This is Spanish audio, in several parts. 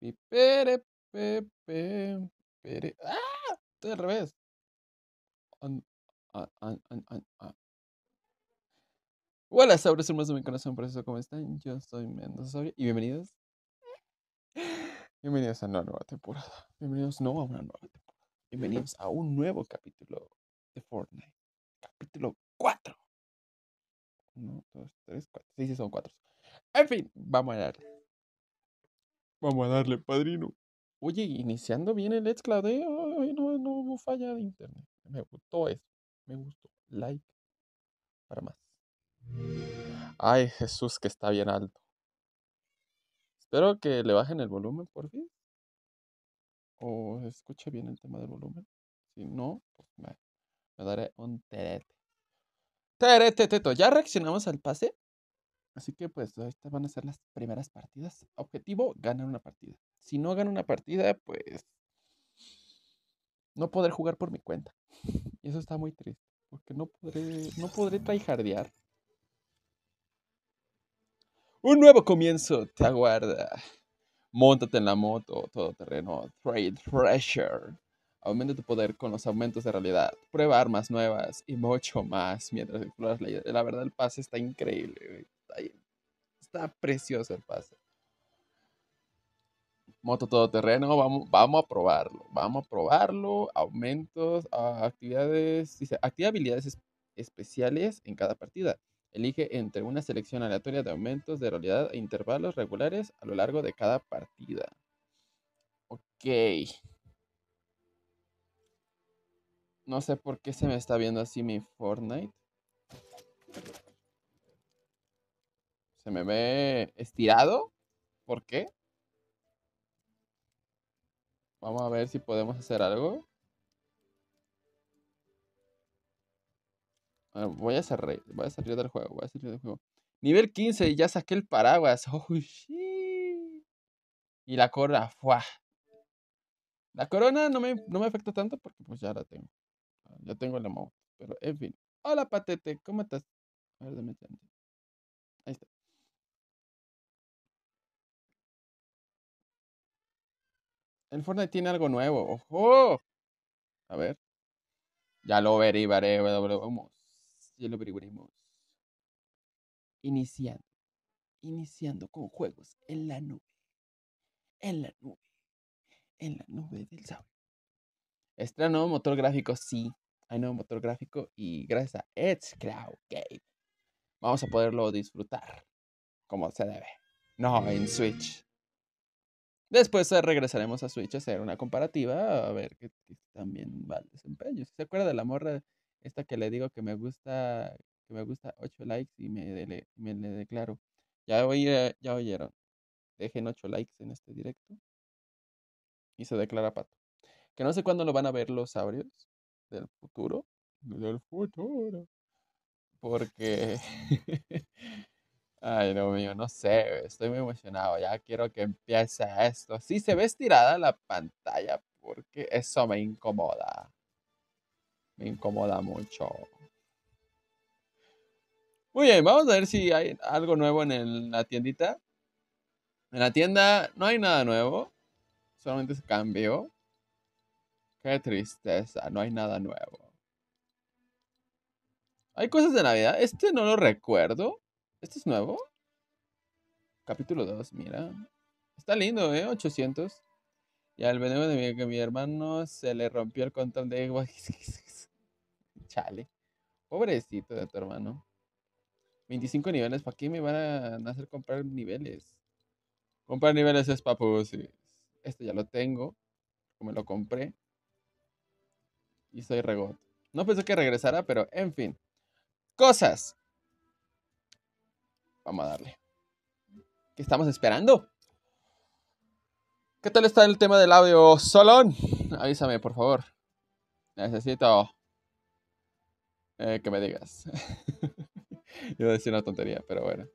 Y pere, pe, pe, pere. ¡Ah! Estoy al revés. An, an, an, Hola, sabros hermanos de mi corazón, ¿Por eso ¿cómo están? Yo soy Mendoza Sabria y bienvenidos. Bienvenidos a una nueva temporada. Bienvenidos no a una nueva temporada. Bienvenidos a un nuevo capítulo de Fortnite. Capítulo 4. 1, 2, 3, 4. Sí, sí, son 4. En fin, vamos a darle. Vamos a darle, padrino. Oye, iniciando bien el Exclad, ¿eh? Ay, no, no hubo falla de internet. Me gustó eso. Me gustó. Like para más. Ay, Jesús, que está bien alto. Espero que le bajen el volumen, por fin. O escuche bien el tema del volumen. Si no, pues me, me daré un terete. Terete, teto. ¿Ya reaccionamos al pase? Así que pues estas van a ser las primeras partidas. Objetivo, ganar una partida. Si no gano una partida, pues no podré jugar por mi cuenta. Y eso está muy triste, porque no podré no podré tryhardear. Un nuevo comienzo te aguarda. Móntate en la moto, todoterreno, trade pressure. Aumenta tu poder con los aumentos de realidad. Prueba armas nuevas y mucho más mientras exploras la idea. La verdad, el pase está increíble, güey está precioso el pase. Moto todoterreno, vamos, vamos a probarlo. Vamos a probarlo. Aumentos, actividades, dice, activa habilidades especiales en cada partida. Elige entre una selección aleatoria de aumentos de realidad e intervalos regulares a lo largo de cada partida. Ok. No sé por qué se me está viendo así mi Fortnite se me ve estirado. ¿Por qué? Vamos a ver si podemos hacer algo. Ah, voy a salir, voy a salir del juego, voy a salir del juego. Nivel 15, ya saqué el paraguas. Oh, sí. Y la corona, ¡fua! La corona no me, no me afecta tanto porque pues ya la tengo. Ah, ya tengo el emote, pero en fin. Hola, Patete, ¿cómo estás? A ver, Ahí está. El Fortnite tiene algo nuevo. ¡Ojo! A ver. Ya lo Vamos. Ya lo averiguaremos. Iniciando. Iniciando con juegos en la nube. En la nube. En la nube del sábado. Este nuevo motor gráfico, sí. Hay nuevo motor gráfico y gracias a It's Cloud Game vamos a poderlo disfrutar como se debe. No, en Switch. Después eh, regresaremos a Switch a hacer una comparativa, a ver qué, también va el desempeño. ¿Se acuerda de la morra esta que le digo que me gusta, que me gusta 8 likes y me, le, declaro? Ya, eh, ya oyeron. Dejen 8 likes en este directo. Y se declara pato. Que no sé cuándo lo van a ver los sabrios del futuro. Del futuro. Porque Ay, no mío, no sé, estoy muy emocionado. Ya quiero que empiece esto. Sí se ve estirada la pantalla porque eso me incomoda. Me incomoda mucho. Muy bien, vamos a ver si hay algo nuevo en la tiendita. En la tienda no hay nada nuevo, solamente se cambió. Qué tristeza, no hay nada nuevo. Hay cosas de Navidad, este no lo recuerdo. ¿Esto es nuevo? Capítulo 2, mira. Está lindo, ¿eh? 800. Y al veneno de mi, hermano se le rompió el contón de... Chale. Pobrecito de tu hermano. 25 niveles, ¿para qué me van a hacer comprar niveles? Comprar niveles es sí. Este ya lo tengo. Me lo compré. Y soy regot. No pensé que regresara, pero en fin. Cosas Vamos a darle. ¿Qué estamos esperando? ¿Qué tal está el tema del audio, Solón? Avísame, por favor. Necesito eh, que me digas. Yo decía decir una tontería, pero bueno.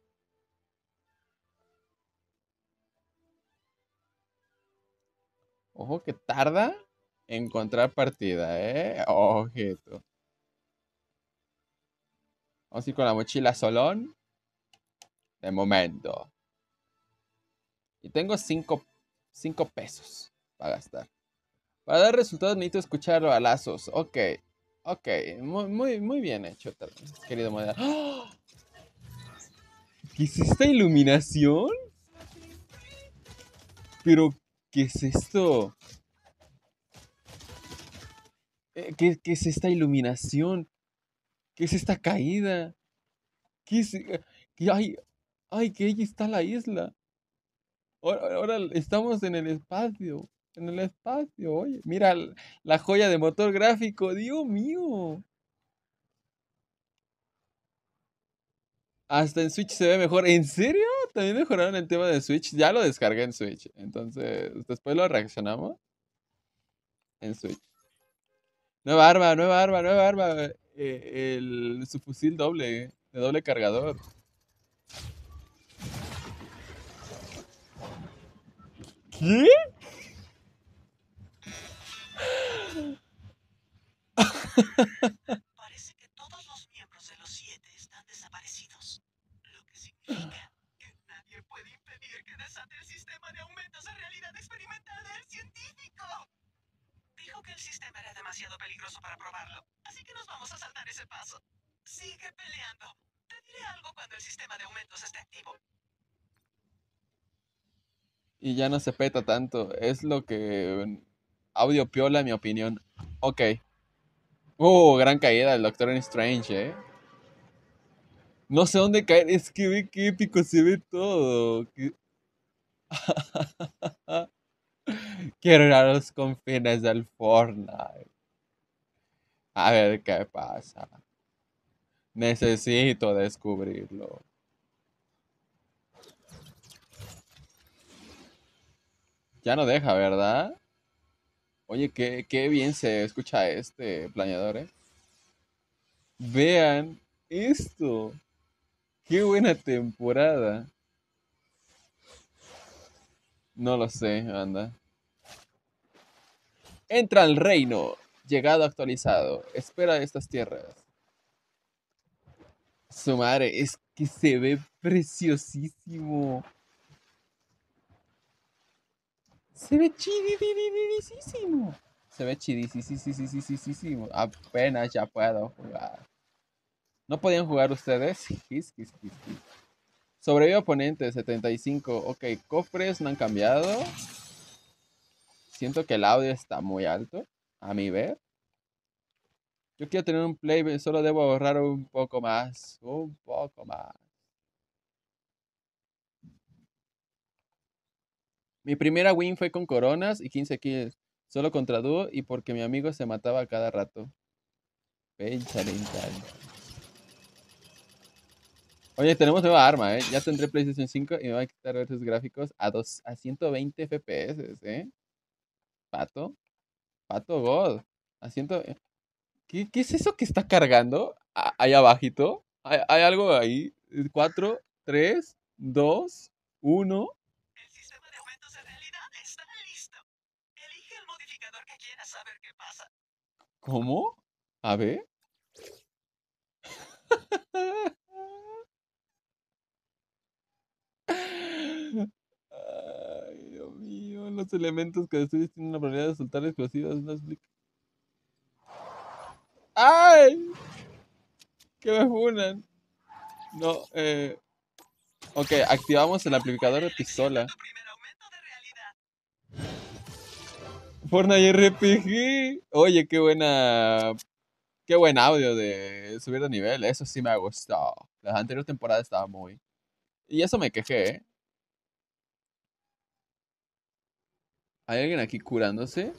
Ojo que tarda en encontrar partida, ¿eh? Ojito. Vamos a ir con la mochila Solón de momento. Y tengo 5 pesos para gastar. Para dar resultados necesito escuchar balazos. Ok, ok. Muy, muy, muy bien hecho, querido moderador. ¡Ah! ¿Qué es esta iluminación? Pero, ¿qué es esto? Eh, ¿Qué, ¿Qué, es esta iluminación? ¿Qué es esta caída? ¿Qué es...? Eh, qué ay, que allí está la isla. Ahora, estamos en el espacio, en el espacio, oye, mira la joya de motor gráfico, Dios mío. Hasta en Switch se ve mejor. ¿En serio? También mejoraron el tema de Switch. Ya lo descargué en Switch. Entonces, después lo reaccionamos. En Switch. Nueva arma, nueva arma, nueva arma. Eh, el, su fusil doble, de doble cargador. ¿Qué? Parece que todos los miembros de los siete están desaparecidos. Lo que significa que nadie puede impedir que desate el sistema de aumentos de realidad experimental del científico. Dijo que el sistema era demasiado peligroso para probarlo, así que nos vamos a saltar ese paso. Sigue peleando. Te diré algo cuando el sistema de aumentos esté activo y ya no se peta tanto. Es lo que. Audio piola, en mi opinión. Ok. Uh, gran caída del Doctor Strange, eh. No sé dónde caer. Es que ve qué épico se ve todo. Quiero ir a los confines del Fortnite. A ver qué pasa. Necesito descubrirlo. Ya no deja, ¿verdad? Oye, qué, qué bien se escucha este planeador, ¿eh? Vean esto. Qué buena temporada. No lo sé, anda. Entra al reino. Llegado actualizado. Espera estas tierras. Su madre, es que se ve preciosísimo. Se ve chidísimo. Se ve chidísimo. Apenas ya puedo jugar. No podían jugar ustedes. sobre Sobrevive oponente, 75. Ok, cofres no han cambiado. Siento que el audio está muy alto, a mi ver. Yo quiero tener un play, solo debo ahorrar un poco más. Un poco más. Mi primera win fue con coronas y 15 kills, solo contra dúo y porque mi amigo se mataba a cada rato. lental. Oye, tenemos nueva arma, ¿eh? Ya tendré PlayStation 5 y me va a quitar esos gráficos a, dos, a 120 FPS, ¿eh? Pato. Pato God. A eh, ¿Qué, es eso que está cargando ahí abajito? ¿Hay, ¿Hay, algo ahí? 4, 3, 2, 1. ¿Cómo? A ver. Ay, Dios mío, los elementos que destruyes tienen la probabilidad de soltar explosivas. No explica. ¡Ay! ¡Que me funan! No, eh. Ok, activamos el amplificador de pistola. Fortnite RPG. Oye, qué buena. Qué buen audio de subir de nivel. Eso sí me ha gustado. Las anteriores temporadas estaba muy. Y eso me quejé, ¿eh? ¿Hay alguien aquí curándose?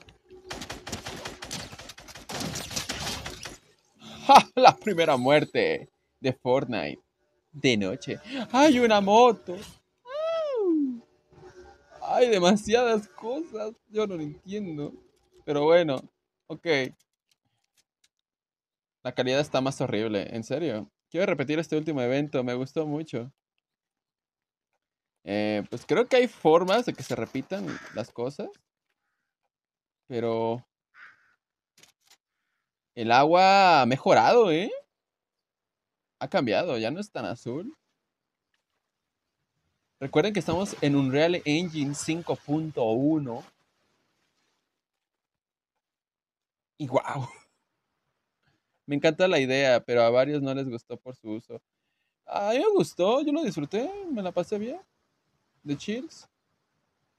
¡Ja! La primera muerte de Fortnite. De noche. ¡Hay una moto! Hay demasiadas cosas. Yo no lo entiendo. Pero bueno, ok. La calidad está más horrible, en serio. Quiero repetir este último evento, me gustó mucho. Eh, pues creo que hay formas de que se repitan las cosas. Pero... El agua ha mejorado, ¿eh? Ha cambiado, ya no es tan azul. Recuerden que estamos en Unreal Engine 5.1. Y wow. Me encanta la idea, pero a varios no les gustó por su uso. A mí me gustó, yo lo disfruté, me la pasé bien. De chills.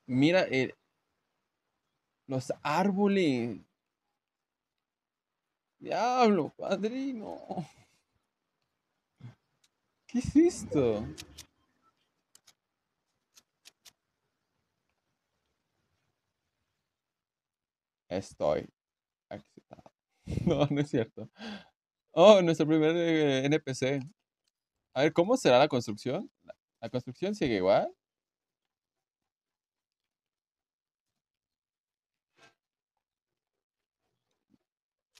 Mira eh, los árboles. Diablo, padrino. ¿Qué es esto? Estoy No, no es cierto. Oh, nuestro primer eh, NPC. A ver, ¿cómo será la construcción? ¿La, construcción sigue igual?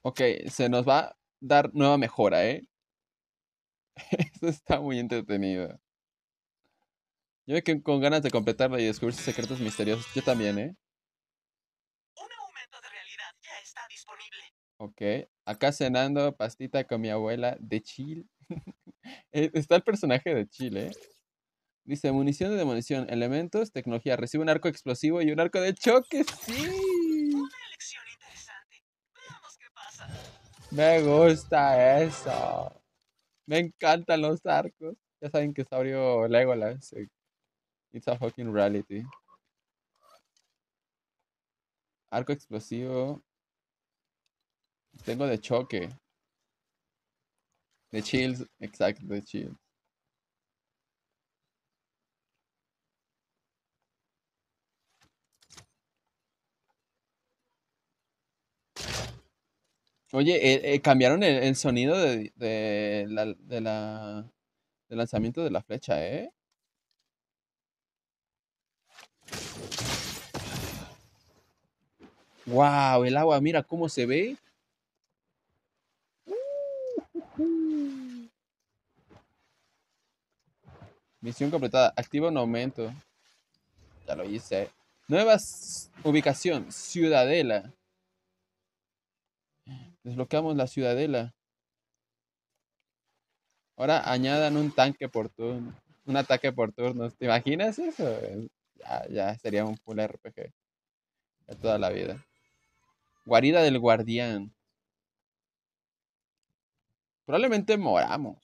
Ok, se nos va a dar nueva mejora, ¿eh? Esto está muy entretenido. Yo veo con ganas de completarla y descubrir sus secretos misteriosos. Yo también, ¿eh? Ok, acá cenando pastita con mi abuela de Chile. Eh, está el personaje de Chile. Dice, munición de demolición elementos, tecnología, recibe un arco explosivo y un arco de choque. Sí. Me gusta eso. Me encantan los arcos. Ya saben que se abrió Legolas. It's a fucking reality. Arco explosivo. Tengo de choque. De chills, exacto, de chills. Oye, eh, eh, cambiaron el, sonido de, de, la, de la, del lanzamiento de la flecha, ¿eh? ¡Wow! El agua, mira cómo se ve. Misión completada. Activa un aumento. Ya lo hice. Nueva ubicación. Ciudadela. Desbloqueamos la ciudadela. Ahora añadan un tanque por turno. Un ataque por turno. ¿Te imaginas eso? Ya, ya sería un full RPG. De toda la vida. Guarida del guardián. Probablemente moramos.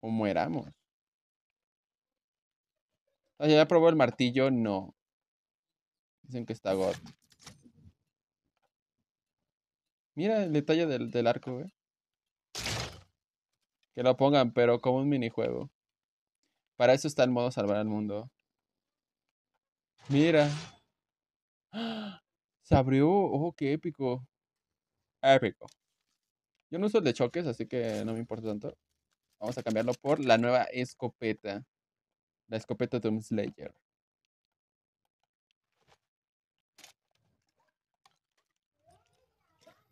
O mueramos. ¿ya probó el martillo? No. Dicen que está god. Mira el detalle del, arco, ¿eh? Que lo pongan, pero como un minijuego. Para eso está el modo salvar al mundo. Mira. ¡Ah! Se abrió. ¡Oh, qué épico! Épico. Yo no uso el de choques, así que no me importa tanto. Vamos a cambiarlo por la nueva escopeta. La escopeta un Slayer.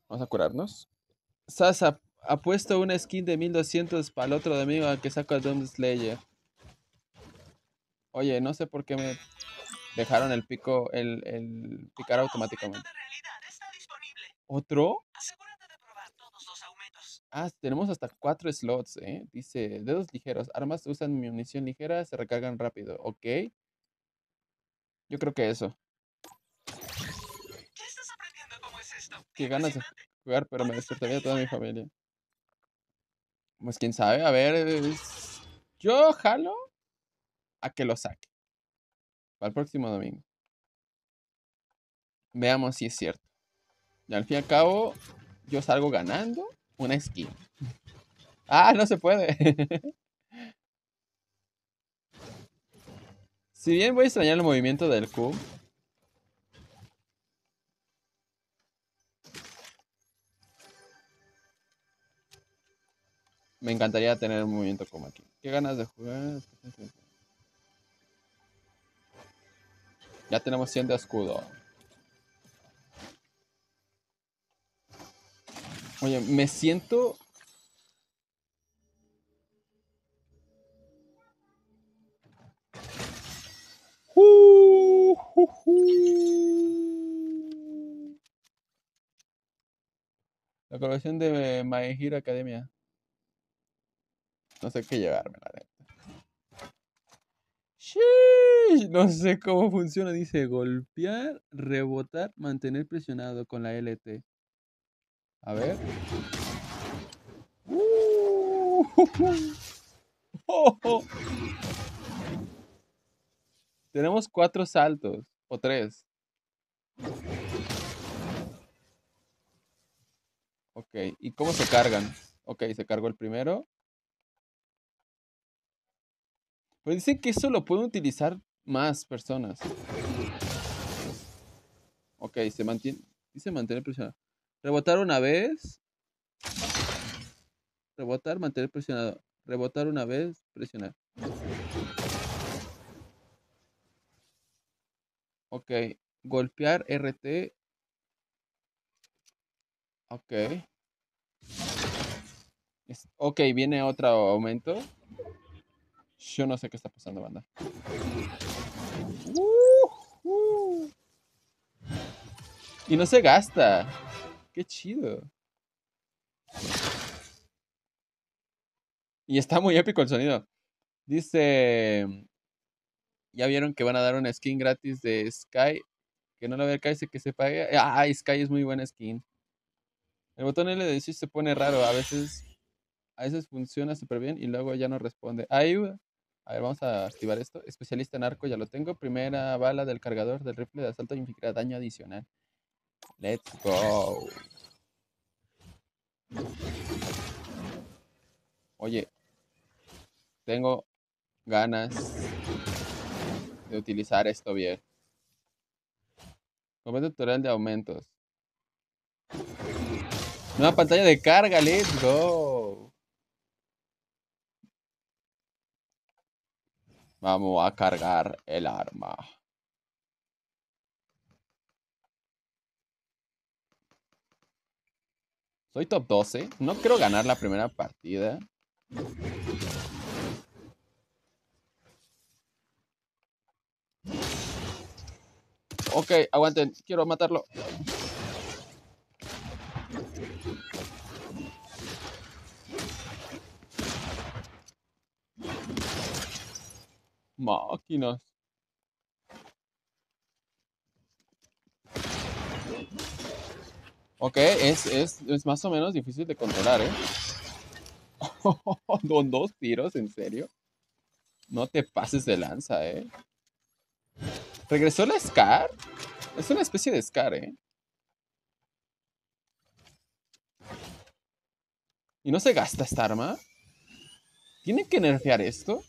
Vamos a curarnos. Sasa ha puesto una skin de 1200 para el otro de amigo que saco a Doom Slayer. Oye, no sé por qué me dejaron el pico, el, el picar automáticamente. ¿Otro? Ah, tenemos hasta cuatro slots, ¿eh? Dice, dedos ligeros. Armas usan munición ligera, se recargan rápido. Ok. Yo creo que eso. ¿Qué estás aprendiendo? ¿Cómo es esto? Qué ganas de jugar, pero me despertaría toda mi familia. Pues quién sabe, a ver. Yo jalo a que lo saque. Para el próximo domingo. Veamos si es cierto. Y al fin y al cabo, yo salgo ganando una skin. Ah, no se puede. si bien voy a extrañar el movimiento del Q. Me encantaría tener un movimiento como aquí. Qué ganas de jugar. Ya tenemos 100 de escudo. Oye, me siento. La colección de My Hero Academia. No sé qué llevarme, la neta. no sé cómo funciona. Dice golpear, rebotar, mantener presionado con la LT. A ver. Tenemos cuatro saltos. O tres. Ok, ¿y cómo se cargan? Ok, se cargó el primero. Pues dicen que eso lo pueden utilizar más personas. Ok, se mantiene. Dice mantener presionado. Rebotar una vez. Rebotar, mantener presionado. Rebotar una vez, presionar. Ok. Golpear RT. Ok. Ok, viene otro aumento. Yo no sé qué está pasando, banda. ¡Uh! ¡Uh! Y no se gasta. Qué chido. Y está muy épico el sonido. Dice, ya vieron que van a dar una skin gratis de Sky. Que no la vea dice que se pague. Ah, Sky es muy buena skin. El botón L de se pone raro. A veces, a veces funciona súper bien y luego ya no responde. Ayuda. A ver, vamos a activar esto. Especialista en arco, ya lo tengo. Primera bala del cargador del rifle de asalto infligirá daño adicional. Let's go. Oye, tengo ganas de utilizar esto bien. Como tutorial de aumentos. Nueva pantalla de carga, let's go. Vamos a cargar el arma. Soy top 12. No quiero ganar la primera partida. Ok, aguanten. Quiero matarlo. Máquinas. Ok, es, más o menos difícil de controlar, ¿eh? Con dos tiros, ¿en serio? No te pases de lanza, ¿eh? ¿Regresó la Scar? Es una especie de Scar, ¿eh? ¿Y no se gasta esta arma? ¿Tienen que nerfear esto?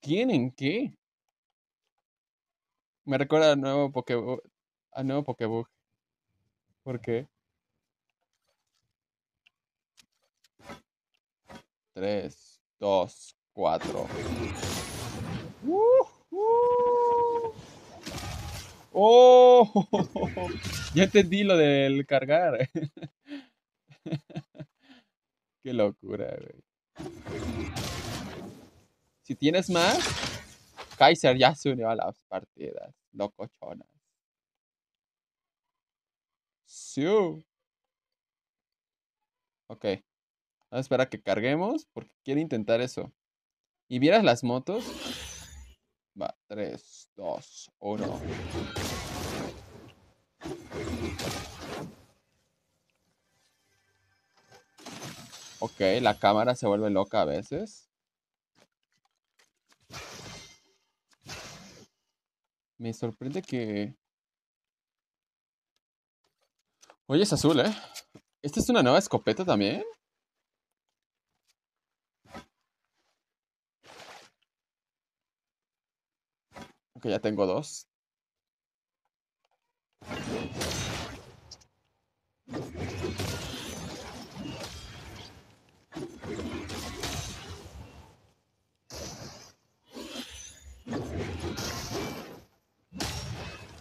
¿Tienen qué? Me recuerda al nuevo Pokémon. Ah, no, Pokebug. ¿Por qué? Tres, dos, cuatro. Uh ¡Oh! Ya entendí lo del cargar. Qué locura, güey. Si tienes más, Kaiser ya se unió a las partidas. Locochona. Ok. Vamos a esperar a que carguemos porque quiero intentar eso. ¿Y vieras las motos? Va, 3, 2, 1. Ok, la cámara se vuelve loca a veces. Me sorprende que Oye, es azul, ¿eh? ¿Esta es una nueva escopeta también? Ok, ya tengo dos.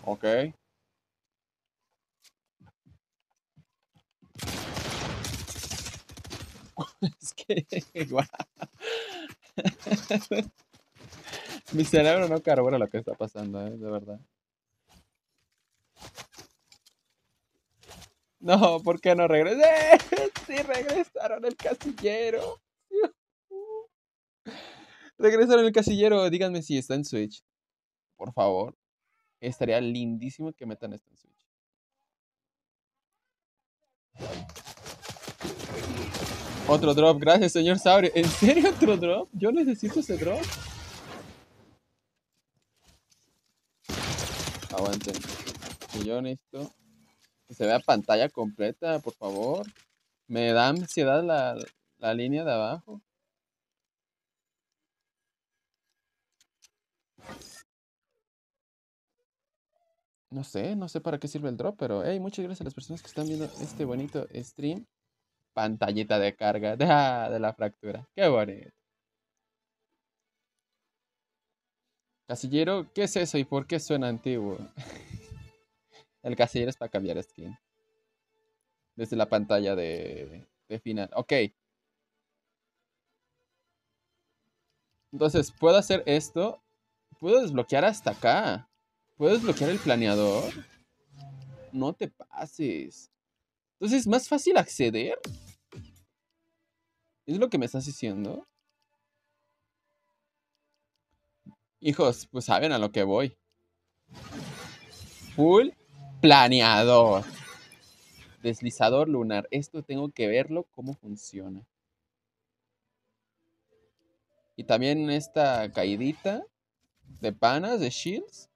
Okay. es que, Mi cerebro no carbura lo que está pasando, ¿eh? de verdad. No, ¿por qué no regresé? Sí, regresaron el casillero. regresaron el casillero. Díganme si está en Switch. Por favor. Estaría lindísimo que metan esto en Switch. Otro drop, gracias señor Sabri. ¿En serio otro drop? Yo necesito ese drop. Aguanten. Si yo necesito que se vea pantalla completa, por favor. Me da ansiedad la, la línea de abajo. No sé, no sé para qué sirve el drop, pero hey, muchas gracias a las personas que están viendo este bonito stream pantallita de carga ah, de, la fractura. Qué bonito. Casillero, ¿qué es eso y por qué suena antiguo? El casillero es para cambiar skin. Desde la pantalla de, final. Ok. Entonces, puedo hacer esto. Puedo desbloquear hasta acá. Puedo desbloquear el planeador. No te pases. Entonces, es ¿más fácil acceder? ¿Es lo que me estás diciendo? Hijos, pues saben a lo que voy. Full planeador. Deslizador lunar. Esto tengo que verlo cómo funciona. Y también esta caídita de panas, de shields.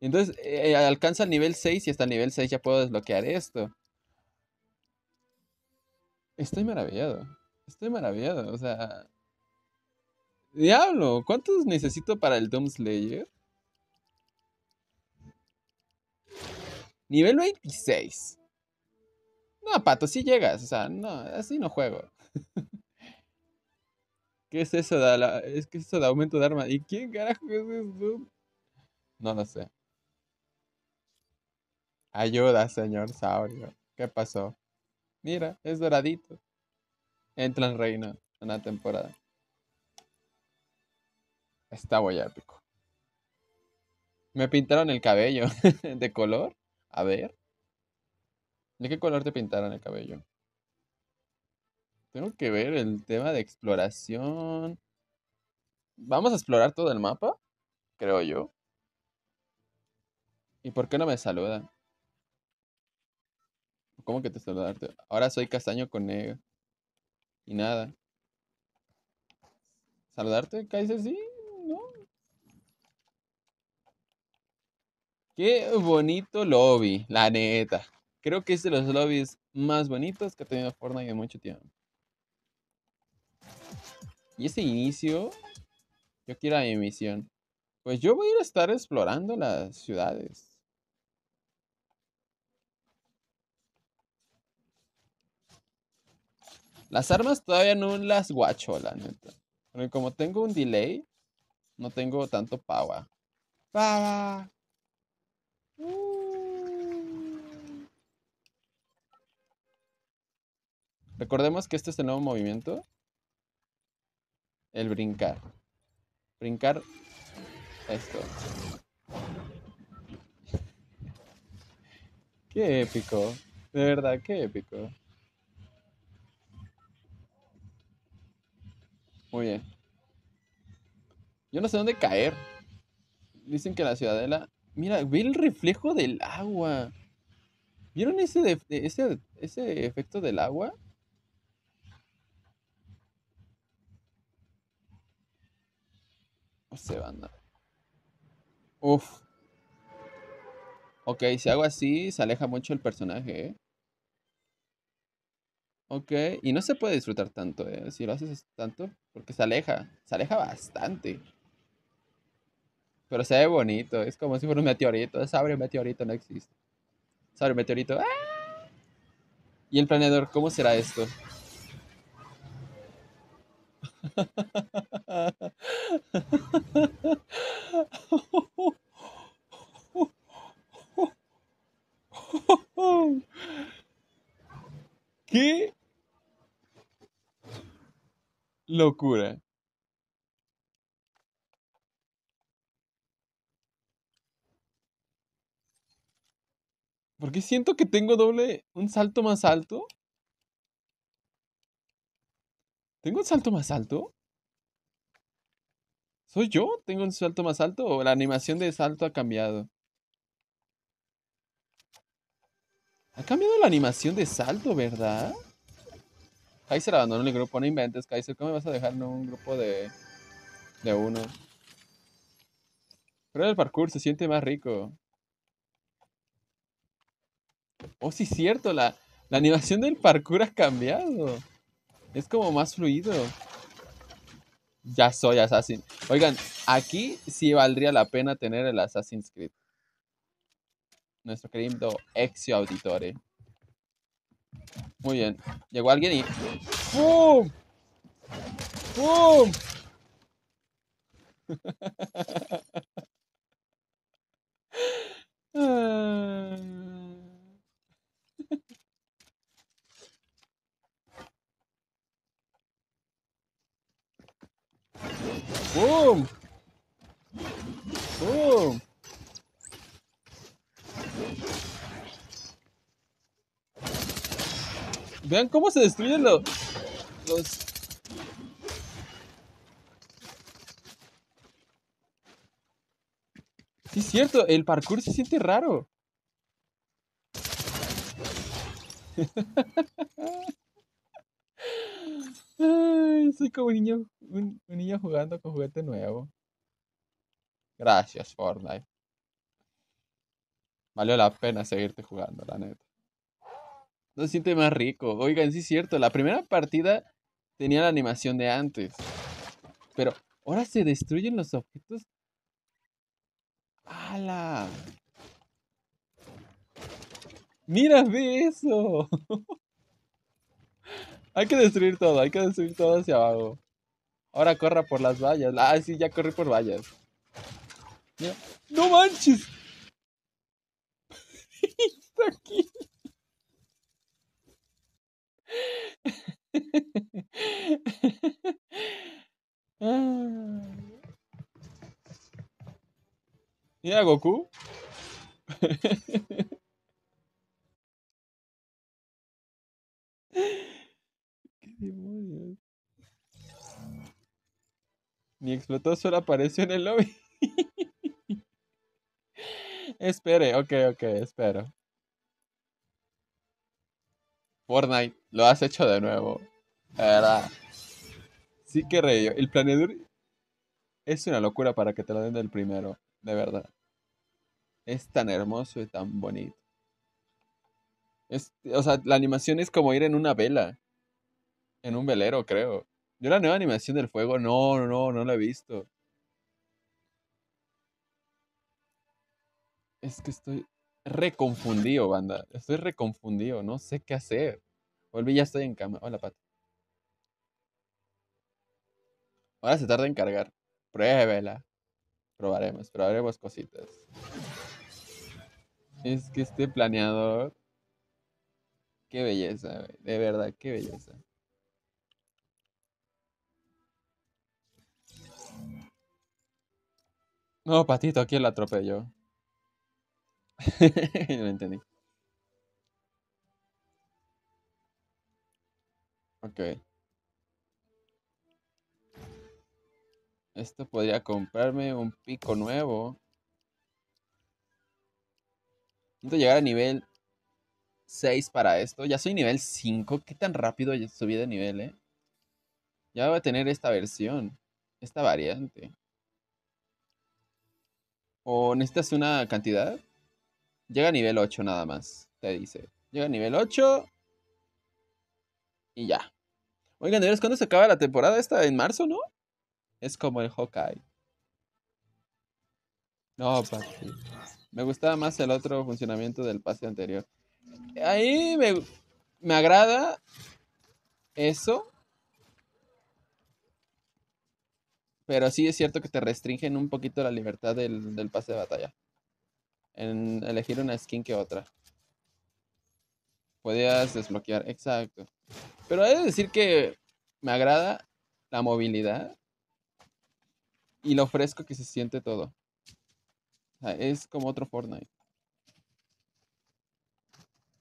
Entonces eh, eh, alcanza el nivel 6 y hasta el nivel 6 ya puedo desbloquear esto. Estoy maravillado. Estoy maravillado. O sea. Diablo, ¿cuántos necesito para el Doom Slayer? Nivel 26. No, pato, sí llegas. O sea, no, así no juego. ¿Qué es eso de, la, es que eso de aumento de arma? ¿Y quién carajo es eso? No lo sé. Ayuda, señor Saurio. ¿Qué pasó? Mira, es doradito. Entra en reina en la temporada. Está muy épico. Me pintaron el cabello. ¿De color? A ver. ¿De qué color te pintaron el cabello? Tengo que ver el tema de exploración. Vamos a explorar todo el mapa, creo yo. ¿Y por qué no me saludan? ¿Cómo que te saludarte? Ahora soy castaño con negro. Y nada. ¿Saludarte, Kaiser? Sí, ¿no? Qué bonito lobby, la neta. Creo que es de los lobbies más bonitos que ha tenido Fortnite en mucho tiempo. Y ese inicio, yo quiero a mi misión. Pues yo voy a estar explorando las ciudades. Las armas todavía no las guacho, la neta. como tengo un delay, no tengo tanto power. Recordemos que este es el nuevo movimiento. El brincar. Brincar esto. Qué épico. De verdad, qué épico. Muy bien. Yo no sé dónde caer. Dicen que la ciudadela. Mira, ve el reflejo del agua. ¿Vieron ese, ese, efecto del agua? se van banda. Uf. Ok, si hago así, se aleja mucho el personaje, ¿eh? Ok, y no se puede disfrutar tanto, ¿eh? Si lo haces tanto, porque se aleja, se aleja bastante. Pero se ve bonito, es como si fuera un meteorito. Sabre un meteorito no existe. Sabre un meteorito. ¡ah! ¿Y el planeador? ¿Cómo será esto? ¡Qué locura! Porque siento que tengo doble, un salto más alto. ¿Tengo un salto más alto? ¿Soy yo? ¿Tengo un salto más alto? ¿O la animación de salto ha cambiado? Ha cambiado la animación de salto, ¿verdad? Kaiser abandonó el grupo, no inventes, Kaiser. ¿Cómo me vas a dejar en un grupo de, de uno? Pero el parkour se siente más rico. Oh, sí, cierto, la, la animación del parkour ha cambiado. Es como más fluido. Ya soy Assassin. Oigan, aquí sí valdría la pena tener el Assassin's Creed nuestro querido Exio Auditore. Muy bien. Llegó alguien y. ¡Pum! ¡Pum! ¡Boom! ¡Boom! Vean cómo se destruyen los... Sí, es cierto, el parkour se siente raro. soy como un niño, niño jugando con juguete nuevo. Gracias, Fortnite. Valió la pena seguirte jugando, la neta. No se siente más rico. Oigan, sí es cierto, la primera partida tenía la animación de antes. Pero ahora se destruyen los objetos. ¡Hala! ¡Mira, ve eso! hay que destruir todo, hay que destruir todo hacia abajo. Ahora corra por las vallas. Ah, sí, ya corrí por vallas. ¡No manches! Está aquí. Mira Goku. ¿Qué Mi explotó solo apareció en el lobby. Espere, ok, ok, espero. Fortnite, lo has hecho de nuevo. La verdad. Sí que rey, El planeador es una locura para que te lo den del primero. De verdad. Es tan hermoso y tan bonito. o sea, la animación es como ir en una vela. En un velero, creo. Yo la nueva animación del fuego, no, no, no, no la he visto. Es que estoy reconfundido, banda. Estoy reconfundido, no sé qué hacer. Volví, ya estoy en cama. Hola, Pata. Ahora se tarda en cargar. Pruébela. Probaremos, probaremos cositas. Es que este planeador. Qué belleza, de verdad, qué belleza. No, Patito, aquí la atropelló? no entendí. Ok. Esto podría comprarme un pico nuevo. Necesito llegar a nivel 6 para esto. Ya soy nivel 5. ¿Qué tan rápido subí de nivel, eh? Ya voy a tener esta versión. Esta variante. ¿O necesitas una cantidad? Llega a nivel 8 nada más, te dice. Llega a nivel 8. Y ya. Oigan, ¿de cuándo se acaba la temporada esta? ¿En marzo, no? Es como el Hawkeye. No, papi. Me gustaba más el otro funcionamiento del pase anterior. Ahí me, agrada eso. Pero sí es cierto que te restringen un poquito la libertad del pase de batalla en elegir una skin que otra. Podías desbloquear, exacto. Pero hay que decir que me agrada la movilidad y lo fresco que se siente todo. es como otro Fortnite.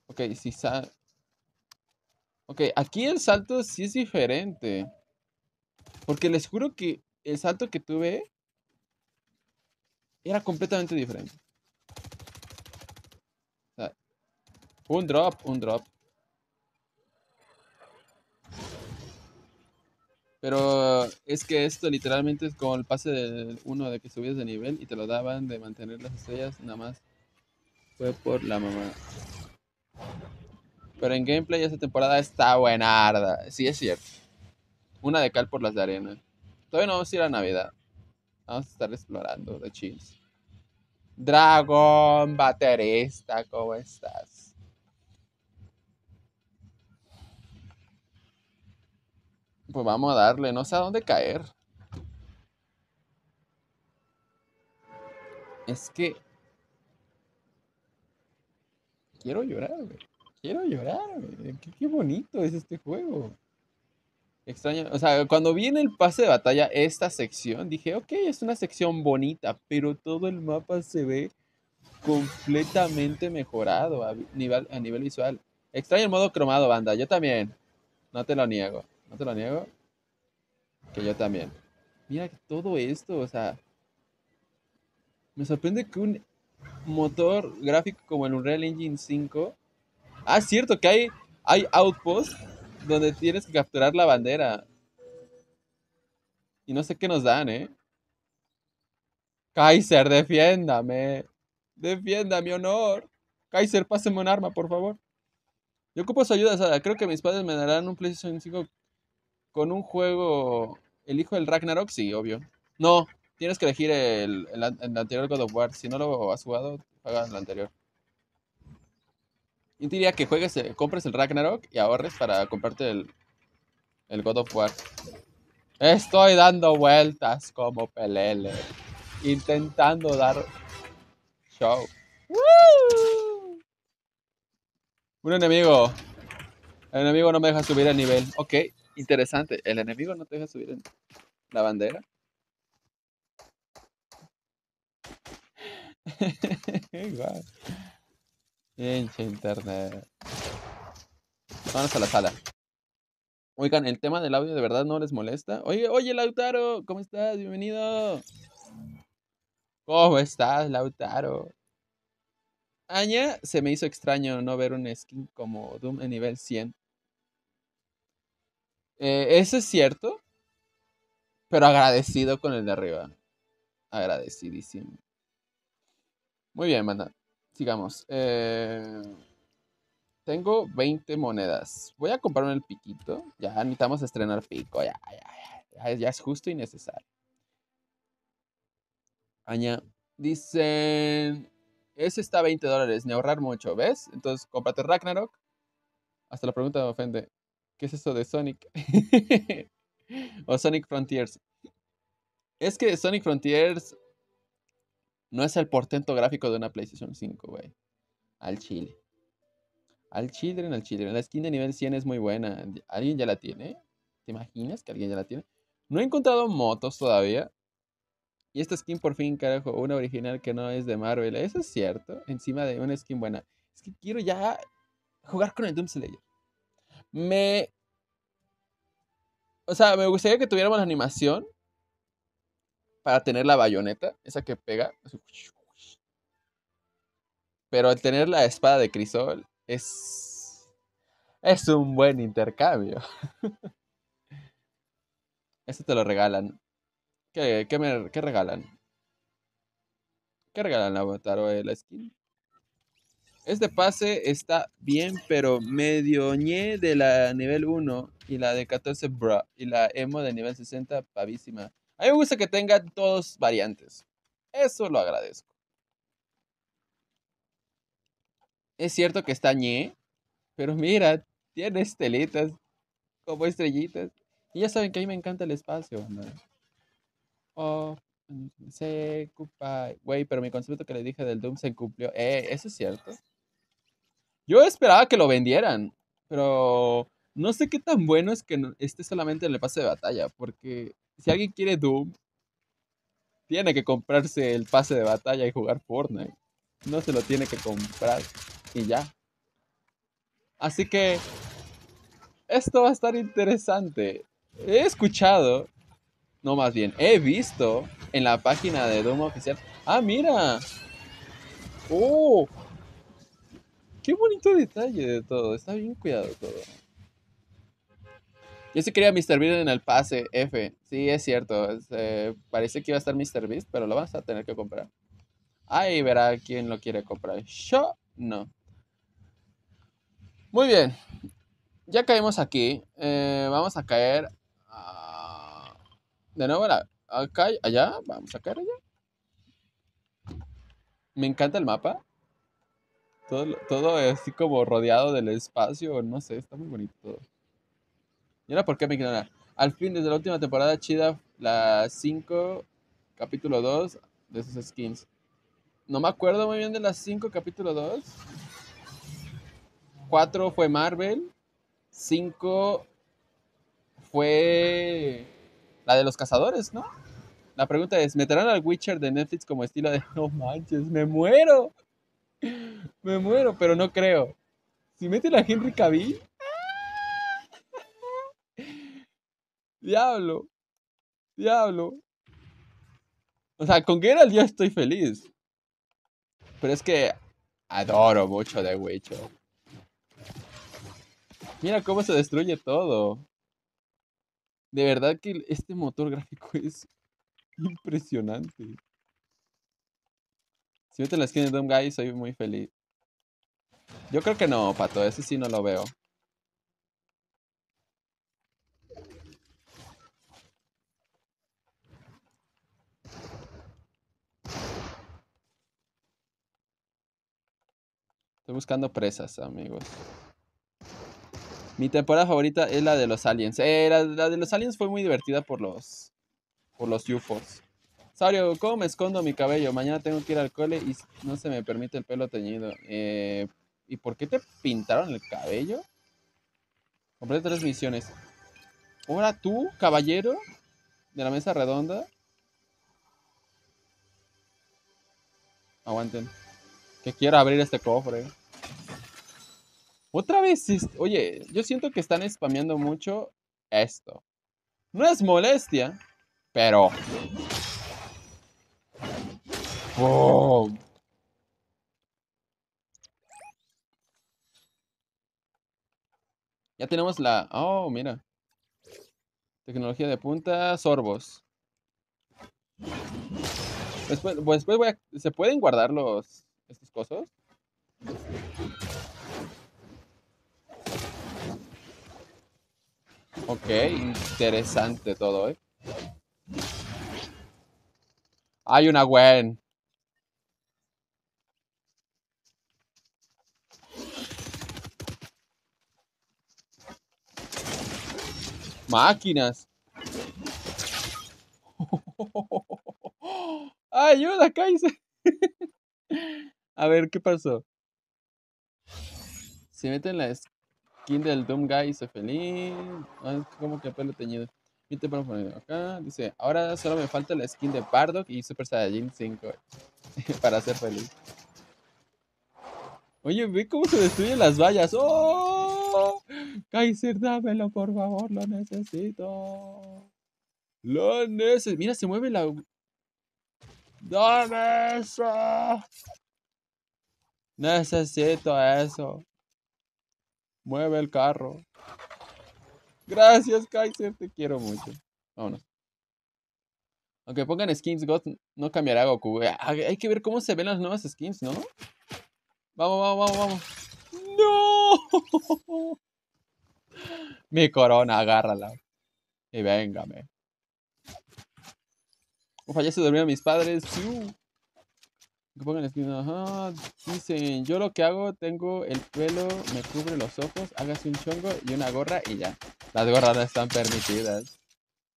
Ok, si sal... Ok, aquí el salto sí es diferente. Porque les juro que el salto que tuve era completamente diferente. Un drop, un drop. Pero es que esto literalmente es como el pase del uno de que subías de nivel y te lo daban de mantener las estrellas, nada más. Fue por la mamá. Pero en gameplay esta temporada está arda. Sí, es cierto. Una de cal por las de arena. Todavía no vamos a ir a Navidad. Vamos a estar explorando de chills. Dragon baterista, ¿cómo estás? Pues vamos a darle, no sé a dónde caer. Es que... Quiero llorar, Quiero llorar, Qué, bonito es este juego. Extraño. O sea, cuando vi En el pase de batalla, esta sección, dije, ok, es una sección bonita, pero todo el mapa se ve completamente mejorado a nivel, a nivel visual. Extraño el modo cromado, banda. Yo también. No te lo niego te lo niego, que yo también. Mira todo esto, o sea, me sorprende que un motor gráfico como el Unreal Engine 5, ah, cierto que hay, hay outpost donde tienes que capturar la bandera. Y no sé qué nos dan, ¿eh? Kaiser, defiéndame. Defienda honor. Kaiser, páseme un arma, por favor. Yo ocupo su ayuda, o sea, creo que mis padres me darán un PlayStation 5 con un juego. Elijo el Ragnarok, sí, obvio. No, tienes que elegir el, anterior God of War. Si no lo has jugado, juega el anterior. Yo diría que juegues, eh, compres el Ragnarok y ahorres para comprarte el, el God of War. Estoy dando vueltas como pelele. Intentando dar show. Un enemigo. El enemigo no me deja subir el nivel. Ok, Interesante, el enemigo no te deja subir la bandera. Igual. internet. Vamos a la sala. Oigan, el tema del audio de verdad no les molesta. Oye, oye, Lautaro, ¿cómo estás? Bienvenido. ¿Cómo estás, Lautaro? Aña, se me hizo extraño no ver un skin como Doom en nivel 100. Eh, eso es cierto, pero agradecido con el de arriba. Agradecidísimo. Muy bien, manda. Sigamos. Eh, tengo 20 monedas. Voy a comprarme el piquito. Ya necesitamos estrenar pico. Ya, ya, ya. Ya, es justo y necesario. Aña. Dicen. Ese está a 20 dólares. Ni ahorrar mucho, ¿ves? Entonces cómprate Ragnarok. Hasta la pregunta me ofende. ¿Qué es eso de Sonic? o Sonic Frontiers. Es que Sonic Frontiers no es el portento gráfico de una PlayStation 5, güey. Al chile. Al children, al chile. La skin de nivel 100 es muy buena. ¿Alguien ya la tiene? ¿Te imaginas que alguien ya la tiene? No he encontrado motos todavía. Y esta skin por fin, carajo, una original que no es de Marvel. Eso es cierto. Encima de una skin buena. Es que quiero ya jugar con el Doom Slayer. Me. O sea, me gustaría que tuviéramos la animación para tener la bayoneta, esa que pega. Pero al tener la espada de crisol es. Es un buen intercambio. Eso te lo regalan. ¿Qué, regalan? qué regalan? ¿Qué regalan, Avatar o la skin? Este pase está bien, pero medio ñe de la nivel 1 y la de 14 bra y la emo de nivel 60 pavísima. A mí me gusta que tenga dos variantes. Eso lo agradezco. Es cierto que está ñe, pero mira, tiene estelitas como estrellitas. Y ya saben que a mí me encanta el espacio. Oh, se cupa. Güey, pero mi concepto que le dije del Doom se cumplió. Eh, eso es cierto. Yo esperaba que lo vendieran, pero no sé qué tan bueno es que esté solamente en el pase de batalla, porque si alguien quiere Doom, tiene que comprarse el pase de batalla y jugar Fortnite. No se lo tiene que comprar y ya. Así que esto va a estar interesante. He escuchado, no más bien, he visto en la página de Doom oficial. Ah, mira. Oh, Qué bonito detalle de todo. Está bien cuidado todo. Yo sí quería Mr. Beast en el pase F. Sí, es cierto. Este, parece que iba a estar Mr. Beast, pero lo vas a tener que comprar. Ahí verá quién lo quiere comprar. Yo no. Muy bien. Ya caímos aquí. Eh, vamos a caer. De nuevo, la... acá, allá. Vamos a caer allá. Me encanta el mapa. Todo, todo así como rodeado del espacio, no sé, está muy bonito ¿Y ahora por qué me ignoran? Al fin, desde la última temporada chida, la 5, capítulo 2, de esos skins. No me acuerdo muy bien de la 5, capítulo 2. 4 fue Marvel. 5 fue la de los cazadores, ¿no? La pregunta es, ¿meterán al Witcher de Netflix como estilo de, no manches, me muero? Me muero, pero no creo. Si mete la Henry Cavill. Diablo. Diablo. O sea, con el ya estoy feliz. Pero es que adoro mucho de Witcher. Mira cómo se destruye todo. De verdad que este motor gráfico es impresionante. Si meten la skin de un Guy, soy muy feliz. Yo creo que no, pato. Ese sí no lo veo. Estoy buscando presas, amigos. Mi temporada favorita es la de los aliens. Eh, la, la, de los aliens fue muy divertida por los por los UFOs. Sario, ¿cómo me escondo mi cabello? Mañana tengo que ir al cole y no se me permite el pelo teñido. Eh, ¿Y por qué te pintaron el cabello? Compré tres misiones. Ahora tú, caballero de la mesa redonda. Aguanten. Que quiero abrir este cofre. Otra vez, oye, yo siento que están spameando mucho esto. No es molestia, pero Oh. Ya tenemos la... Oh, mira. Tecnología de punta, sorbos. Después, pues, voy a... ¿Se pueden guardar los... estos cosas? Ok, interesante todo, ¿eh? Hay una Gwen. máquinas. ¡Ayuda, Kaiser! A ver, ¿qué pasó? Se mete en la skin del Doom Guy y se feliz. ¿Cómo ah, como que pelo teñido. Y te acá. Dice, ahora solo me falta la skin de Bardock y Super Saiyajin 5 para ser feliz. Oye, ve cómo se destruyen las vallas. ¡Oh! Kaiser, dámelo, por favor, lo necesito. Lo necesito. Mira, se mueve la. ¡Dame eso! Necesito eso. Mueve el carro. Gracias, Kaiser, te quiero mucho. Vámonos. Aunque pongan skins God, no cambiará Goku. Eh, hay que ver cómo se ven las nuevas skins, ¿no? Vamos, vamos, vamos, vamos. ¡No! Mi corona, agárrala. Y véngame. Fallece durmieron mis padres. Dicen, yo lo que hago, tengo el pelo, me cubre los ojos, hágase un chongo y una gorra y ya. Las gorras no están permitidas.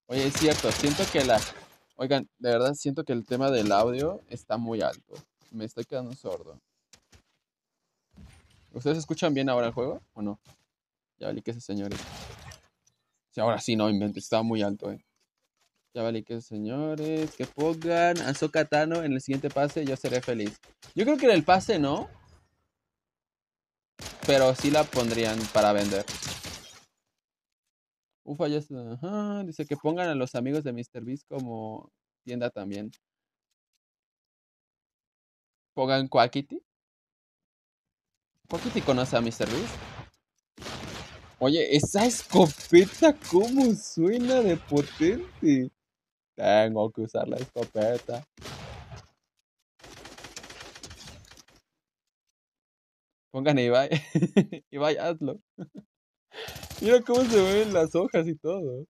Oye, es cierto, siento que la... Oigan, de verdad siento que el tema del audio está muy alto. Me estoy quedando sordo. ¿Ustedes escuchan bien ahora el juego o no? Ya valí que ese señor Si ahora sí, no invento. estaba muy alto, eh. Ya vale que señores, que pongan a Sokatano en el siguiente pase, yo seré feliz. Yo creo que en el pase no. Pero sí la pondrían para vender. Ufa, ya está. Ajá. Dice que pongan a los amigos de Mr. Beast como tienda también. Pongan Quackity. Quackity conoce a Mr. Beast. Oye, esa escopeta, ¿cómo suena de potente? Tengo que usar la escopeta. Pongan a Ibai. Ibai, hazlo. Mira cómo se ven las hojas y todo.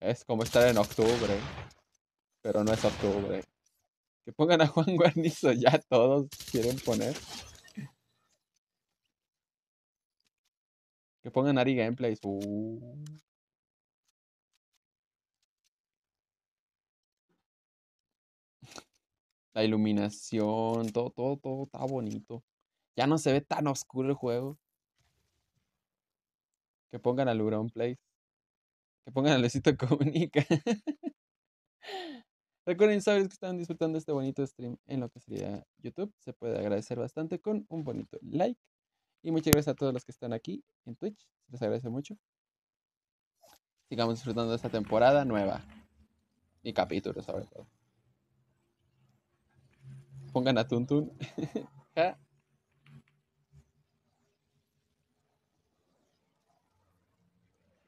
Es como estar en octubre. Pero no es octubre. Que pongan a Juan Guarnizo, ya todos quieren poner. Que pongan Ari Gameplays. Uh. La iluminación, todo, todo, todo está bonito. Ya no se ve tan oscuro el juego. Que pongan al Luron Place. Que pongan a Luisito Comunica. Recuerden, sabes que están disfrutando este bonito stream en lo que sería YouTube. Se puede agradecer bastante con un bonito like y muchas gracias a todos los que están aquí en Twitch. Les agradezco mucho. Sigamos disfrutando de esta temporada nueva. Y capítulos sobre todo. Pongan a Tuntun.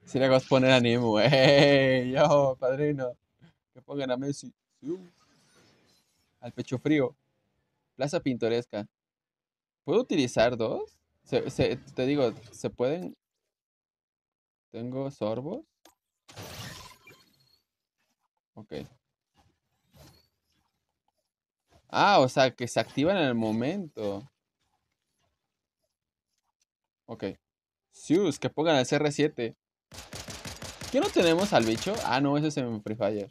Si le vas poner a yo, padrino. Que pongan a Messi. Al pecho frío. Plaza pintoresca. ¿Puedo utilizar dos? te digo, ¿se pueden? ¿Tengo sorbos? Ok. Ah, o sea, que se activan en el momento. Ok. Zeus, que pongan el CR7. ¿Qué no tenemos al bicho? Ah, no, eso es en Free Fire.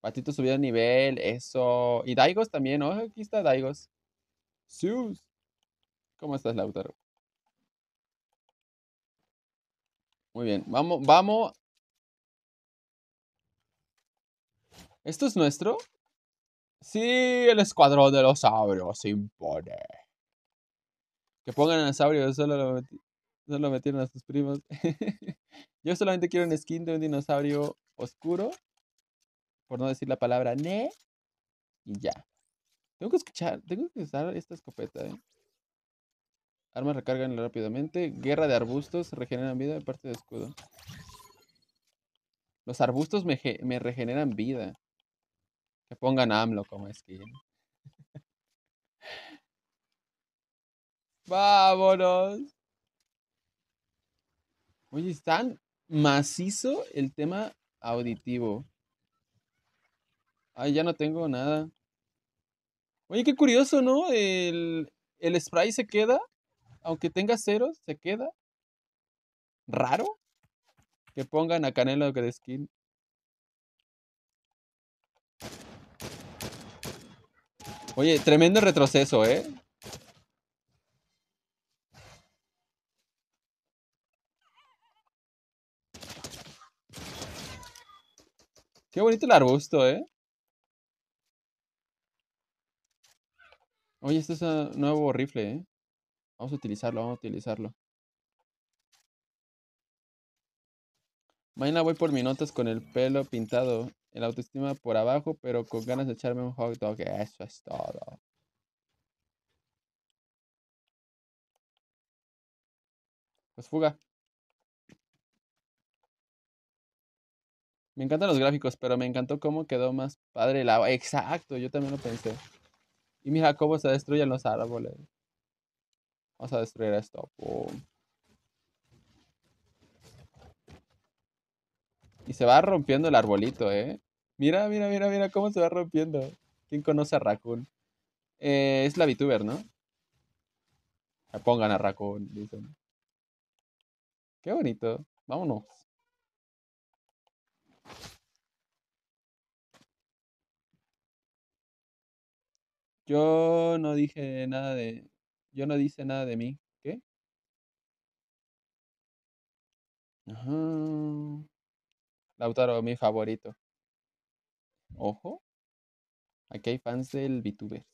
Patito subido de nivel, eso. Y Daigos también, ¿no? Aquí está Daigos. Zeus. ¿Cómo estás, Lautaro? Muy bien, vamos, vamos. ¿Esto es nuestro? Sí, el escuadrón de los saurios impone. Que pongan a Saurio, solo lo, solo metieron a sus primos. Yo solamente quiero un skin de un dinosaurio oscuro. Por no decir la palabra ne. Y ya. Tengo que escuchar, tengo que usar esta escopeta, ¿eh? Armas recargan rápidamente. Guerra de arbustos. Regeneran vida de parte de escudo. Los arbustos me, regeneran vida. Que pongan AMLO como skin. Vámonos. Oye, tan macizo el tema auditivo. Ay, ya no tengo nada. Oye, qué curioso, ¿no? El, el spray se queda aunque tenga ceros, se queda. Raro que pongan a Canelo skin. Oye, tremendo retroceso, ¿eh? Qué bonito el arbusto, ¿eh? Oye, este es un nuevo rifle, ¿eh? Vamos a utilizarlo, vamos a utilizarlo. Mañana voy por mis notas con el pelo pintado, el autoestima por abajo, pero con ganas de echarme un hot dog. Eso es todo. Pues fuga. Me encantan los gráficos, pero me encantó cómo quedó más padre el agua. Exacto, yo también lo pensé. Y mira cómo se destruyen los árboles. Vamos a destruir esto. Y se va rompiendo el arbolito, ¿eh? Mira, mira, mira, mira cómo se va rompiendo. ¿Quién conoce a Raccoon? Eh, es la VTuber, ¿no? Me ah, pongan a Raccoon, dicen. Qué bonito. Vámonos. Yo no dije nada de yo no dice nada de mí. ¿Qué? Ajá. Lautaro, mi favorito. Ojo. Aquí hay fans del VTubers.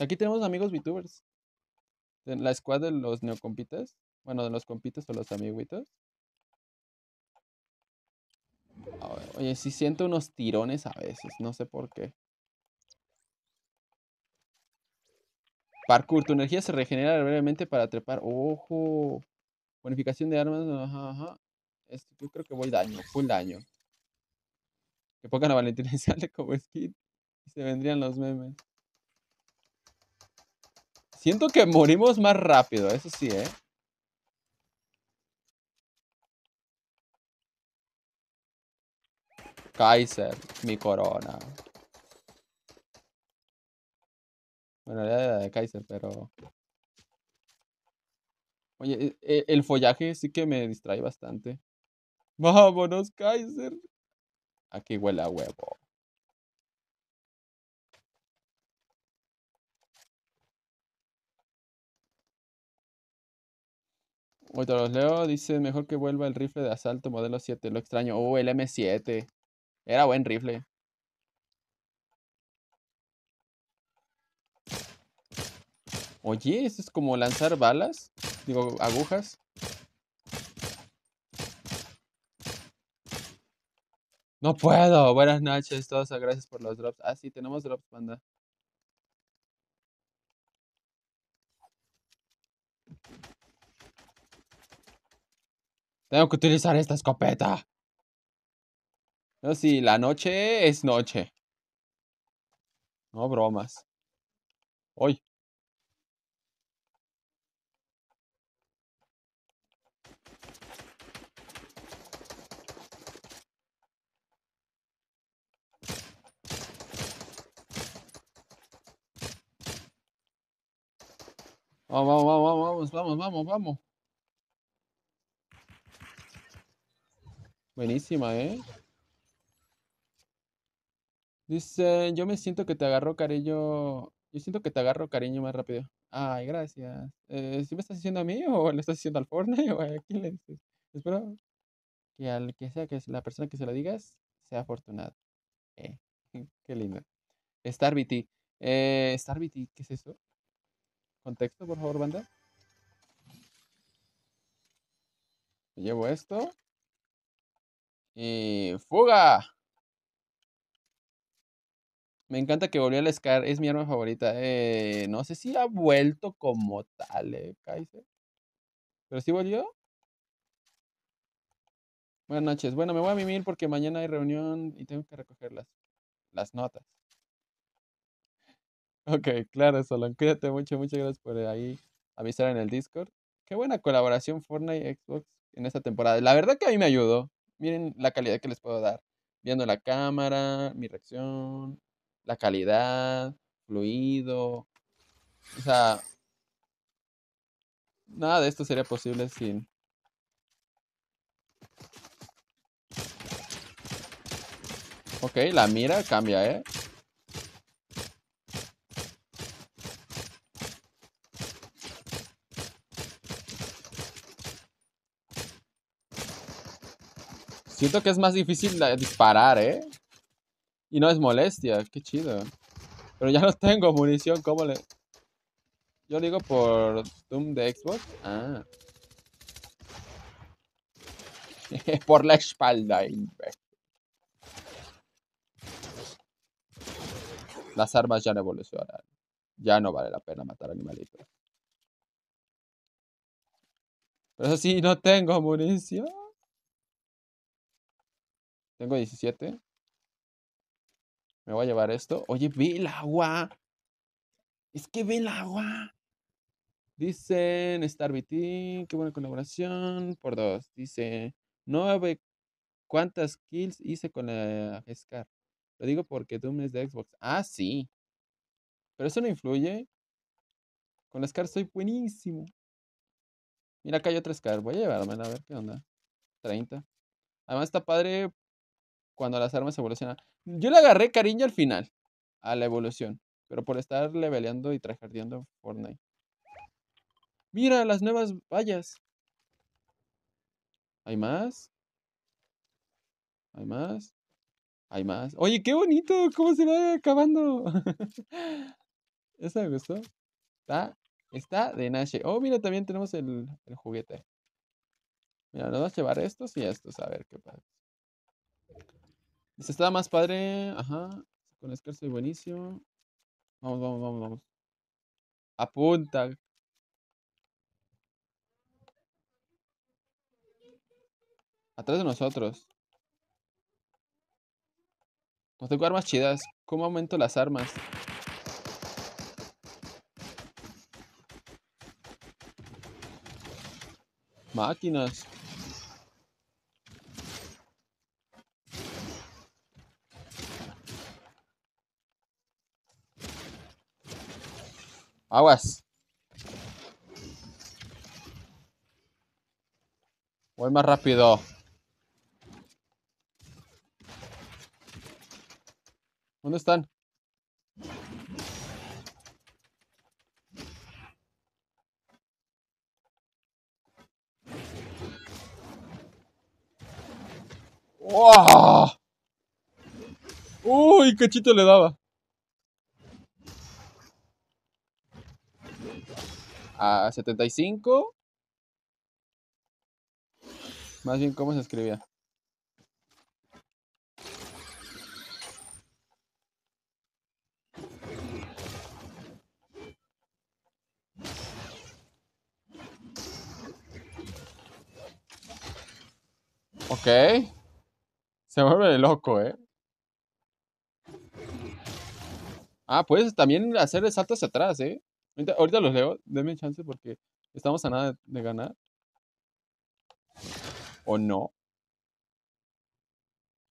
Aquí tenemos amigos VTubers. La squad de los neocompitas. Bueno, de los compitas o los amiguitos. Oye, sí siento unos tirones a veces, no sé por qué. Parkour, tu energía se regenera brevemente para trepar. ¡Ojo! Bonificación de armas. Ajá, ajá. Esto, yo creo que voy daño, full daño. Que pongan a Valentina y sale como skin. Y se vendrían los memes. Siento que morimos más rápido, eso sí, ¿eh? Kaiser, mi corona. Bueno, era de Kaiser, pero. Oye, e, e, el follaje sí que me distrae bastante. ¡Vámonos, Kaiser! Aquí huele a huevo. Ahorita los leo. Dice, mejor que vuelva el rifle de asalto modelo 7. Lo extraño. Uh, el M7. Era buen rifle. Oye, esto es como lanzar balas. Digo, agujas. No puedo. Buenas noches, todos. Gracias por los drops. Ah, sí, tenemos drops, banda. Tengo que utilizar esta escopeta. No, si la noche es noche. No bromas. Hoy. Vamos, vamos, vamos, vamos, vamos, vamos, Buenísima, ¿eh? Dice, yo me siento que te agarro cariño. Yo siento que te agarro cariño más rápido. Ay, gracias. Eh, ¿Sí me estás diciendo a mí o le estás diciendo al Fortnite o a quién le dices? Espero que al que sea que es la persona que se lo digas sea afortunado. Eh, qué lindo. Starvity Eh, ¿qué es eso? Contexto, por favor, banda. Me llevo esto. Y fuga. Me encanta que volvió al Scar, es mi arma favorita. Eh, no sé si ha vuelto como tal, eh, Pero sí volvió. Buenas noches. Bueno, me voy a mimir porque mañana hay reunión y tengo que recoger las, las notas. Ok, claro, Solón. Cuídate mucho, muchas gracias por eh, ahí avisar en el Discord. Qué buena colaboración Fortnite Xbox en esta temporada. La verdad que a mí me ayudó. Miren la calidad que les puedo dar. Viendo la cámara, mi reacción, la calidad, fluido. O sea, nada de esto sería posible sin... Ok, la mira cambia, ¿eh? Siento que es más difícil eh, disparar, ¿eh? Y no es molestia, qué chido. Pero ya no tengo munición, ¿cómo le...? Yo digo por Doom de Xbox. Ah. por la espalda, Las armas ya no evolucionan. Ya no vale la pena matar animalitos. Pero si no tengo munición. Tengo 17. Me voy a llevar esto. Oye, ve el agua. Es que ve el agua. Dicen Star B.T. qué buena colaboración. Por dos. Dice, no ve cuántas kills hice con la Scar. Lo digo porque Doom es de Xbox. Ah, sí. Pero eso no influye. Con la Scar soy buenísimo. Mira, acá hay otra Scar. Voy a llevarme a ver qué onda. 30. Además está padre cuando las armas evolucionan. Yo le agarré cariño al final, a la evolución. Pero por estar leveleando y trajardeando Fortnite. Mira las nuevas vallas. ¿Hay más? ¿Hay más? ¿Hay más? Oye, qué bonito, cómo se va acabando. ¿Esa me gustó? Está, está de Nache. Oh, mira, también tenemos el, juguete. Mira, nos va a llevar estos y estos, a ver qué pasa. Este está más padre. Ajá. Con y buenísimo. Vamos, vamos, vamos, vamos. Apunta. Atrás de nosotros. No tengo armas chidas. ¿Cómo aumento las armas? Máquinas. Aguas. Voy más rápido. ¿Dónde están? ¡Wow! ¡Uy, qué chito le daba! a 75. Más bien, ¿cómo se escribía? Ok. Se vuelve loco, ¿eh? Ah, puedes también hacer saltos atrás, ¿eh? Ahorita, los leo, denme chance porque estamos a nada de, ganar. ¿O no?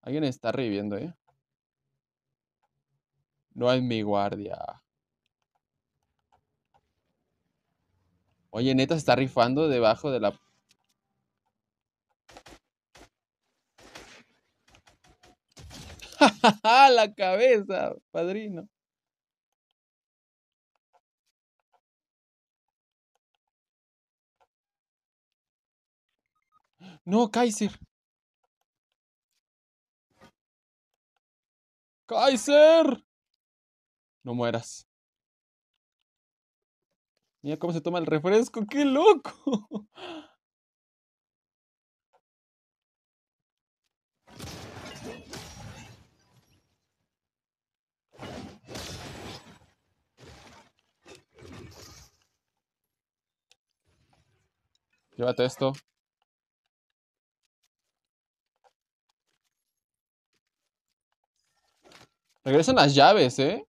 Alguien está reviviendo, ¿eh? No hay mi guardia. Oye, neta, se está rifando debajo de la... la cabeza, padrino. No, Kaiser. Kaiser. No mueras. Mira cómo se toma el refresco. ¡Qué loco! Llévate esto. Regresan las llaves, ¿eh?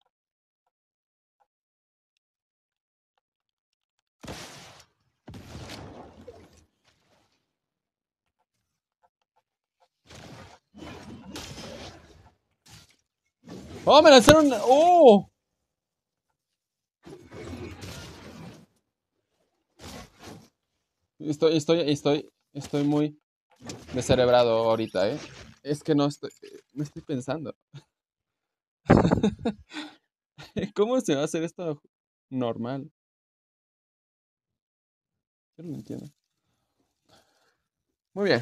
¡Oh, me lanzaron! ¡Oh! Estoy, estoy, estoy, estoy muy descerebrado ahorita, ¿eh? Es que no estoy, eh, no estoy pensando. ¿Cómo se va a hacer esto normal? Yo no entiendo. Muy bien.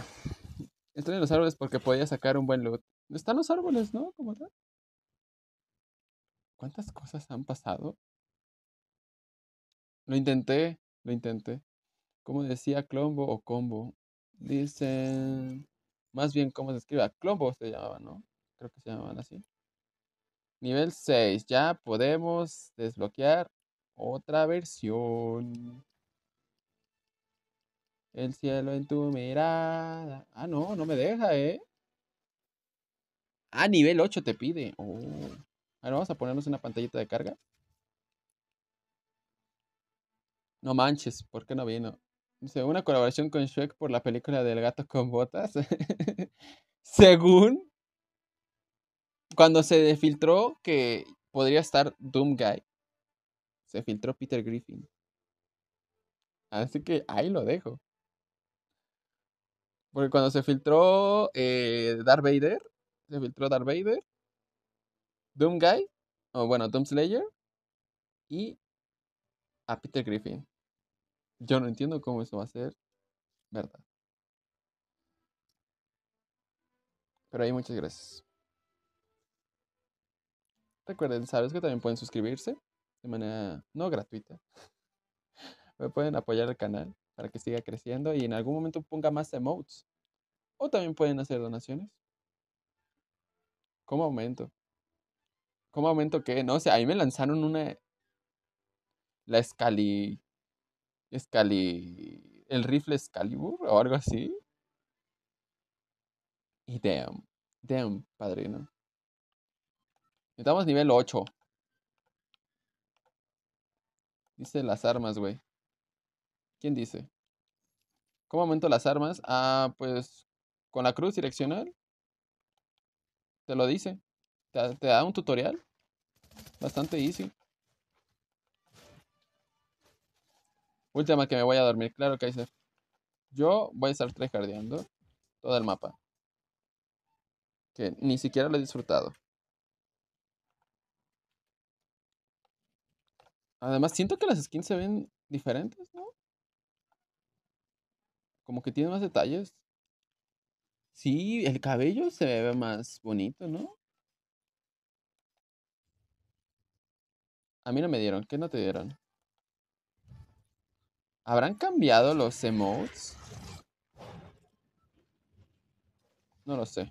Entré en los árboles porque podía sacar un buen loot. Están los árboles, ¿no? ¿Cómo tal. ¿Cuántas cosas han pasado? Lo intenté, lo intenté. ¿Cómo decía Clombo o Combo. Dicen. Más bien, ¿cómo se escribe? Clombo se llamaba, ¿no? Creo que se llamaban así. Nivel 6. Ya podemos desbloquear otra versión. El cielo en tu mirada. Ah, no, no me deja, ¿eh? Ah, nivel 8 te pide. Ahora oh. vamos a ponernos una pantallita de carga. No manches, ¿por qué no vino? Dice, una colaboración con Shrek por la película del gato con botas. Según cuando se filtró que podría estar Doom Guy, se filtró Peter Griffin. Así que ahí lo dejo. Porque cuando se filtró eh, Darth Vader, se filtró Darth Vader, Doom Guy, o bueno, Doom Slayer, y a Peter Griffin. Yo no entiendo cómo eso va a ser verdad. Pero ahí muchas gracias. Recuerden, sabes que también pueden suscribirse de manera no gratuita. Me pueden apoyar el canal para que siga creciendo y en algún momento ponga más emotes. O también pueden hacer donaciones. ¿Cómo aumento? ¿Cómo aumento qué? No sé, ahí me lanzaron una. La Scali... Scali... El rifle Scalibur o algo así. Y damn. Damn, padrino. Necesitamos nivel 8. Dice las armas, güey. ¿Quién dice? ¿Cómo aumento las armas? Ah, pues con la cruz direccional. Te lo dice. Te, da un tutorial. Bastante easy. Última que me voy a dormir. Claro, que Kaiser. Yo voy a estar trejardeando todo el mapa. Que ni siquiera lo he disfrutado. Además, siento que las skins se ven diferentes, ¿no? Como que tienen más detalles. Sí, el cabello se ve más bonito, ¿no? A mí no me dieron, ¿qué no te dieron? ¿Habrán cambiado los emotes? No lo sé.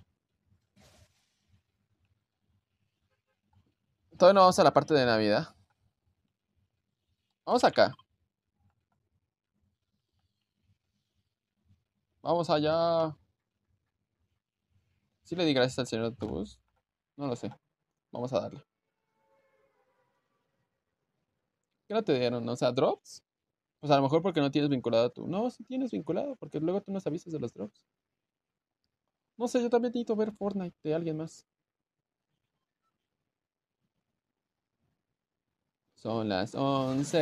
Todavía no vamos a la parte de Navidad. Vamos acá. Vamos allá. Si le di gracias al señor autobús? No lo sé. Vamos a darle. ¿Qué no te dieron? O sea, drops. Pues a lo mejor porque no tienes vinculado a tu. No, sí tienes vinculado, porque luego tú nos avisas de los drops. No sé, yo también necesito ver Fortnite de alguien más. Son las 11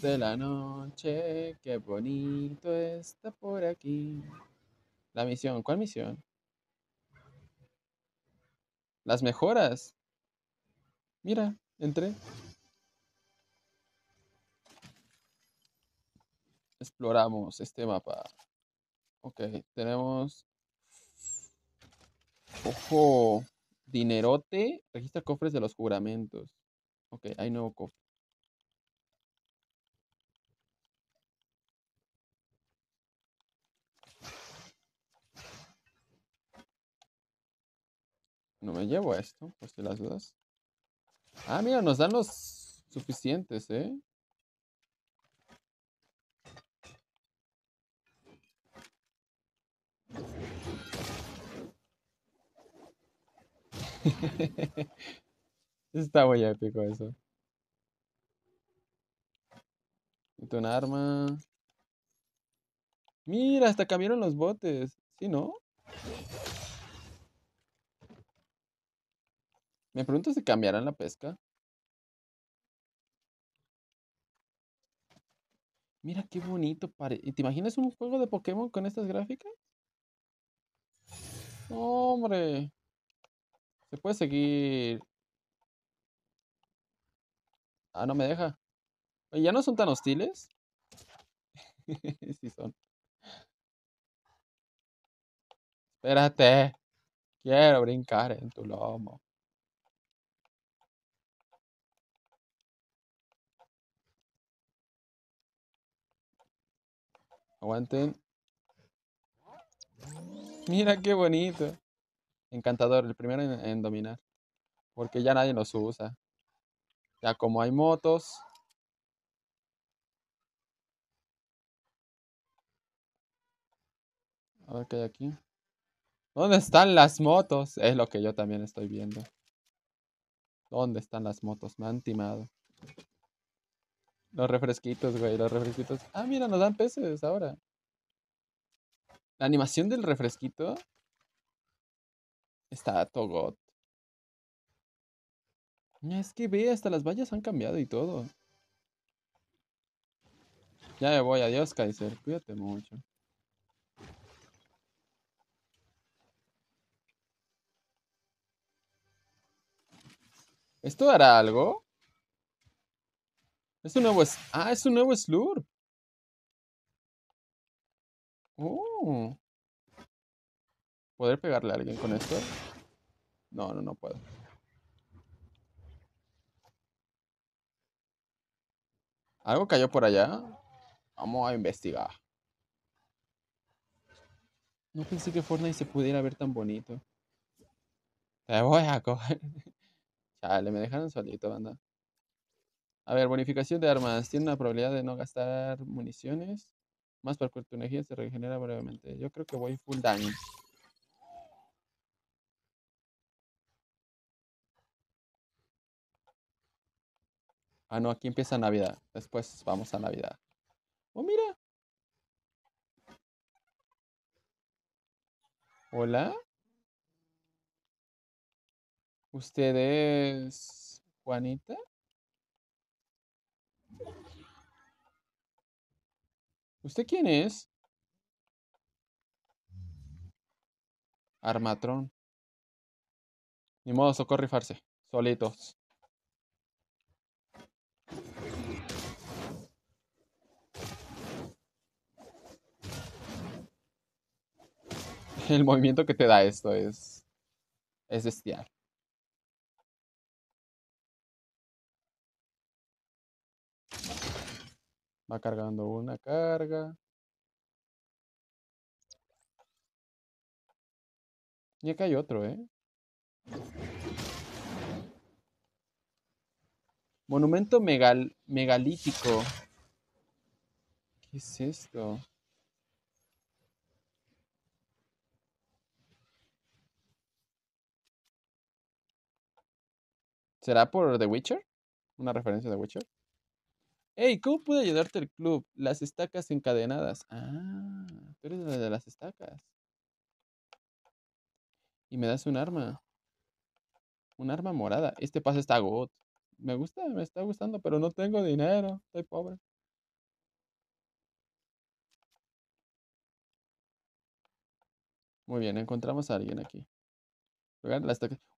de la noche, qué bonito está por aquí. La misión, ¿cuál misión? Las mejoras. Mira, entré. Exploramos este mapa. Ok, tenemos... Ojo, dinerote, registra cofres de los juramentos. Ok, hay nuevo cofre. No me llevo esto, por si las dudas. Ah, mira, nos dan los suficientes, ¿eh? Está muy épico eso. Necesito un arma. Mira, hasta cambiaron los botes. ¿Sí, no? Me pregunto si cambiarán la pesca. Mira qué bonito parece. ¿Te imaginas un juego de Pokémon con estas gráficas? Hombre. Se puede seguir. Ah, no me deja. ¿Ya no son tan hostiles? sí son. Espérate. Quiero brincar en tu lomo. Aguanten. Mira qué bonito. Encantador, el primero en, dominar. Porque ya nadie los usa. Ya como hay motos. A ver qué hay aquí. ¿Dónde están las motos? Es lo que yo también estoy viendo. ¿Dónde están las motos? Me han timado. Los refresquitos, güey, los refresquitos. Ah, mira, nos dan peces ahora. La animación del refresquito está togot. Es que ve, hasta las vallas han cambiado y todo. Ya me voy, adiós Kaiser, cuídate mucho. ¿Esto hará algo? Es un nuevo... Ah, es un nuevo slur. Oh. ¿Poder pegarle a alguien con esto? No, no, no puedo. ¿Algo cayó por allá? Vamos a investigar. No pensé que Fortnite se pudiera ver tan bonito. Te voy a coger. Chale, me dejaron solito, anda. A ver, bonificación de armas. Tiene una probabilidad de no gastar municiones. Más para tu energía se regenera brevemente. Yo creo que voy full damage. Ah, no, aquí empieza Navidad. Después vamos a Navidad. Oh, mira. Hola. ¿Usted es Juanita? ¿Usted quién es? Armatrón. Ni modo, y rifarse. Solitos. El movimiento que te da esto es... Es bestial. Va cargando una carga. Y acá hay otro, ¿eh? Monumento megalítico. ¿Qué es esto? ¿Será por The Witcher? ¿Una referencia de Witcher? Hey, ¿cómo pude ayudarte el club? Las estacas encadenadas. Ah, tú eres de las estacas. Y me das un arma. Un arma morada. Este paso está god. Me gusta, me está gustando, pero no tengo dinero. Estoy pobre. Muy bien, encontramos a alguien aquí.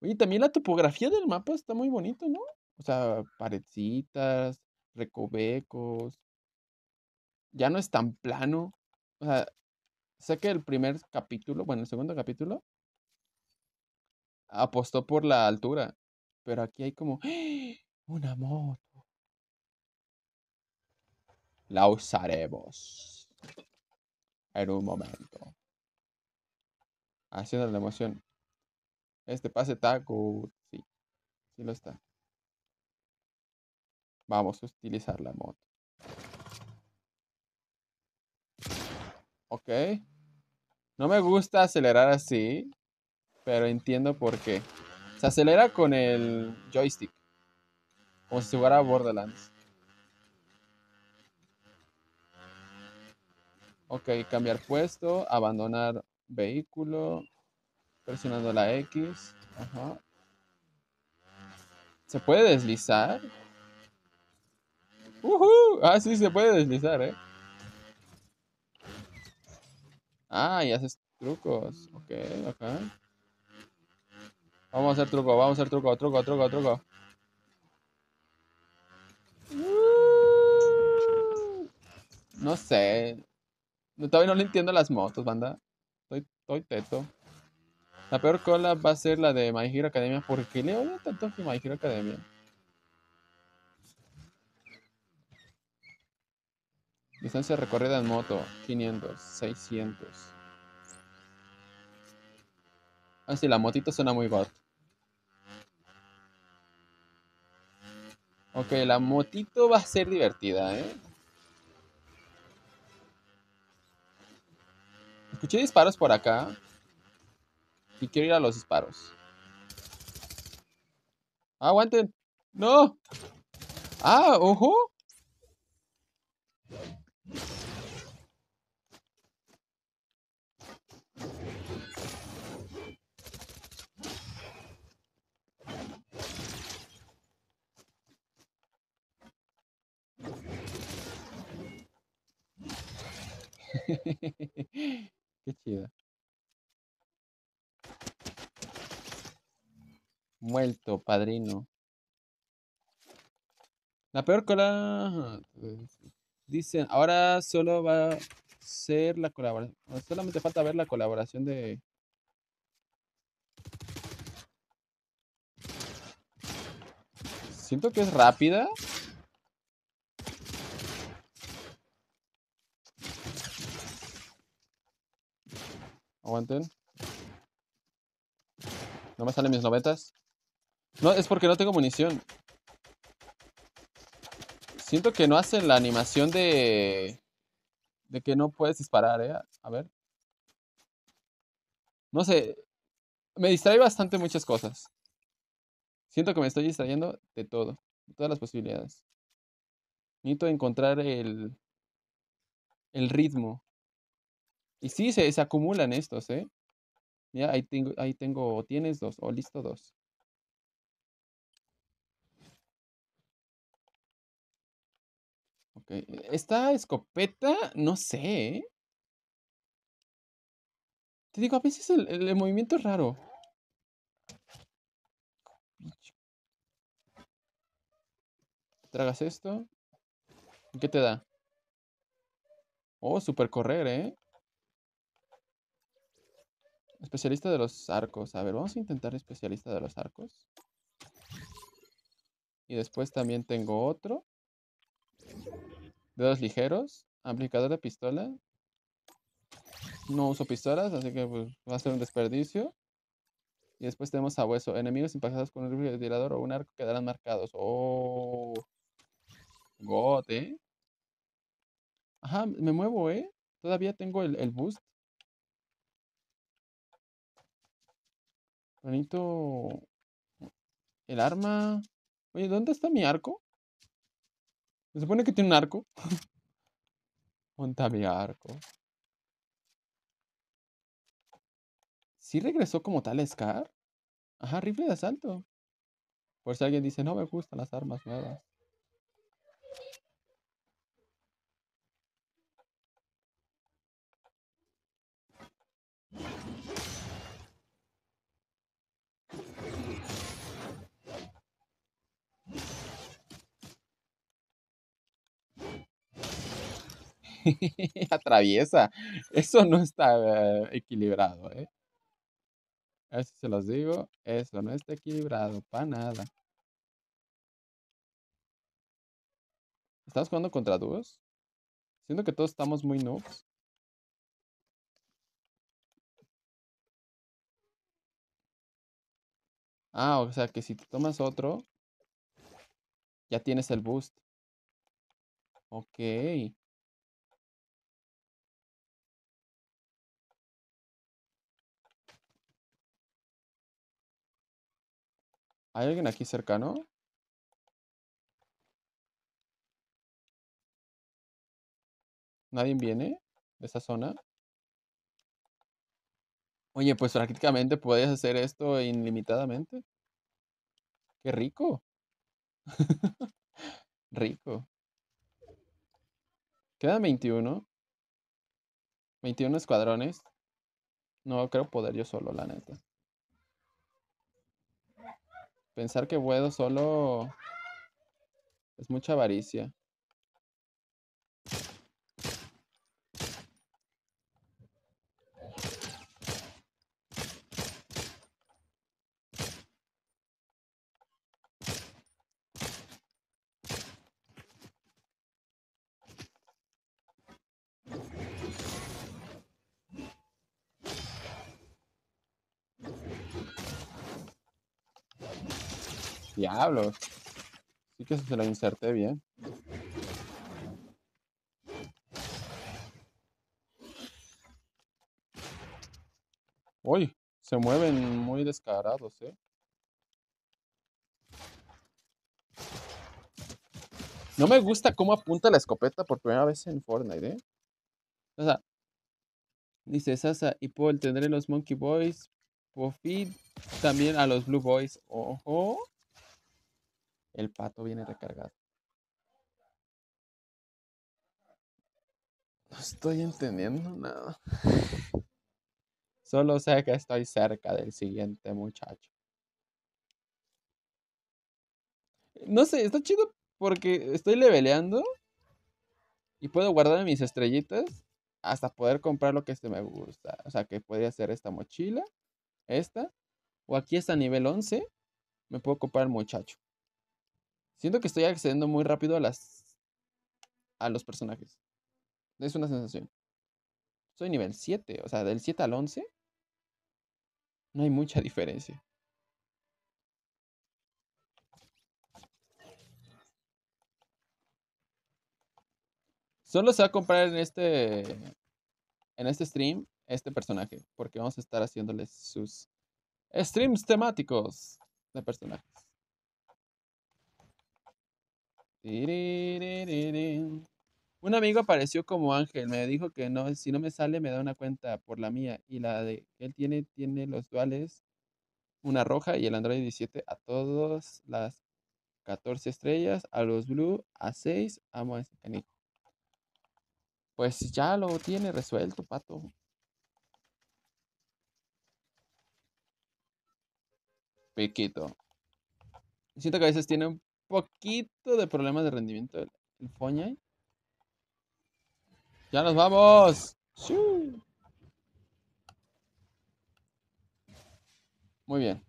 Oye, también la topografía del mapa está muy bonito, ¿no? O sea, parecitas recovecos. Ya no es tan plano. O sea, sé que el primer capítulo, bueno, el segundo capítulo, apostó por la altura, pero aquí hay como ¡Ah! una moto. La usaremos en un momento. Haciendo la emoción. Este pase taco, sí, sí lo está. Vamos a utilizar la moto. Ok. No me gusta acelerar así, pero entiendo por qué. Se acelera con el joystick. Como si fuera Borderlands. Ok, cambiar puesto, abandonar vehículo, presionando la X. Ajá. ¿Se puede deslizar? Uh Ah, sí, se puede deslizar, ¿eh? Ah, y haces trucos. Ok, acá. Vamos a hacer truco, vamos a hacer truco, truco, truco, truco. no sé. todavía no le entiendo las motos, banda. Estoy, estoy teto. La peor cola va a ser la de My Hero Academia. ¿Por qué le odio tanto que My Hero Academia? Distancia recorrida en moto, 500, 600. Ah, sí, la motito suena muy bot. Ok, la motito va a ser divertida, ¿eh? Escuché disparos por acá. Y quiero ir a los disparos. Ah, ¡Aguanten! ¡No! ¡Ah, ojo! Qué chida Muerto, padrino. La peor cola. Dicen, ahora solo va a ser la colaboración. Solamente falta ver la colaboración de. Siento que es rápida. Aguanten. No me salen mis novetas. No, es porque no tengo munición. Siento que no hacen la animación de. de que no puedes disparar, ¿eh? A ver. No sé. Me distrae bastante muchas cosas. Siento que me estoy distrayendo de todo. De todas las posibilidades. Necesito encontrar el. el ritmo. Y sí, se, acumulan estos, ¿eh? Ya, ahí tengo, ahí tengo, tienes dos, o listo dos. Esta escopeta, no sé. ¿eh? Te digo, a veces el, movimiento es raro. Tragas esto. ¿Qué te da? Oh, super correr, ¿eh? Especialista de los arcos. A ver, vamos a intentar especialista de los arcos. Y después también tengo otro. Dedos ligeros. amplificador de pistola. No uso pistolas, así que pues, va a ser un desperdicio. Y después tenemos a hueso. Enemigos impactados con un tirador o un arco quedarán marcados. Oh. Gote, ¿eh? Ajá, me muevo, eh. Todavía tengo el, el boost. Bonito. El arma. Oye, ¿dónde está mi arco? Se supone que tiene un arco. ¿monta mi arco? ¿Sí regresó como tal Scar? Ajá, rifle de asalto. Por si alguien dice, no me gustan las armas nuevas. atraviesa. Eso no está equilibrado, ¿eh? Eso se los digo, eso no está equilibrado para nada. ¿Estás jugando contra dos Siento que todos estamos muy noobs. Ah, o sea que si te tomas otro, ya tienes el boost. Ok. ¿Hay alguien aquí cercano? ¿Nadie viene de esa zona? Oye, pues prácticamente puedes hacer esto ilimitadamente. ¡Qué rico! rico. Quedan 21. 21 escuadrones. No creo poder yo solo, la neta. Pensar que puedo solo es mucha avaricia. Diablos. Sí que se la inserté bien. Uy, se mueven muy descarados, ¿eh? No me gusta cómo apunta la escopeta por primera vez en Fortnite, ¿eh? O sea, dice Sasa y Paul, tendré los Monkey Boys, Puffy, también a los Blue Boys. Ojo el pato viene ah, recargado. No estoy entendiendo nada. Solo sé que estoy cerca del siguiente muchacho. No sé, está chido porque estoy leveleando y puedo guardar mis estrellitas hasta poder comprar lo que este me gusta. O sea, que podría ser esta mochila, esta, o aquí está nivel 11, me puedo comprar el muchacho. Siento que estoy accediendo muy rápido a las. a los personajes. Es una sensación. Soy nivel 7, o sea, del 7 al 11. No hay mucha diferencia. Solo se va a comprar en este. En este stream, este personaje. Porque vamos a estar haciéndoles sus streams temáticos de personajes. Un amigo apareció como ángel, me dijo que no, si no me sale me da una cuenta por la mía y la de él tiene, tiene los duales, una roja y el Android 17 a todas las 14 estrellas, a los blue a 6, amo a ese Pues ya lo tiene resuelto, pato. Piquito. Siento que a veces tienen poquito de problemas de rendimiento del Foña. Ya nos vamos. Muy bien.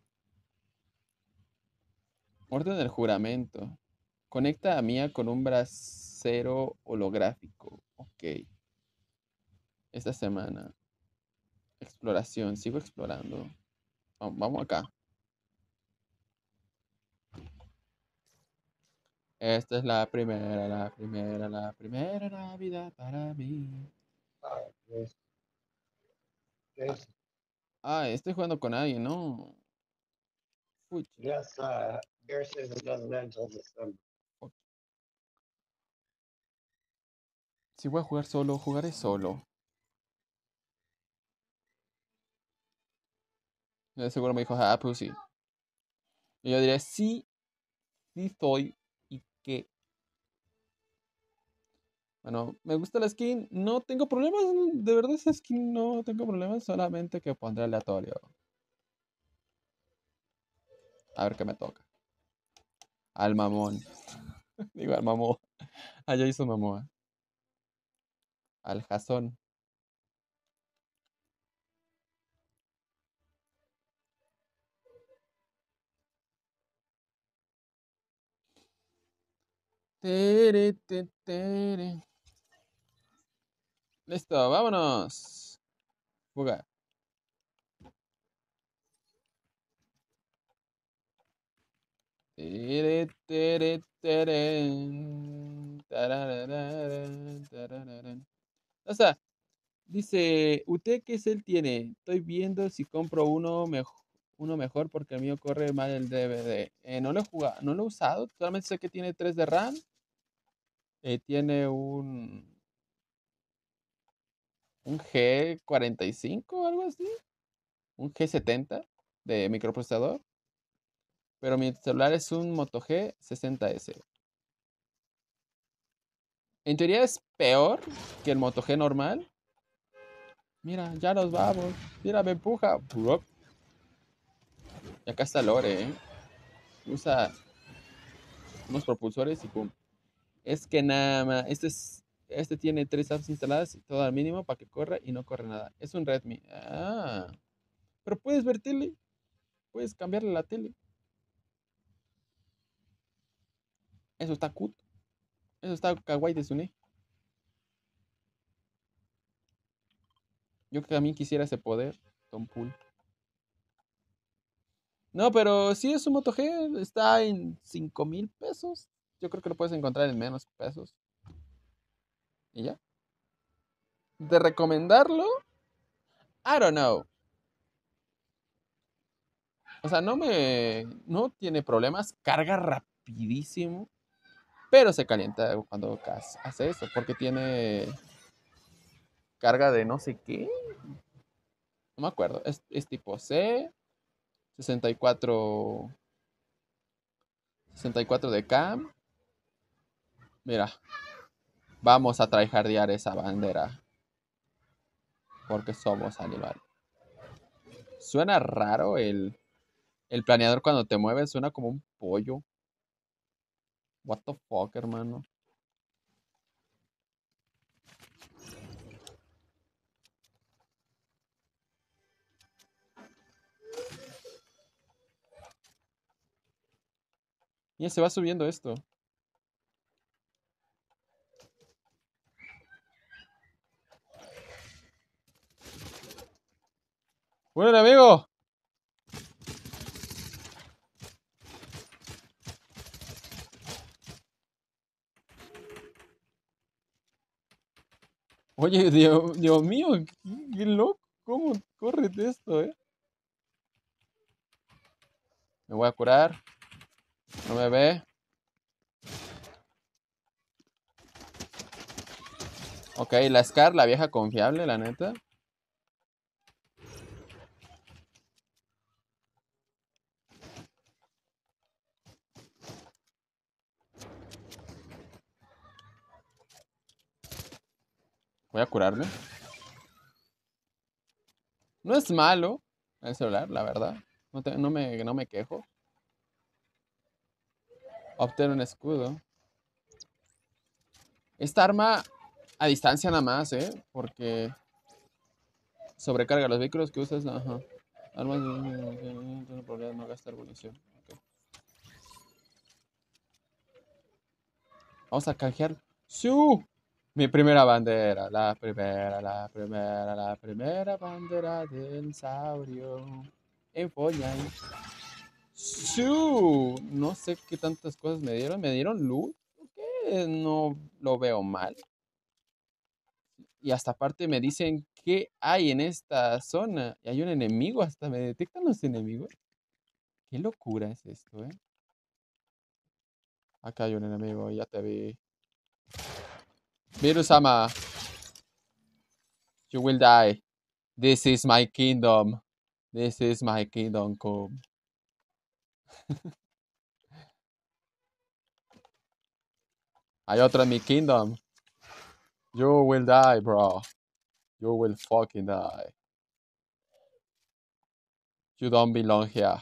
Orden del juramento. Conecta a Mía con un bracero holográfico. Ok. Esta semana. Exploración. Sigo explorando. Vamos acá. Esta es la primera, la primera, la primera Navidad para mí. Ah, estoy jugando con alguien, ¿no? Si voy a jugar solo, jugaré solo. Seguro me dijo, ah, pues sí. Y yo diré, sí, sí soy bueno, me gusta la skin, no tengo problemas, de verdad esa skin no tengo problemas, solamente que pondré aleatorio. A ver qué me toca. Al mamón. Digo, al mamón. Allá ah, hizo mamón. Al Jason. Listo, vámonos. Jugar. O sea, dice, ¿usted qué cel tiene? Estoy viendo si compro uno mejor uno mejor porque el mío corre mal el DVD. Eh, no lo he jugado, no lo he usado, solamente sé que tiene 3 de RAM eh, tiene un, un G45 o algo así, un G70 de microprocesador, pero mi celular es un Moto G60S. En teoría es peor que el Moto G normal. Mira, ya nos vamos. Mira, me empuja. Y acá está Lore, ¿eh? Usa unos propulsores y pum es que nada este, es, este tiene tres apps instaladas y todo al mínimo para que corra y no corre nada. Es un Redmi. Ah. pero puedes ver tele, puedes cambiarle la tele. Eso está cut Eso está kawaii de Sune. Yo también quisiera ese poder, Tom Pool. No, pero si es un Moto G, está en 5 mil pesos. Yo creo que lo puedes encontrar en menos pesos. Y ya. De recomendarlo, I don't know. O sea, no me. No tiene problemas. Carga rapidísimo. Pero se calienta cuando hace eso. Porque tiene. Carga de no sé qué. No me acuerdo. Es, es tipo C. 64. 64 de CAM. Mira, vamos a traijardear esa bandera. Porque somos animal. Suena raro el, el planeador cuando te mueves, suena como un pollo. What the fuck, hermano. Mira, se va subiendo esto. Bueno, amigo. Oye, Dios, Dios mío, qué, loco, cómo corre esto, eh. Me voy a curar. No me ve. Ok, la Scar, la vieja confiable, la neta. Voy a curarme. No es malo el celular, la verdad. No, me, no me quejo. Obtener un escudo. Esta arma a distancia nada más, ¿eh? Porque sobrecarga los vehículos que usas. Ajá. Armas de problema, no gastar munición. Vamos a canjear. ¡Siu! Mi primera bandera, la primera, la primera, la primera bandera del saurio. En no sé qué tantas cosas me dieron. Me dieron luz. qué no lo veo mal. Y hasta aparte me dicen qué hay en esta zona. Y hay un enemigo, hasta me detectan los enemigos. Qué locura es esto, eh. Acá hay un enemigo, ya te vi. Miru-sama, you will die. This is my kingdom. This is my kingdom come. Hay otra mi kingdom. You will die, bro. You will fucking die. You don't belong here.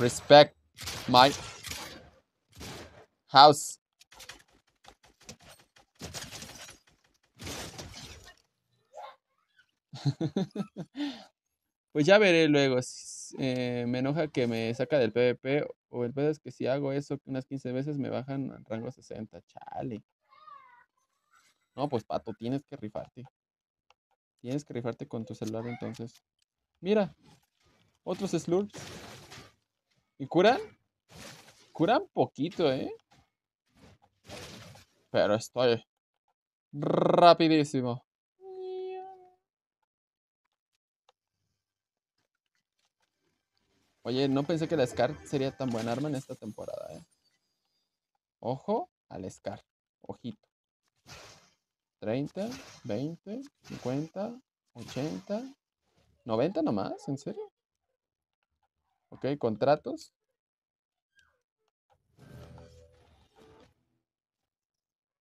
Respect my house. pues ya veré luego. Eh, me enoja que me saca del PvP o el pedo es que si hago eso unas 15 veces me bajan al rango 60. Chale. No, pues pato, tienes que rifarte. Tienes que rifarte con tu celular entonces. Mira, otros slurs ¿Y curan? Curan poquito, ¿eh? Pero estoy rapidísimo. Oye, no pensé que la Scar sería tan buena arma en esta temporada, ¿eh? Ojo al Scar. Ojito. 30, 20, 50, 80, 90 nomás, ¿en serio? Ok, contratos.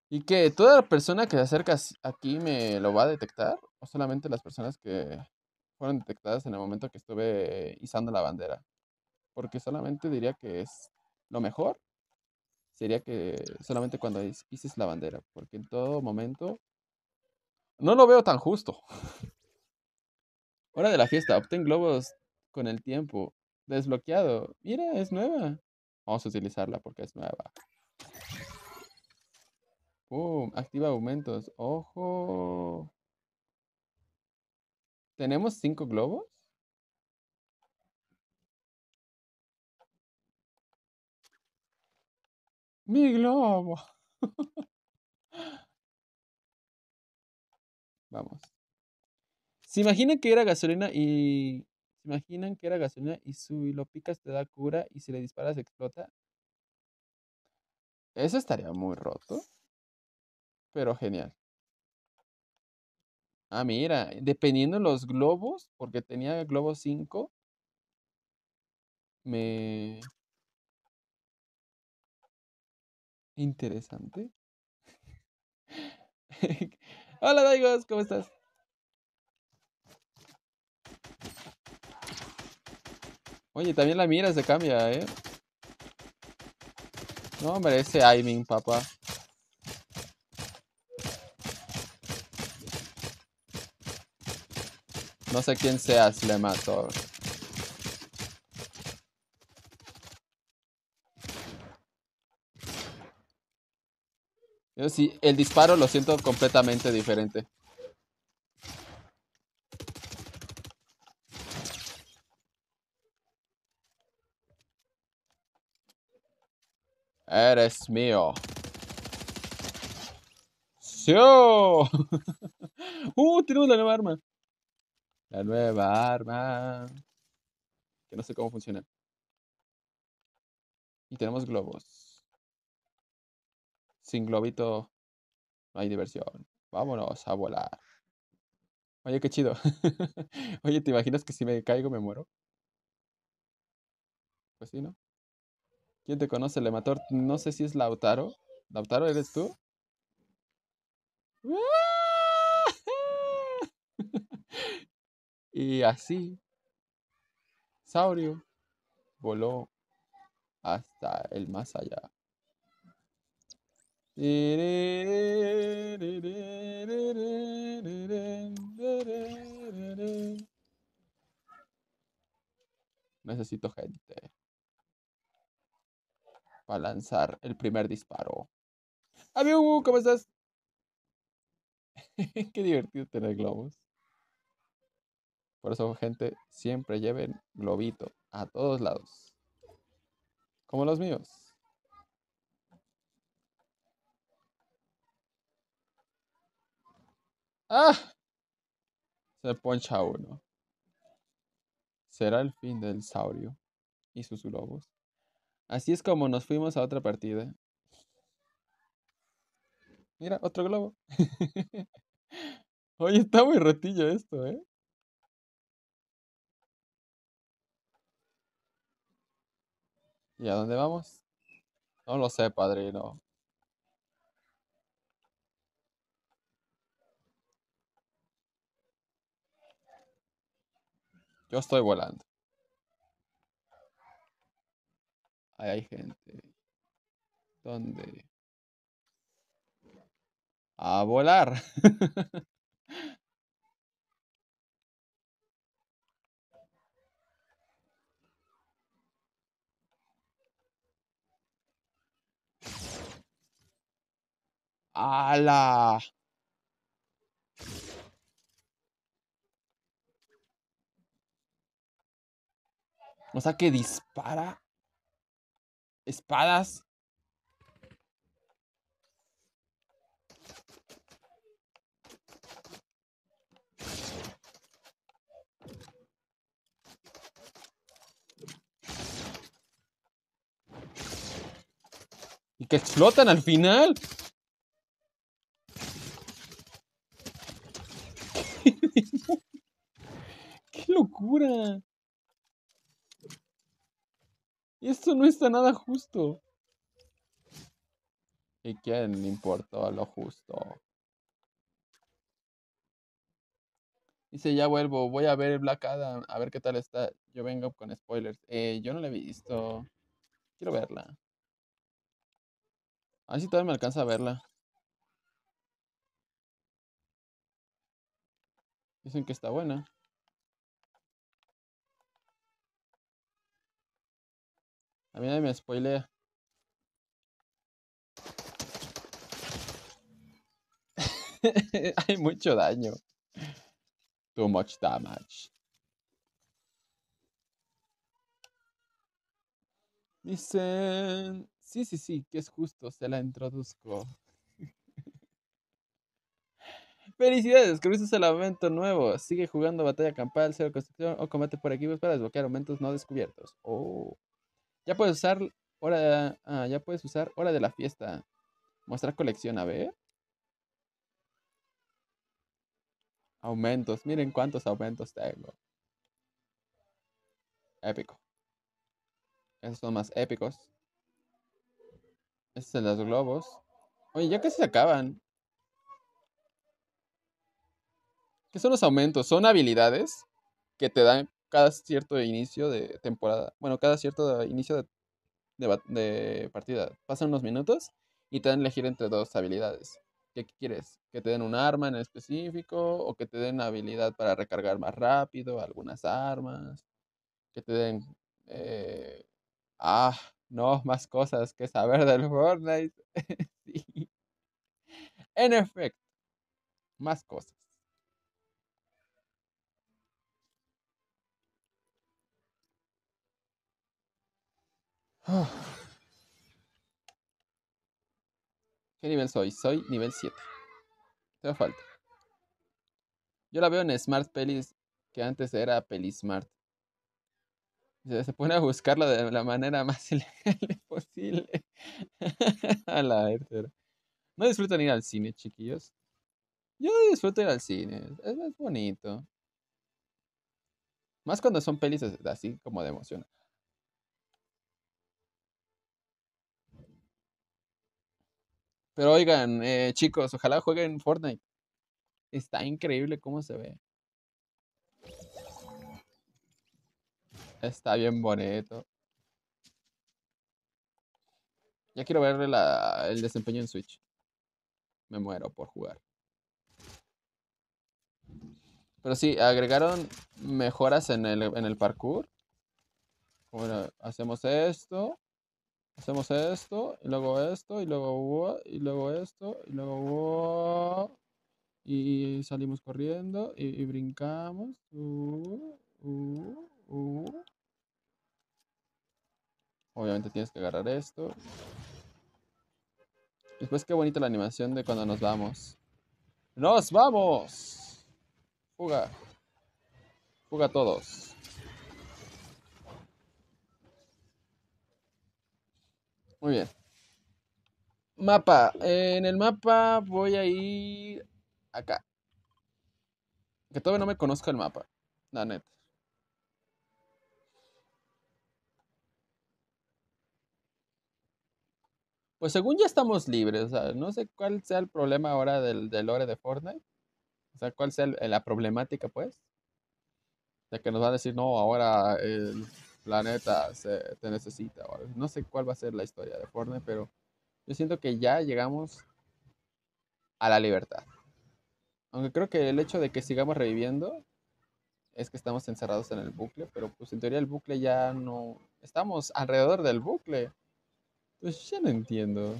¿Y que toda persona que se acerca aquí me lo va a detectar? ¿O solamente las personas que fueron detectadas en el momento que estuve izando la bandera? porque solamente diría que es lo mejor, sería que solamente cuando pises la bandera, porque en todo momento no lo veo tan justo. Hora de la fiesta, obtén globos con el tiempo. Desbloqueado. Mira, es nueva. Vamos a utilizarla porque es nueva. Boom, activa aumentos. Ojo. ¿Tenemos cinco globos? Mi globo. Vamos. ¿Se imaginan que era gasolina y... ¿Se imaginan que era gasolina y si lo picas te da cura y si le disparas explota? Eso estaría muy roto. Pero genial. Ah, mira, dependiendo de los globos, porque tenía globo 5, me, Interesante. Hola, Daigos, ¿cómo estás? Oye, también la mira se cambia, ¿eh? No, merece ese aiming, papá. No sé quién sea mató Yo sí, el disparo lo siento completamente diferente. Eres mío. ¡Sí! ¡Uh! Tenemos la nueva arma. La nueva arma. Que no sé cómo funciona. Y tenemos globos. Sin globito no hay diversión. Vámonos a volar. Oye, qué chido. Oye, ¿te imaginas que si me caigo me muero? Pues sí, ¿no? ¿Quién te conoce, Lemator? No sé si es Lautaro. ¿Lautaro eres tú? y así, Saurio voló hasta el más allá. Necesito gente. Para lanzar el primer disparo. ¡Adiós! ¿Cómo estás? Qué divertido tener globos. Por eso, gente, siempre lleven globito a todos lados. Como los míos. ¡Ah! Se poncha uno. Será el fin del saurio y sus globos. Así es como nos fuimos a otra partida. Mira, otro globo. Oye, está muy rotillo esto, ¿eh? ¿Y a dónde vamos? No lo sé, padrino. Yo estoy volando. Ahí hay gente. ¿Dónde? A volar. ¡Hala! O sea que dispara espadas. Y que explotan al final. ¡Qué locura! Esto no está nada justo. ¿Y quién le importó lo justo? Dice, ya vuelvo, voy a ver Black Adam, a ver qué tal está. Yo vengo con spoilers. Eh, yo no la he visto. Quiero verla. A ver si todavía me alcanza a verla. Dicen que está buena. A mí me spoilea. Hay mucho daño. Too much damage. Dicen, sí, sí, sí, que es justo, se la introduzco. Felicidades, descubriste el evento nuevo. Sigue jugando batalla campal, cero construcción o combate por equipos para desbloquear aumentos no descubiertos. Oh. Ya puedes usar hora, ah, ya puedes usar hora de la fiesta. Mostrar colección, a ver. Aumentos, miren cuántos aumentos tengo. Épico. Esos son más épicos. Estos son los globos. Oye, ya casi se acaban. ¿Qué son los aumentos? Son habilidades que te dan cada cierto inicio de temporada, bueno, cada cierto inicio de, de, partida, pasan unos minutos y te dan elegir entre dos habilidades. ¿Qué quieres? ¿Que te den un arma en específico o que te den habilidad para recargar más rápido algunas armas? ¿Que te den... Eh, ah, no, más cosas que saber del Fortnite. sí. En efecto, más cosas. ¿Qué nivel soy? Soy nivel 7. Te falta. Yo la veo en Smart Pelis, que antes era Smart. Se, pone a buscarla de la manera más posible. a la No disfrutan ir al cine, chiquillos. Yo disfruto ir al cine. Es, bonito. Más cuando son pelis así como de emoción. Pero oigan, eh, chicos, ojalá jueguen Fortnite. Está increíble cómo se ve. Está bien bonito. Ya quiero ver el desempeño en Switch. Me muero por jugar. Pero sí, agregaron mejoras en el, en el parkour. hacemos esto. Hacemos esto, y luego esto, y luego y luego esto, y luego y salimos corriendo y, brincamos. Uh, uh, uh. Obviamente tienes que agarrar esto. Después qué bonita la animación de cuando nos vamos. ¡Nos vamos! Fuga. Fuga todos. Muy bien. Mapa. En el mapa voy a ir acá. Que todavía no me conozco el mapa. La neta. Pues según ya estamos libres, o sea, no sé cuál sea el problema ahora del, lore de Fortnite. O sea, cuál sea la problemática, pues. Ya que nos va a decir, no, ahora el planeta se, te necesita. O no sé cuál va a ser la historia de Fortnite, pero yo siento que ya llegamos a la libertad. Aunque creo que el hecho de que sigamos reviviendo es que estamos encerrados en el bucle, pero pues en teoría el bucle ya no... Estamos alrededor del bucle. Pues ya no entiendo.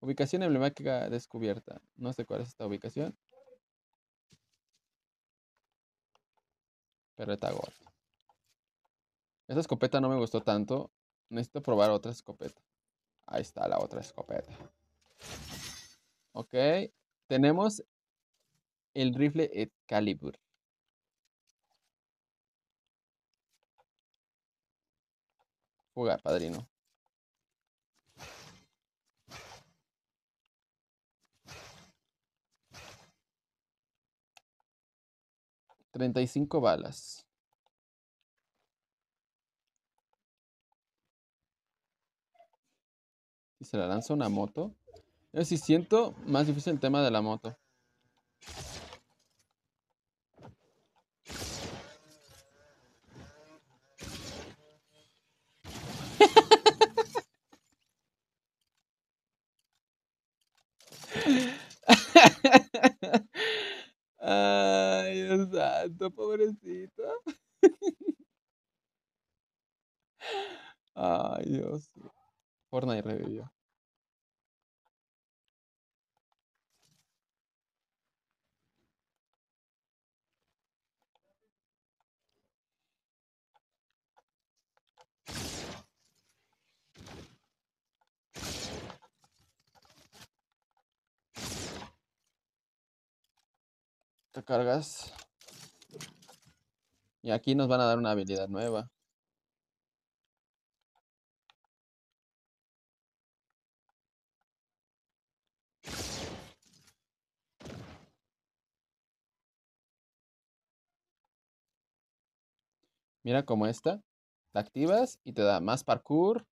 Ubicación emblemática descubierta. No sé cuál es esta ubicación. Gordo esta escopeta no me gustó tanto. Necesito probar otra escopeta. Ahí está la otra escopeta. Ok. Tenemos el rifle Excalibur. Jugar, padrino. Treinta y cinco balas. se la lanza una moto. Es sí siento más difícil el tema de la moto. Ay, Dios santo, pobrecito. Ay, Dios. Fortnite revivió. Te cargas. Y aquí nos van a dar una habilidad nueva. Mira como esta. La activas y te da más parkour,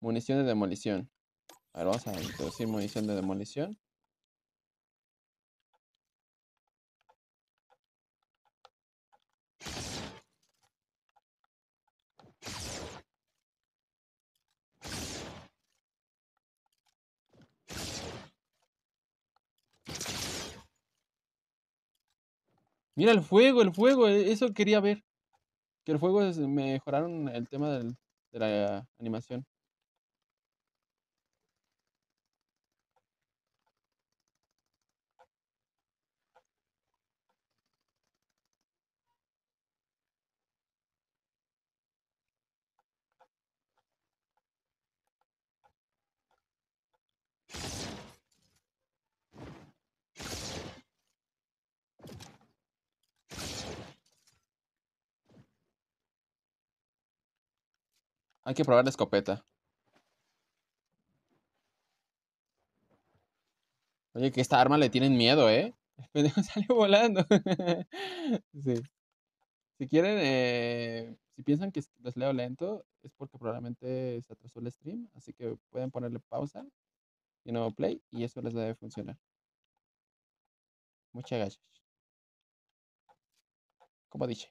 munición de demolición. A ver, vamos a introducir munición de demolición. Mira el fuego, el fuego, e, eso quería ver. Que el fuego mejoraron el tema de la animación. Hay que probar la escopeta. Oye, que esta arma le tienen miedo, ¿eh? El pendejo salió volando. sí. Si quieren, eh, si piensan que les leo lento, es porque probablemente se atrasó el stream, así que pueden ponerle pausa y nuevo play y eso les debe funcionar. Muchas gracias. Como dije.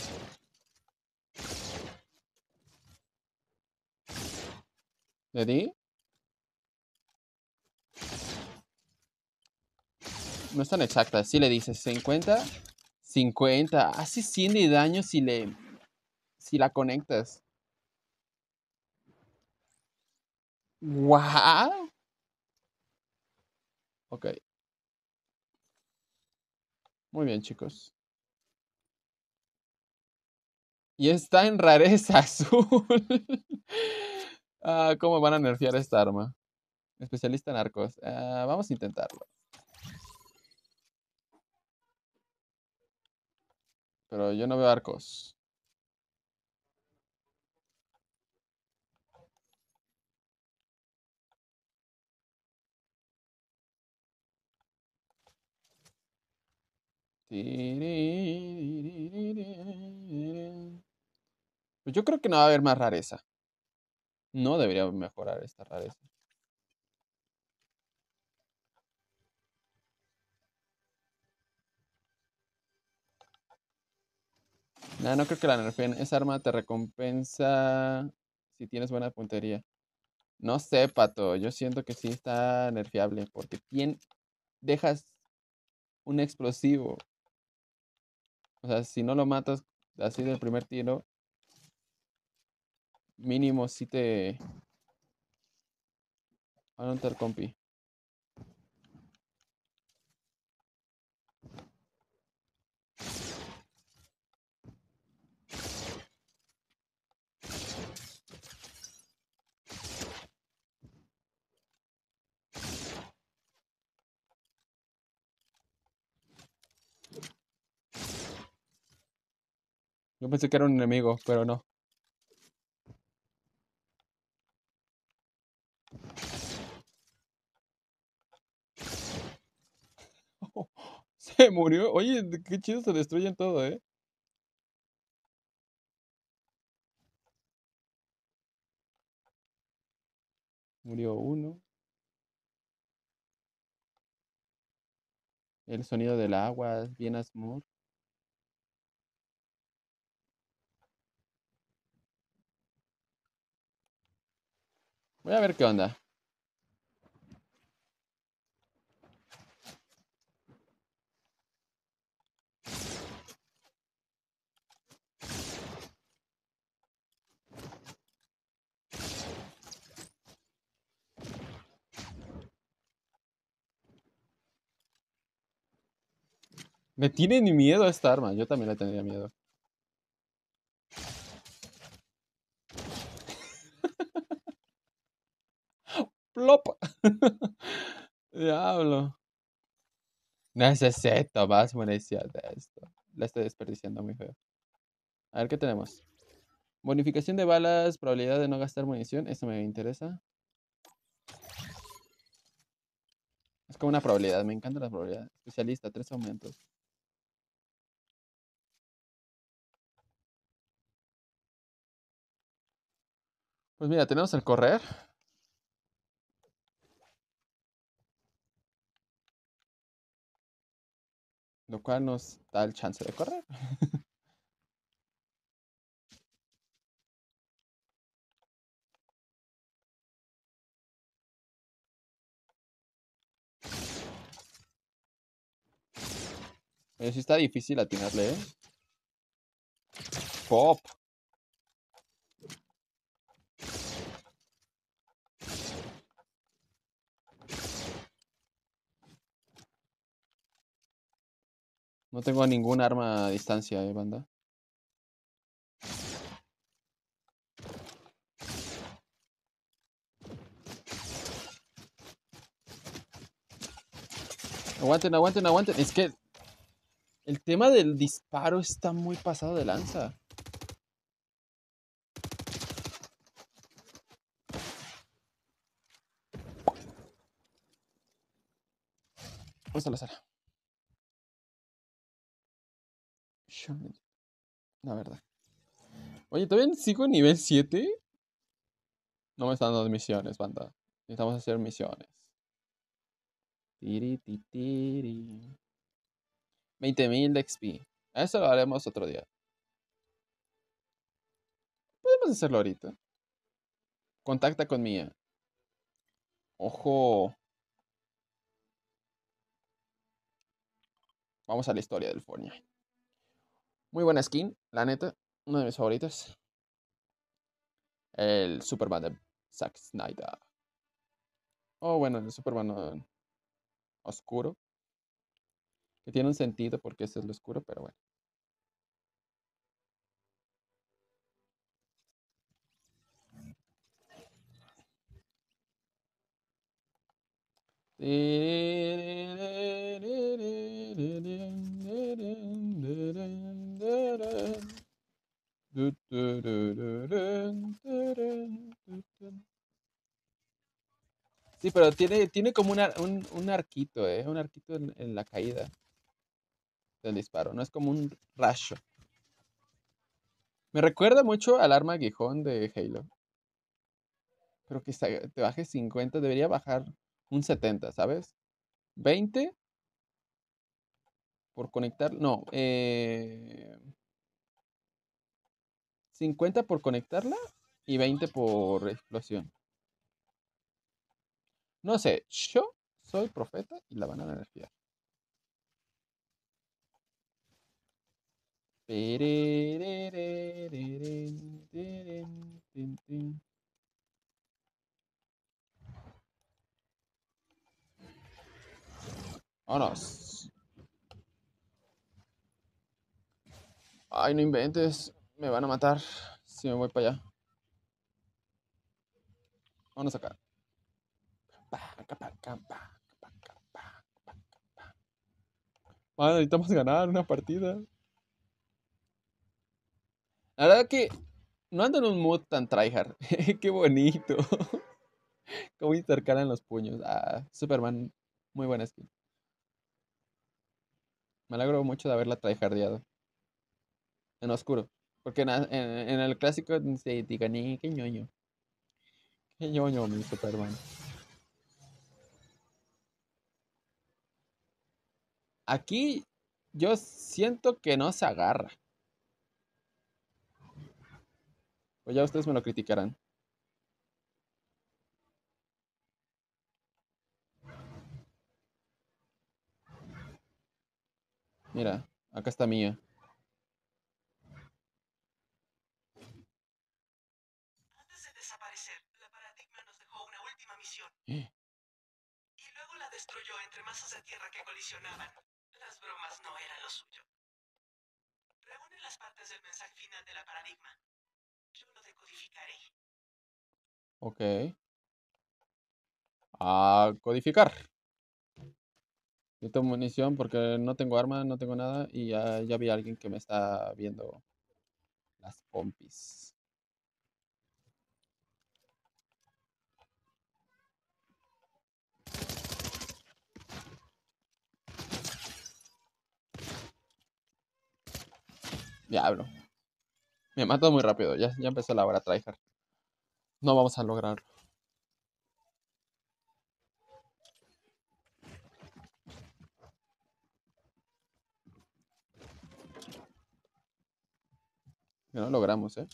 ¿De ti? No tan exactas. Si le dices 50, 50. Hace 100 de daño si le. Si la conectas. ¡Wow! Ok. Muy bien, chicos. Y está en rareza azul. Ah, ¿Cómo van a nerfear esta arma? Especialista en arcos. Ah, vamos a intentarlo. Pero yo no veo arcos. yo creo que no va a haber más rareza. No debería mejorar esta rareza. No, no creo que la nerfeen. Esa arma te recompensa si tienes buena puntería. No sé, pato. Yo siento que sí está nerfeable. Porque bien dejas un explosivo. O sea, si no lo matas así del primer tiro, mínimo si te... A Anotar compi. Yo pensé que era un enemigo, pero no. murió. Oye, qué chido se destruyen todo, ¿eh? Murió uno. El sonido del agua, bien asmur. Voy a ver qué onda. Me tiene ni miedo esta arma. Yo también le tendría miedo. Plop. Diablo. Necesito más munición de esto. La estoy desperdiciando muy feo. A ver qué tenemos. Bonificación de balas, probabilidad de no gastar munición. Eso me interesa. Es como una probabilidad. Me encanta la probabilidad. Especialista, tres aumentos. Pues mira, tenemos el correr. Lo cual nos da el chance de correr. Pero sí está difícil atinarle, ¿eh? Pop. No tengo ningún arma a distancia, eh, banda. Aguanten, aguanten, aguanten. Es que el tema del disparo está muy pasado de lanza. Vamos a la sala. La verdad. Oye, ¿todavía sigo nivel 7? No me están dando misiones, banda. Necesitamos hacer misiones. 20.000 de XP. Eso lo haremos otro día. Podemos hacerlo ahorita. Contacta con Mía. Ojo. Vamos a la historia del Fortnite. Muy buena skin, la neta. uno de mis favoritas. El Superman de Zack Snyder. Oh, bueno, el Superman ah, oscuro. Que tiene un sentido porque ese es lo oscuro, pero bueno. Sí, pero tiene, tiene como un, un, arquito, ¿eh? Un arquito en, la caída del disparo. No es como un rayo. Me recuerda mucho al arma aguijón de Halo. Creo que te baje 50, debería bajar un 70, ¿sabes? 20 por conectar, no, 50 eh, por conectarla y 20 por explosión. No sé, yo soy profeta y la van a nerfear. Vámonos. Ay, no inventes, me van a matar si me voy para allá. Vámonos acá. Bueno, necesitamos ganar una partida. La verdad que no ando en un mood tan tryhard. Qué bonito. Cómo intercalan los puños. Ah, Superman, muy buena skin. Me alegro mucho de haberla tryhardeado en oscuro. Porque en, el clásico se diga ni que ñoño. Que ñoño, mi Superman. Aquí yo siento que no se agarra. Pues ya ustedes me lo criticarán. Mira, acá está mía. aprisionaban. Las bromas no eran lo suyo. Reúne las partes del mensaje final de la paradigma. Yo lo decodificaré. Ok. A codificar. Yo tengo munición porque no tengo arma, no tengo nada. Y ya, ya vi a alguien que me está viendo las pompis. Diablo. Me mato muy rápido. Ya, ya empezó la hora tryhard. No vamos a lograrlo. No lo logramos, ¿eh?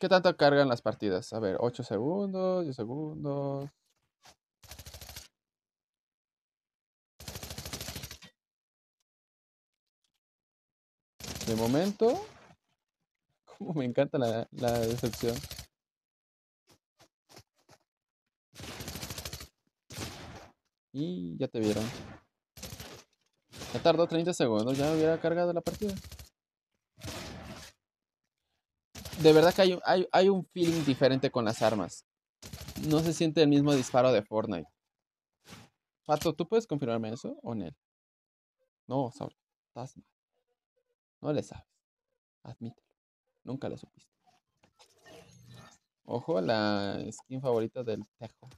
¿Qué tanto cargan las partidas? A ver, 8 segundos, 10 segundos. De momento, como me encanta la, decepción. Y ya te vieron. Ya tardó 30 segundos, ya me hubiera cargado la partida. De verdad que hay, hay, un feeling diferente con las armas. No se siente el mismo disparo de Fortnite. Pato, ¿tú puedes confirmarme eso o Nel? No, sorry. No le sabes. Admítelo. Nunca lo supiste. Ojo, la skin favorita del Tejo.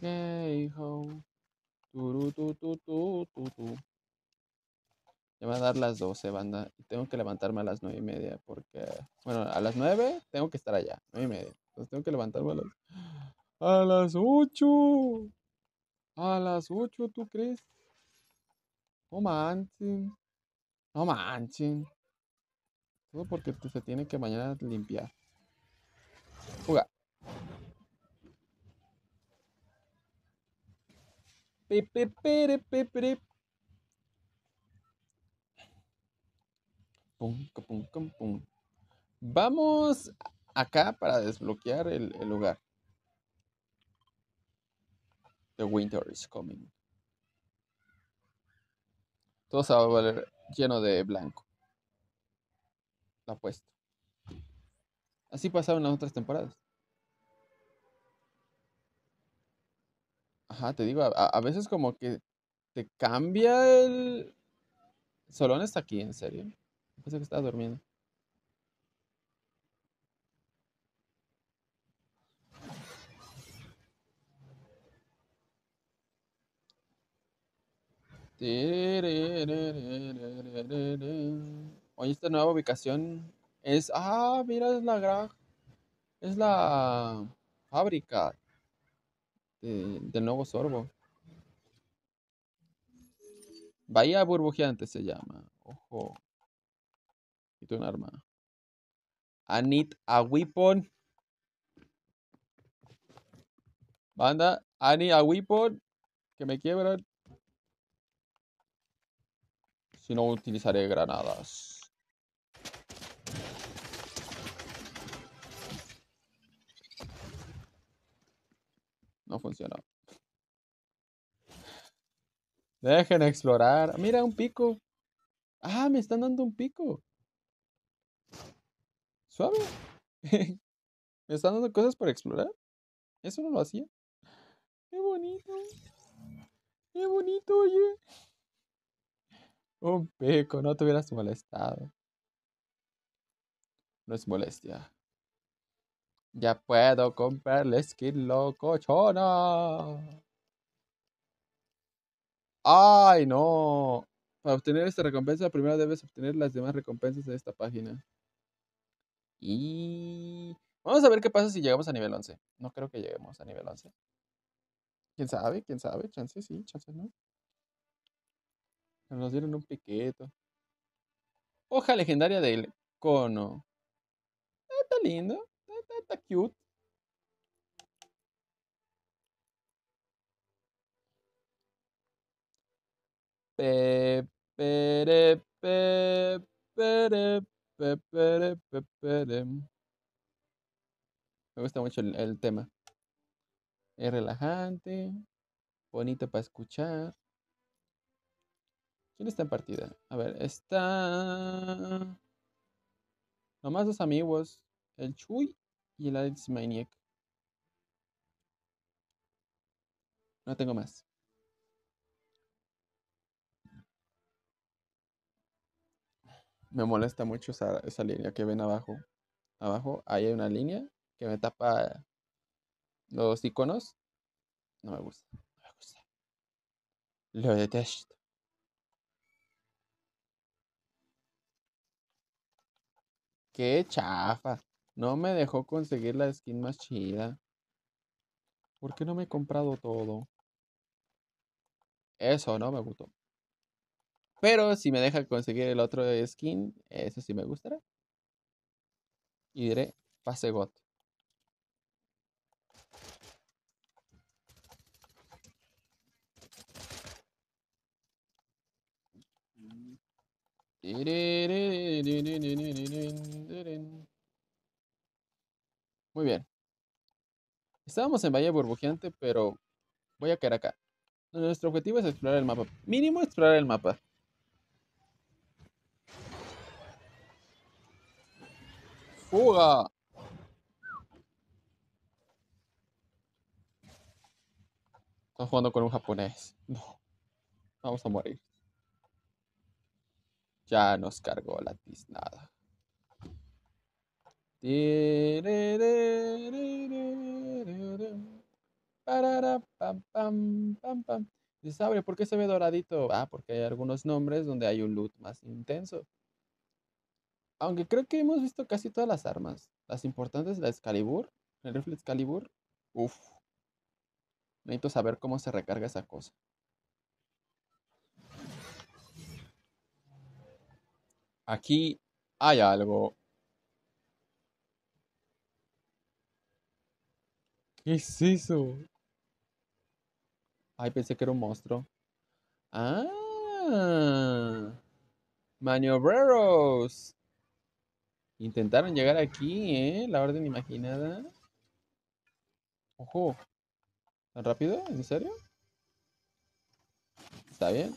Hey ho. Turu, tu, tu, Ya va a dar las 12, banda. Y tengo que levantarme a las 9 y media. Porque, bueno, a las 9 tengo que estar allá. 9 y media. Entonces tengo que levantarme a las. A las 8. A las 8, ¿tú crees? No manchen. No manchen. Todo porque se tiene que mañana limpiar. Jugar. Vamos acá para desbloquear el, el lugar. The Winter is Coming. Todo se va a ver lleno de blanco. La puesta. Así pasaron las otras temporadas. Ajá, te digo, a, veces como que te cambia el... Solón está aquí, en serio. parece que estaba durmiendo. Hoy esta nueva ubicación es. Ah, mira, es la gran Es la fábrica de, del nuevo sorbo. Bahía burbujeante se llama. Ojo. Y un arma. Anit need a weapon. Banda, I need a weapon. Que me quiebran. Si no, utilizaré granadas. No funciona. Dejen explorar. Mira, un pico. Ah, me están dando un pico. Suave. me están dando cosas para explorar. Eso no lo hacía. Qué bonito. Qué bonito, oye. Un pico, no te hubieras molestado. No es molestia. Ya puedo comprarle skin locochona. ¡Ay, no! Para obtener esta recompensa, primero debes obtener las demás recompensas de esta página. Y... Vamos a ver qué pasa si llegamos a nivel 11. No creo que lleguemos a nivel 11. ¿Quién sabe? ¿Quién sabe? Chance sí, chances no. Nos dieron un piqueto. Hoja legendaria del cono. Ah, está lindo. Está, cute. pere, pere, Me gusta mucho el tema. Es relajante, bonito para escuchar. ¿Quién está en partida? A ver, está... Nomás dos amigos. El Chuy y el Alex Maniac. No tengo más. Me molesta mucho esa, esa línea que ven abajo. Abajo, hay una línea que me tapa los iconos. No me gusta. No me gusta. Lo detesto. Qué chafa. No me dejó conseguir la skin más chida. ¿Por qué no me he comprado todo? Eso no me gustó. Pero si me deja conseguir el otro skin, eso sí me gustará. Y diré, pase Muy bien. Estábamos en Valle Burbujeante, pero voy a caer acá. Nuestro objetivo es explorar el mapa. Mínimo explorar el mapa. ¡Fuga! Estamos jugando con un japonés. No. Vamos a morir. Ya nos cargó la tiznada. Se sabe por qué se ve doradito. Ah, porque hay algunos nombres donde hay un loot más intenso. Aunque creo que hemos visto casi todas las armas. Las importantes, la Excalibur, el rifle Excalibur. Uf. Necesito saber cómo se recarga esa cosa. aquí hay algo. ¿Qué es eso? Ay, pensé que era un monstruo. Ah. Maniobreros. Intentaron llegar aquí, ¿eh? La orden imaginada. Ojo. ¿Tan rápido? ¿En serio? Está bien.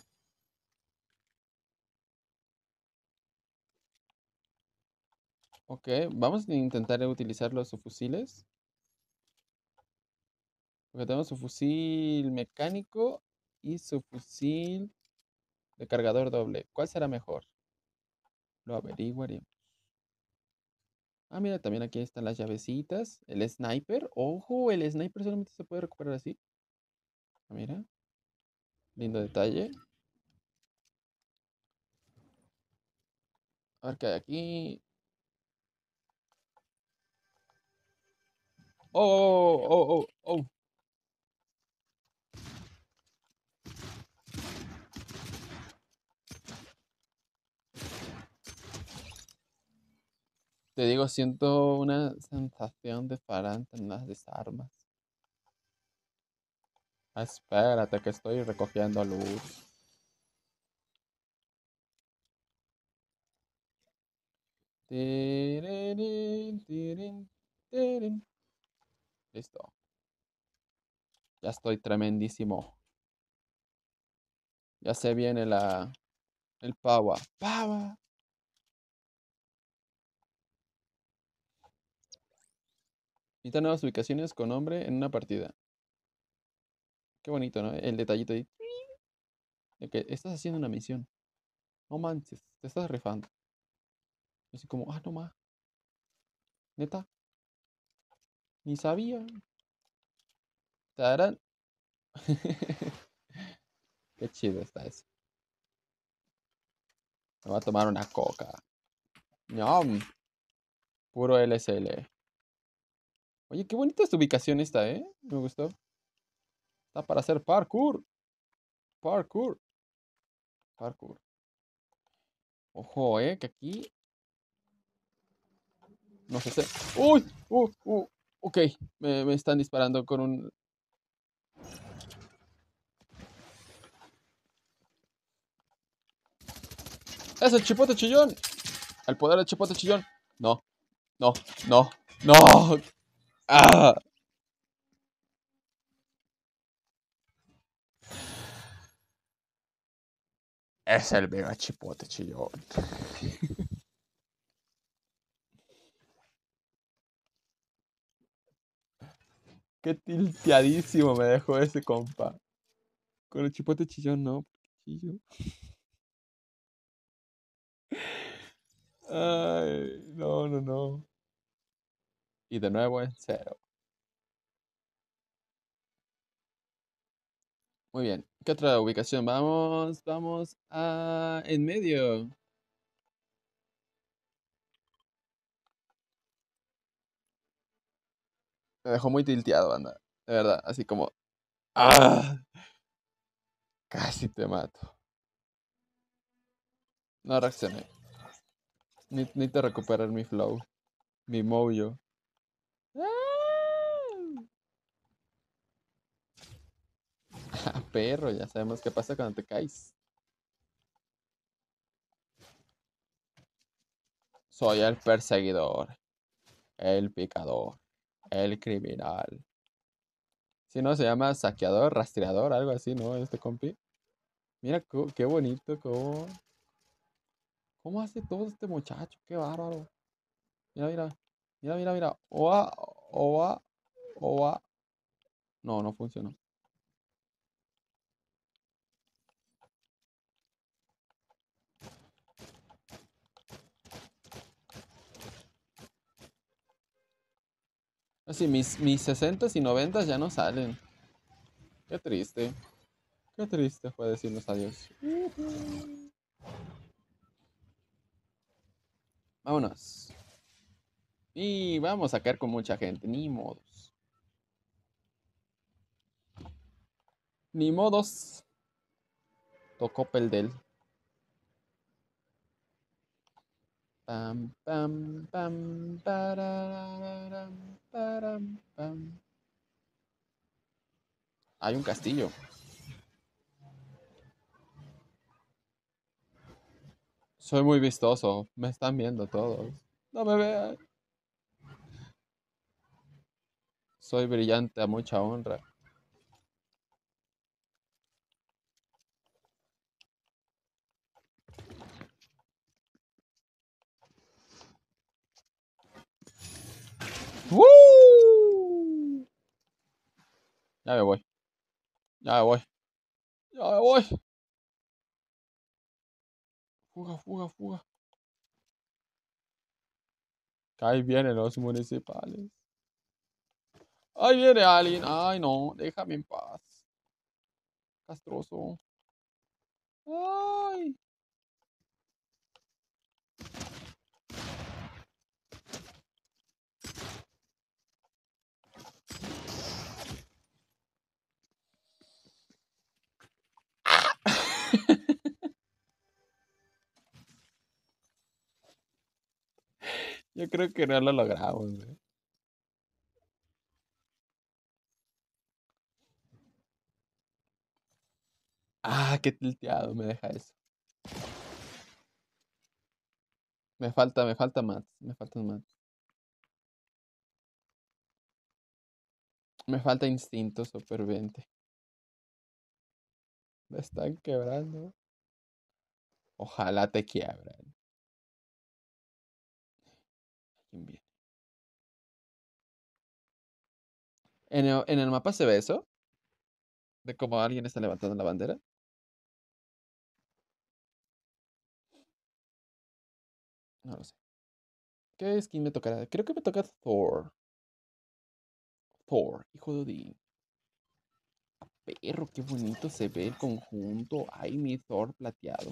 Ok, vamos a intentar utilizar los fusiles. Porque tenemos su fusil mecánico y su fusil de cargador doble. ¿Cuál será mejor? Lo averiguaremos. Ah, mira, también aquí están las llavecitas. El sniper. Ojo, el sniper solamente se puede recuperar así. Ah, mira. Lindo detalle. A ver hay aquí. Oh oh oh, oh, oh, oh, Te digo, siento una sensación de parante en las Desarmas ah, Espérate que estoy recogiendo luz. Listo. Ya estoy tremendísimo. Ya se viene la... El pawa. Pawa. Necesitan nuevas ubicaciones con nombre en una partida. Qué bonito, ¿no? El detallito ahí. que estás haciendo una misión. No manches, te estás rifando. Así como, ah, no más. Neta. Ni sabía. Tarán. Qué chido está eso. Me va a tomar una coca. ¡Nom! Puro LSL. Oye, qué bonita es tu ubicación esta, ¿eh? Me gustó. Está para hacer parkour. Parkour. Parkour. Ojo, eh, que aquí. No sé. ¡Uy! ¡Uh! ¡Uh! Ok, me, están disparando con un... ¡Es el chipote chillón! ¡Al poder del chipote chillón! No, no, no, no. ¡Ah! Es el mega chipote chillón. Qué tilteadísimo me dejó ese compa. Con el chipote chillón, no. Ay, no, no, no. Y de nuevo en cero. Muy bien. ¿Qué otra ubicación? Vamos, vamos a en medio. me dejó muy tilteado, banda. De verdad, así como. Ah, casi te mato. No reaccioné. Ni, ni te recuperar mi flow. Mi mojo. Ah, perro, ya sabemos qué pasa cuando te caes. Soy el perseguidor. El picador el criminal. Si no, se llama saqueador, rastreador, algo así, ¿no? Este compi. Mira qué bonito, cómo. ¿Cómo hace todo este muchacho? Qué bárbaro. Mira, mira. Mira, mira, mira. Oa, oa, oa. No, no funcionó. Así, mis, mis 60 y 90 ya no salen. Qué triste. Qué triste fue decirnos adiós. Vámonos. Y vamos a caer con mucha gente, ni modos. Ni modos. Tocó Peldel. Hay un castillo. Soy muy vistoso. Me están viendo todos. No me vean. Soy brillante a mucha honra. Ya me voy. Ya me voy. Ya me voy. Fuga, fuga, fuga. Ahí vienen los municipales. ¡Ay, viene alguien. Ay, no. Déjame en paz. Castroso. Ay. Yo creo que no lo logramos, Ah, qué tilteado me deja eso. Me falta, me falta más, me falta más. Me falta instinto vente Me están quebrando. Ojalá te quiebren. ¿En el, ¿En el mapa se ve eso? ¿De cómo alguien está levantando la bandera? No lo sé. ¿Qué skin me tocará? Creo que me toca Thor. Thor, hijo de Odín perro, qué bonito se ve el conjunto. Ay, mi Thor plateado.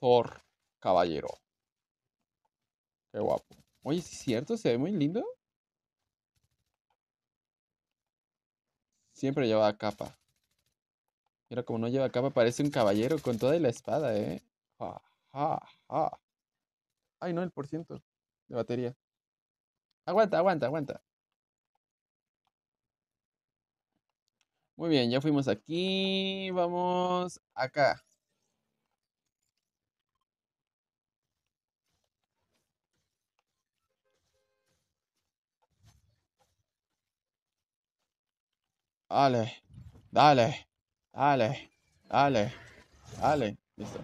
Thor, caballero. Qué guapo. Oye, es cierto? ¿Se ve muy lindo? Siempre lleva capa. Mira, como no lleva capa, parece un caballero con toda la espada, ¿eh? Ja, ja, Ay, no, el por ciento de batería. Aguanta, aguanta, aguanta. Muy bien, ya fuimos aquí. Vamos acá. Dale, dale, dale, dale, dale. Listo.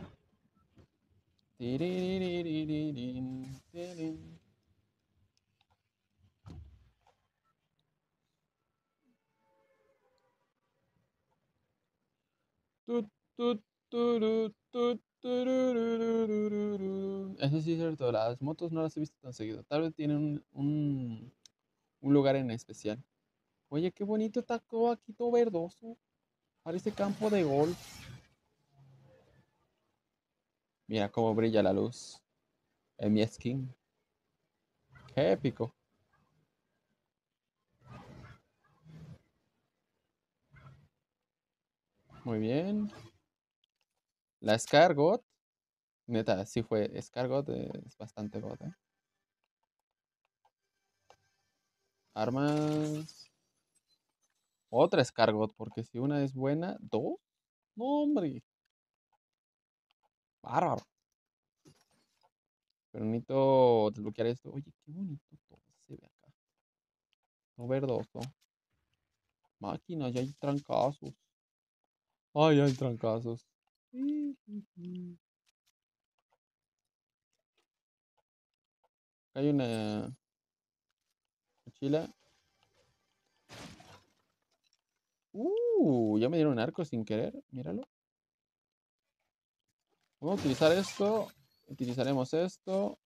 Eso sí es cierto, las motos no las he visto tan seguido. Tal vez tienen un, un, lugar en especial. Oye, qué bonito está todo aquí, todo verdoso. Parece campo de golf. Mira cómo brilla la luz en mi skin. Qué épico. Muy bien. La Scargot. Neta, sí fue Scargot. Es bastante god, ¿eh? Armas. Otra Scargot, porque si una es buena, dos. No, hombre. Bárbaro. Pero necesito desbloquear esto. Oye, qué bonito todo se ve acá. No verdoso. Máquina, ya hay trancazos. Ay, hay trancazos. Hay una mochila. Uh, ya me dieron un arco sin querer. Míralo. Vamos a utilizar esto. Utilizaremos esto.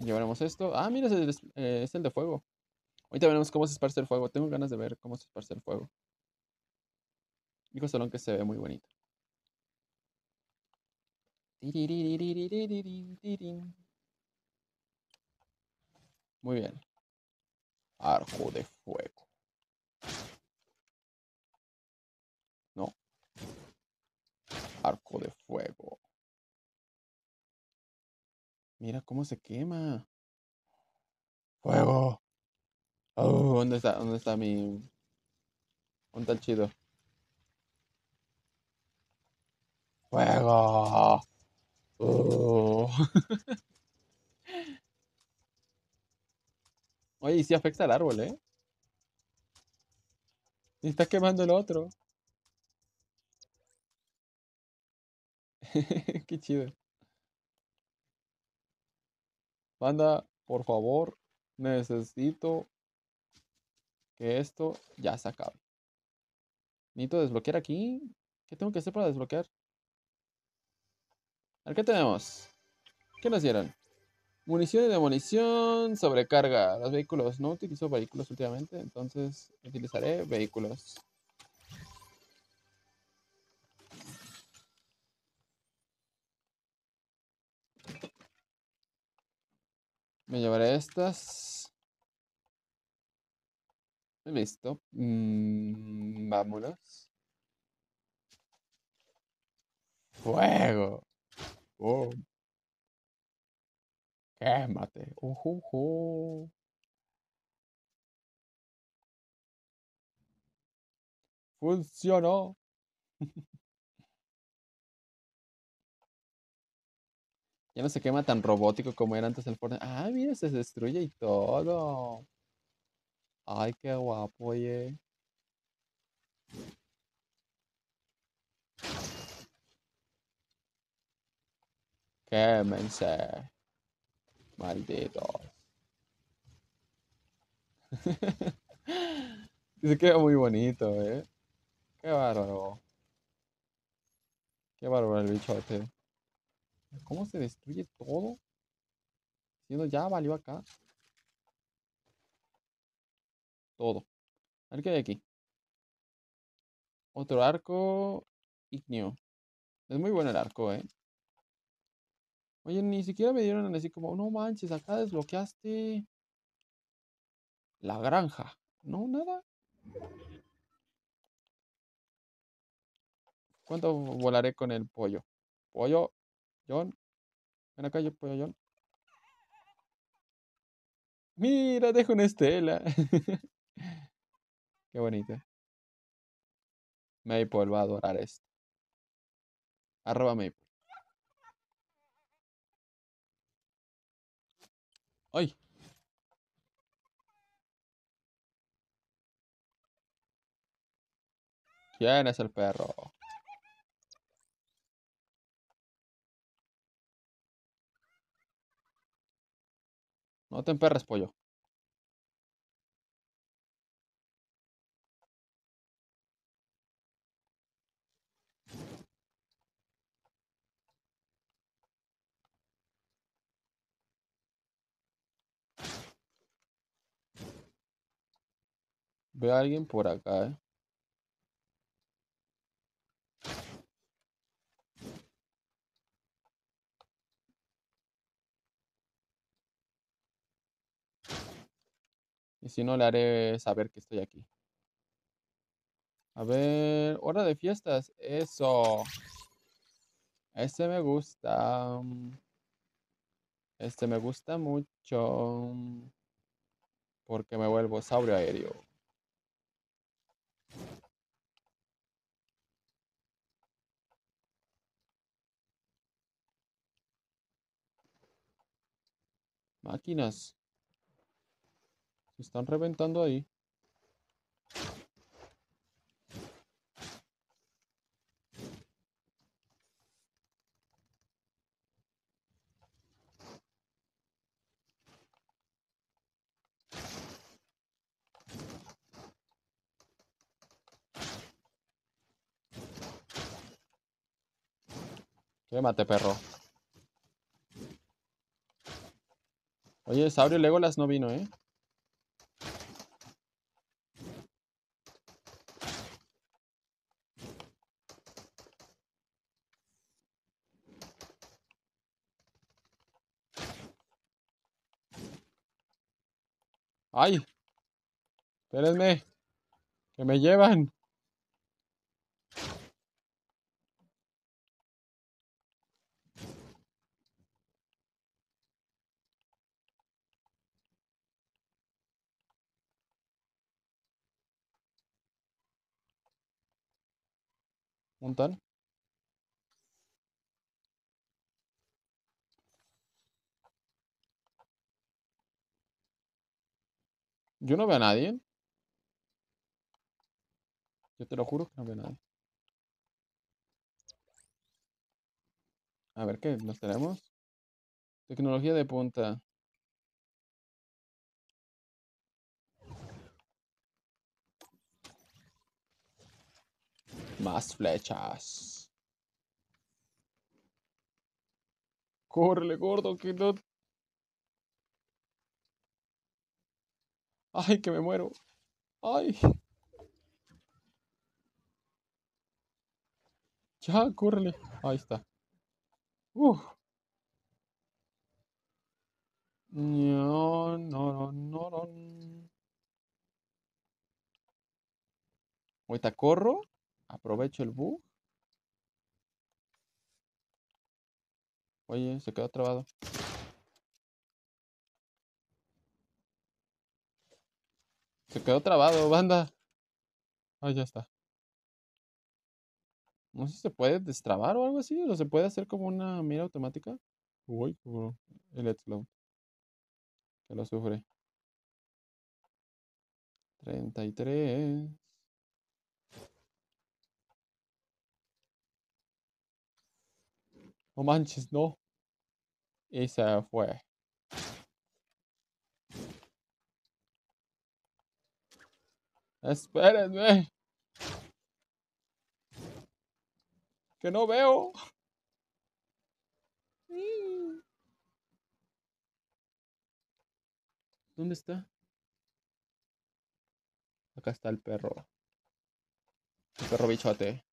Llevaremos esto. Ah, mira, es el eh, de fuego. Ahorita veremos cómo se esparce el fuego. Tengo ganas de ver cómo se esparce el fuego. Dijo Salón que se ve muy bonito. Muy bien. Arco de fuego. No. Arco de fuego. Mira cómo se quema. Fuego. Oh, ¿dónde está? ¿Dónde está mi. ¿Dónde está el chido? ¡Fuego! Oh. Oye, y afecta al árbol, ¿eh? Y está quemando el otro. Qué chido. Banda, por favor, necesito que esto ya se acaba Necesito desbloquear aquí. ¿Qué tengo que hacer para desbloquear? A ver, ¿qué tenemos? ¿Qué nos dieron? Munición y demolición, sobrecarga. Los vehículos, no utilizo vehículos últimamente, entonces utilizaré vehículos. Me llevaré estas. Listo. Mm, vámonos. Fuego. Oh. Quémate. Oh, Funcionó. ya no se quema tan robótico como era antes el porno. Ah, mira, se destruye y todo. Ay, qué guapo, oye. Quémense, ¡Maldito! Se queda muy bonito, eh. Qué bárbaro. Qué bárbaro el bicho este! ¿Cómo se destruye todo? no ya valió acá todo. A ver qué hay aquí. Otro arco igneo. Es muy bueno el arco, ¿eh? Oye, ni siquiera me dieron así como, no manches, acá desbloqueaste la granja. No, nada. ¿Cuánto volaré con el pollo? Pollo, John. Ven acá, yo, pollo, John. Mira, dejo una estela. Qué bonito. Maple va a adorar esto. Arroba Maple. ¿Quién es el perro? No te emperres, pollo. Veo a alguien por acá, eh. Y si no, le haré saber que estoy aquí. A ver, hora de fiestas. Eso. Este me gusta. Este me gusta mucho. Porque me vuelvo sabrio aéreo. Máquinas. Se están reventando ahí. mate perro. Oye, Sabrio Legolas no vino, ¿eh? ¡Ay! Espérenme. Que me llevan. Yo no veo a nadie. Yo te lo juro que no veo a nadie. A ver qué nos tenemos. Tecnología de punta. Más flechas. Córrele, gordo, que no. Ay, que me muero. Ay. Ya, córrele. Ahí está. Uf. No, no, no, no, no. Ahorita corro. Aprovecho el bug. Oye, se quedó trabado. Se quedó trabado, banda. Ah, ya está. No sé si se puede destrabar o algo así, o se puede hacer como una mira automática. Uy, bro. el Edgeload. Que lo sufre. 33. No manches, no. Y se fue. Espérenme. Que no veo. Mm. ¿Dónde está? Acá está el perro. El perro bichote.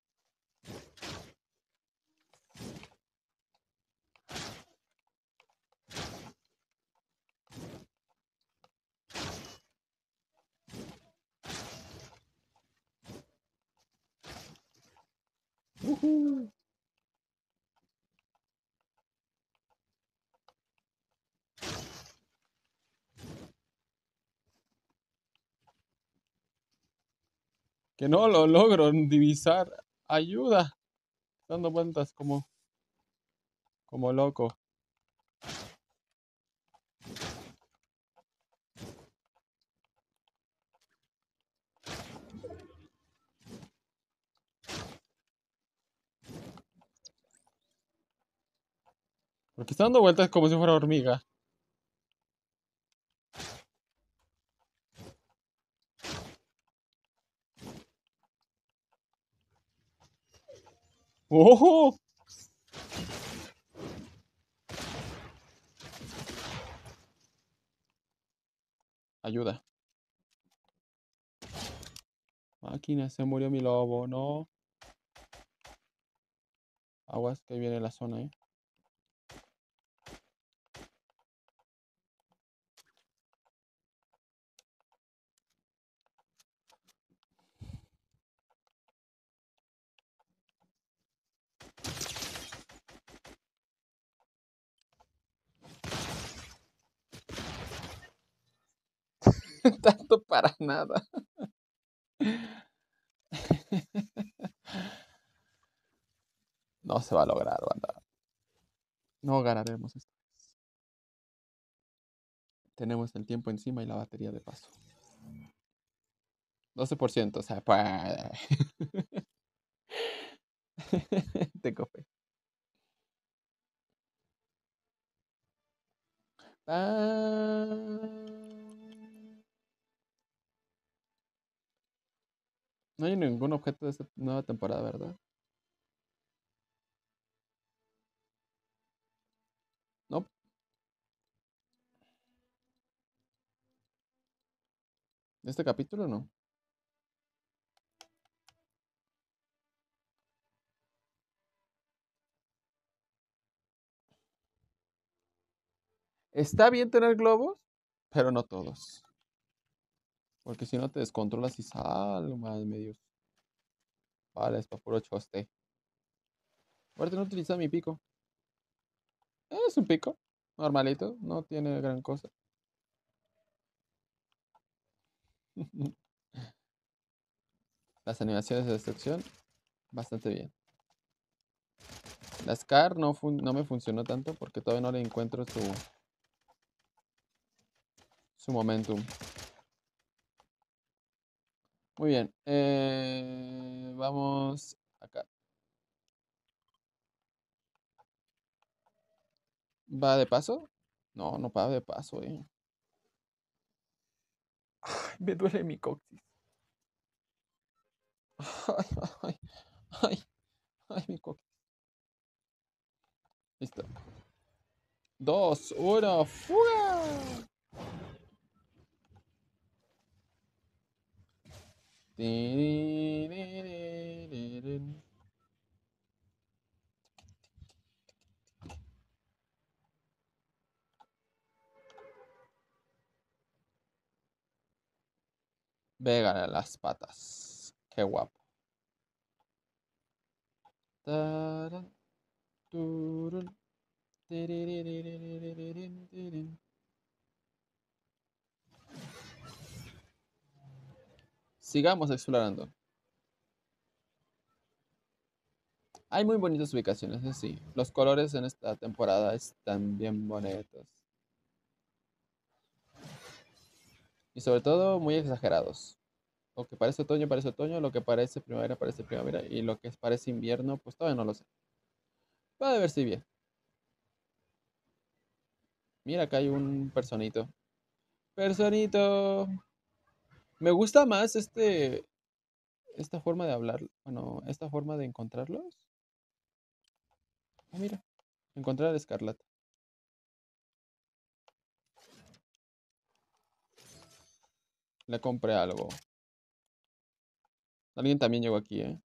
Que no lo logro divisar. Ayuda. Dando vueltas como, como loco. Porque está dando vueltas como si fuera hormiga. Ayuda. Máquina, se murió mi lobo, no. Aguas que viene la zona, eh. tanto para nada. No se va a lograr, banda. No ganaremos esto. Tenemos el tiempo encima y la batería de paso. 12%, o sea, para... Te copé. No hay ningún objeto de esta nueva temporada, ¿verdad? No. este capítulo no? Está bien tener globos, pero no todos. Porque si no te descontrolas y sal, más medios. Vale, es para puro choste. Aparte no utiliza mi pico. Es un pico. Normalito. No tiene gran cosa. Las animaciones de destrucción. Bastante bien. La SCAR no, no me funcionó tanto porque todavía no le encuentro su, su momentum. Muy bien. Eh, vamos acá. ¿Va de paso? No, no va de paso, eh. me duele mi coxis. Ay, ay, ay, ay, mi coxis. Listo. Dos, uno, ¡Fuera! Vega las patas, qué guapo. Taran, turun, tiri, tiri, tiri, tiri, tiri, tiri. Sigamos explorando. Hay muy bonitas ubicaciones, sí. Los colores en esta temporada están bien bonitos. Y sobre todo muy exagerados. Lo que parece otoño parece otoño, lo que parece primavera parece primavera y lo que parece invierno pues todavía no lo sé. Va a ver si bien. Mira, acá hay un personito. Personito. Me gusta más este. Esta forma de hablar. Bueno, esta forma de encontrarlos. Ah, mira. Encontrar a Escarlata. Le compré algo. Alguien también llegó aquí, ¿eh?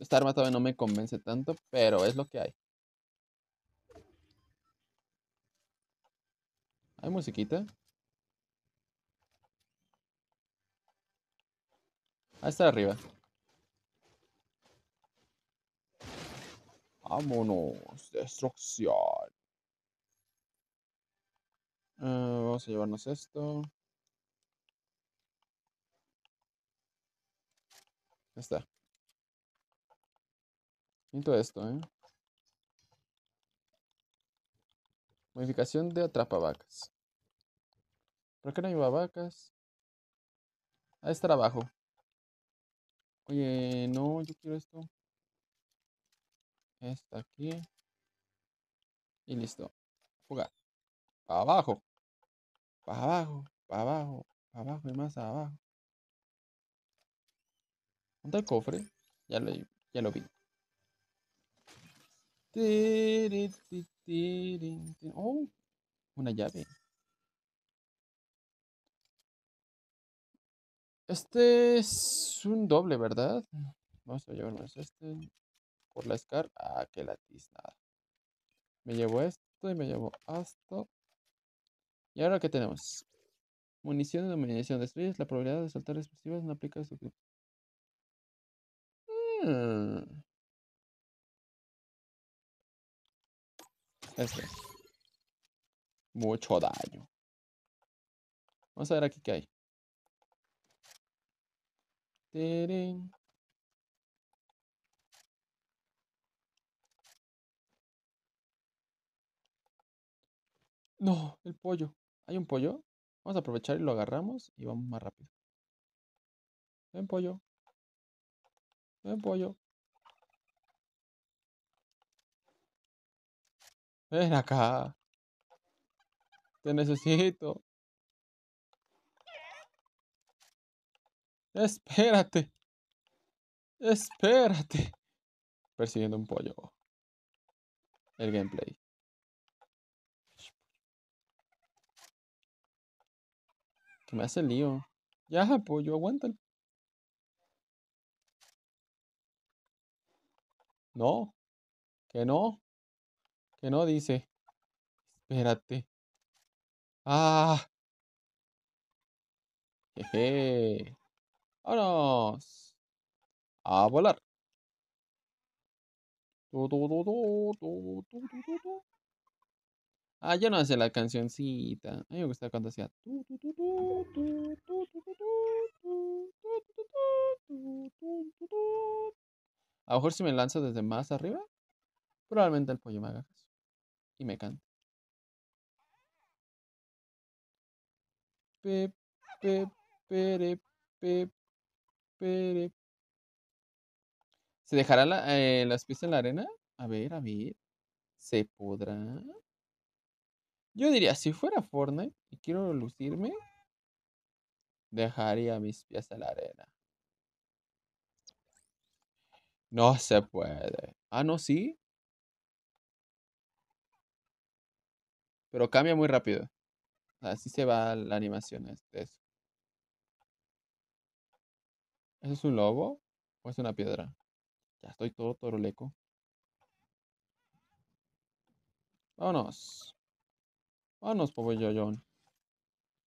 Esta arma todavía no me convence tanto, pero es lo que hay. ¿Hay musiquita? Ahí está arriba. Vámonos. Destrucción. Eh, vamos a llevarnos esto. Ahí está. Pinto esto, ¿eh? Modificación de atrapavacas. ¿Por qué no hay vacas? a ah, estar abajo. Oye, no, yo quiero esto. Esta aquí. Y listo. Jugar. Para abajo. Para abajo. Para abajo. Para abajo y más abajo. ¿Dónde el cofre? Ya lo, ya lo vi. Oh, una llave. Este es un doble, ¿verdad? Vamos a llevarnos este por la SCAR. Ah, que latiz nada. Me llevo esto y me llevo esto. ¿Y ahora qué tenemos? Munición de munición. Destruyes la probabilidad de saltar explosivas no aplica su... Hmm. Este. Mucho daño. Vamos a ver aquí qué hay. No, el pollo. ¿Hay un pollo? Vamos a aprovechar y lo agarramos y vamos más rápido. Ven pollo. Ven pollo. Ven acá. Te necesito. Espérate. Espérate. Persiguiendo un pollo. El gameplay. Que me hace lío. Ya, pollo, aguántalo. No. Que no. Que no dice. Espérate. ¡Ah! Jeje. ¡Vámonos! A volar. Ah, ya no hace la cancioncita. A mí me gusta cuando hacía. A lo mejor si me lanzo desde más arriba, probablemente el pollo me haga y me canto. ¿Se dejará eh, las piezas en la arena? A ver, a ver. ¿Se podrá? Yo diría, si fuera Fortnite y quiero lucirme, dejaría mis pies en la arena. No se puede. Ah, no, sí. Pero cambia muy rápido. Así se va la animación. Es, este, eso ¿Eso es un lobo o es una piedra? Ya estoy todo toroleco. Vámonos. Vámonos, pollollón.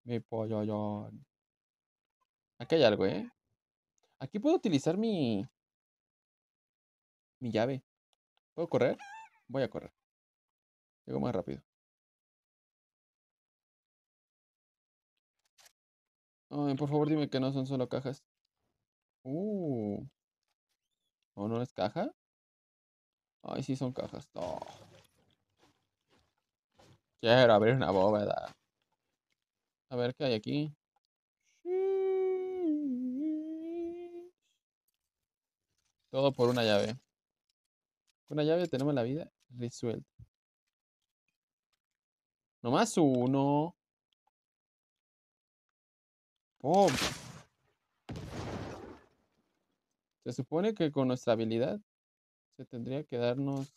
Mi pollollón. Aquí hay algo, ¿eh? Aquí puedo utilizar mi... Mi llave. ¿Puedo correr? Voy a correr. Llego más rápido. Ay, por favor, dime que no son solo cajas. Uh. ¿O no es caja? Ay, sí son cajas. Quiero abrir una bóveda. A ver qué hay aquí. Todo por una llave. Con una llave tenemos la vida resuelta. Nomás uno. Oh. Se supone que con nuestra habilidad se tendría que darnos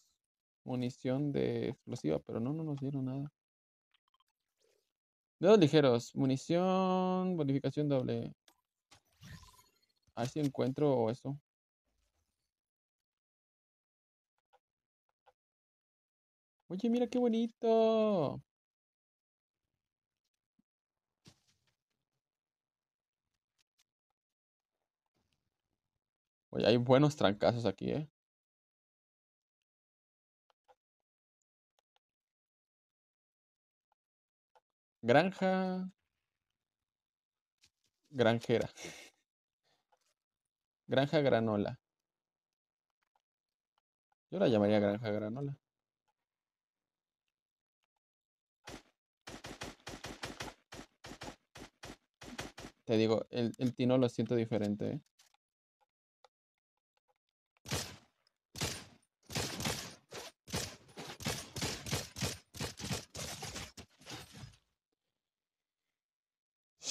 munición de explosiva, pero no, no nos dieron nada. Dedos ligeros, munición, bonificación doble. A ver si encuentro eso. Oye, mira qué bonito. Pues, hay buenos trancazos aquí, ¿eh? Granja. Granjera. Granja granola. Yo la llamaría granja granola. Te digo, el, el tino lo siento diferente. ¿eh?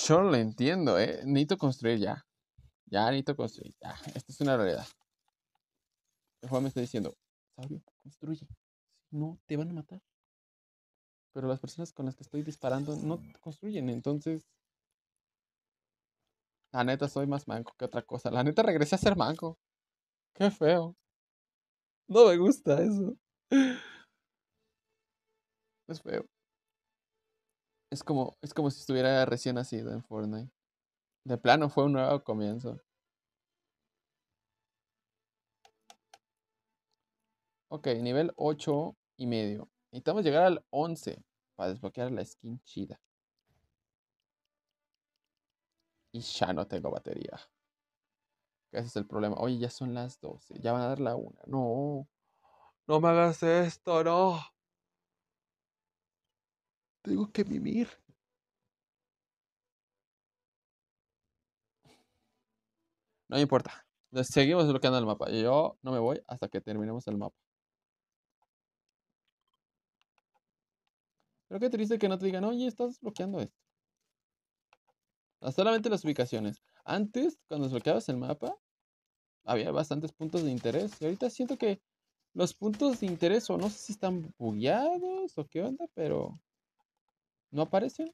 yo lo entiendo, ¿eh? Necesito construir ya. Ya necesito construir, ya. Esto es una realidad. El juego me está diciendo, Sabio, construye. No, te van a matar. Pero las personas con las que estoy disparando no construyen, entonces... La neta soy más manco que otra cosa. La neta regresé a ser manco. Qué feo. No me gusta eso. Es feo. Es como, es como si estuviera recién nacido en Fortnite. De plano fue un nuevo comienzo. Ok, nivel 8 y medio. Necesitamos llegar al 11 para desbloquear la skin chida. Y ya no tengo batería. Ese es el problema. Oye, ya son las 12. Ya van a dar la 1. No. No me hagas esto, no. Tengo que vivir. No importa. Seguimos bloqueando el mapa. y Yo no me voy hasta que terminemos el mapa. Creo que triste que no te digan, oye, estás bloqueando esto. Ah, solamente las ubicaciones. Antes, cuando desbloqueabas el mapa, había bastantes puntos de interés. Y ahorita siento que los puntos de interés, o no sé si están bugueados o qué onda, pero ¿No aparecen?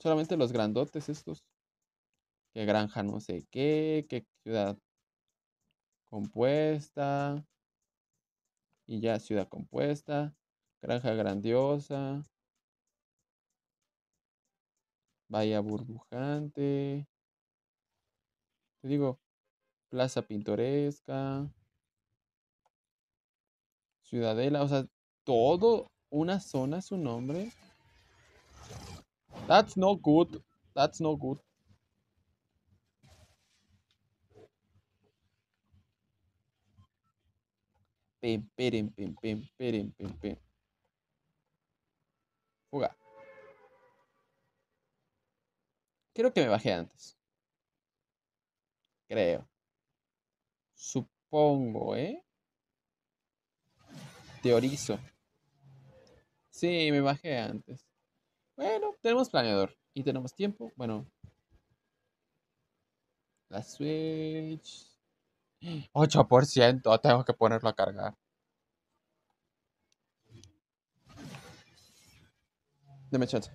Solamente los grandotes estos. Qué granja no sé qué, qué ciudad compuesta. Y ya ciudad compuesta. Granja grandiosa. Bahía burbujante. Te digo, plaza pintoresca. Ciudadela, o sea, todo una zona su nombre. That's no good. That's no good. Pim, pim, pim, pim, pim, pim. Fuga. Creo que me bajé antes. Creo. Supongo, ¿eh? Teorizo. Sí, me bajé antes. Bueno, tenemos planeador y tenemos tiempo. Bueno. La Switch. 8%, tengo que ponerlo a cargar. Dame chance.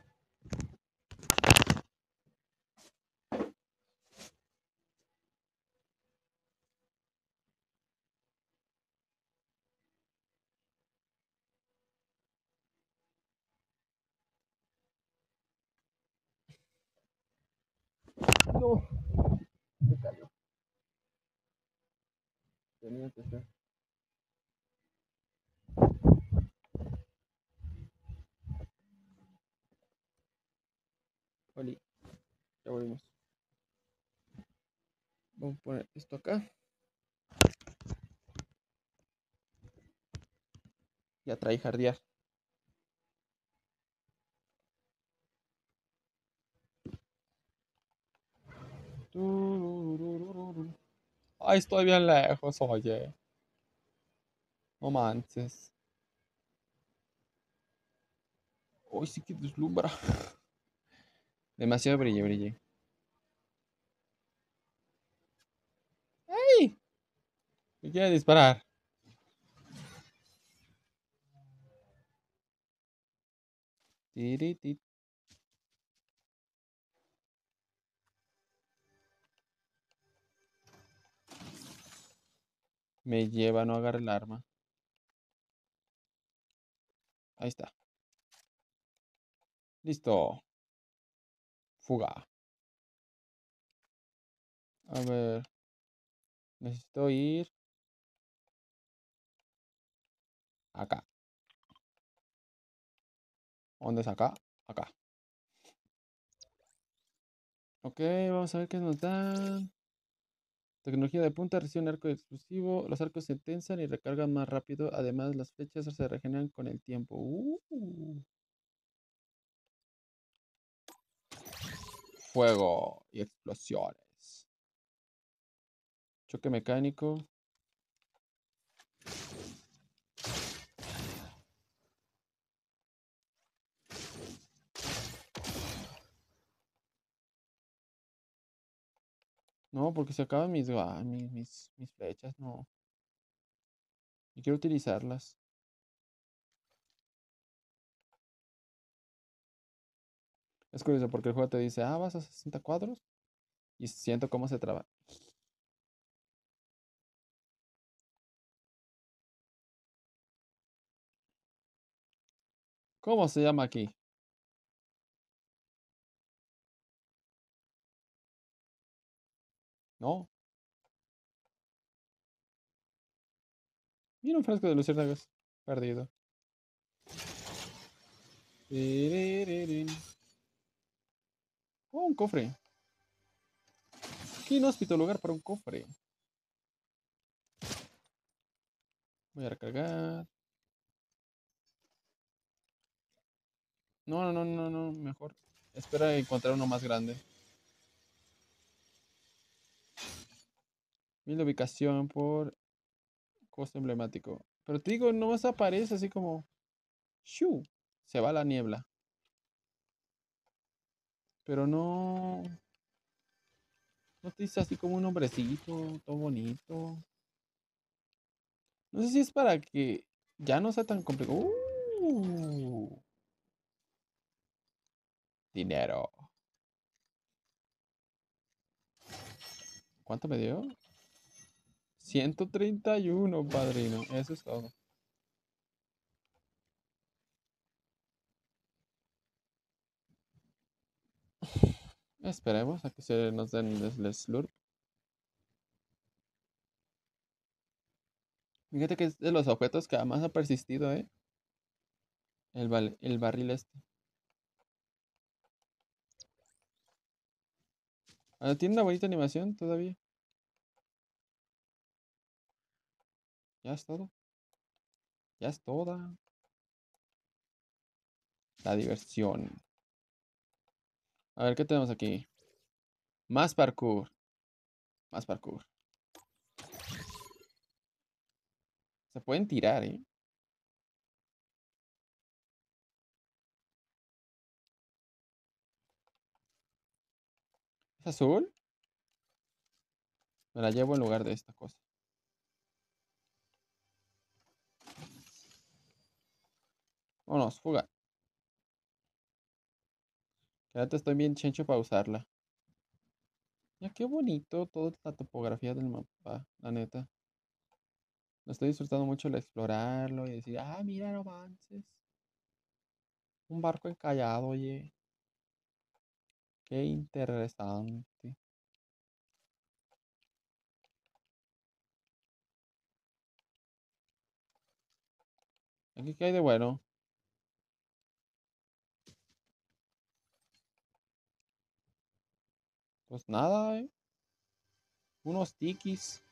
esto acá. Ya trae jardía Ay, estoy bien lejos, oye. No manches. Hoy sí que deslumbra. Demasiado brillo brille. Me quiere disparar. Me lleva, no agarrar el arma. Ahí está. Listo. Fuga. A ver. Necesito ir. acá. ¿Dónde es acá? Acá. Ok, vamos a ver qué nos dan. Tecnología de punta, recibe un arco exclusivo. Los arcos se tensan y recargan más rápido. Además, las flechas se regeneran con el tiempo. Uh. Fuego y explosiones. Choque mecánico. No, porque se acaban ah, mis, mis, mis, flechas, no. Y quiero utilizarlas. Es curioso porque el juego te dice, ah, vas a 60 cuadros. Y siento cómo se trabaja. ¿Cómo se llama aquí? No. Mira un frasco de luciérnagas. Perdido. Oh, un cofre. no inhóspito lugar para un cofre. Voy a recargar. No, no, no, no, no. Mejor. Espera encontrar uno más grande. Mil ubicación por costo emblemático. Pero te digo, no más aparece así como. ¡Shu! Se va la niebla. Pero no. No te dice así como un hombrecito, todo bonito. No sé si es para que ya no sea tan complicado. Uh. Dinero. ¿Cuánto me dio? 131, padrino. Eso es todo. Esperemos a que se nos den el slurp. Fíjate que es de los objetos que más ha persistido, ¿eh? El, el barril este. Ah, Tiene una bonita animación todavía? Ya es todo. Ya es toda. La diversión. A ver, ¿qué tenemos aquí? Más parkour. Más parkour. Se pueden tirar, ¿eh? ¿Es azul? Me la llevo en lugar de esta cosa. Vámonos, Ya te estoy bien chencho para usarla. Ya qué bonito toda la topografía del mapa, la neta. Lo estoy disfrutando mucho el explorarlo y decir, ah, mira, romances. avances. Un barco encallado, oye. Qué interesante. ¿Aquí qué hay de bueno? Pues nada, eh. Unos tikis.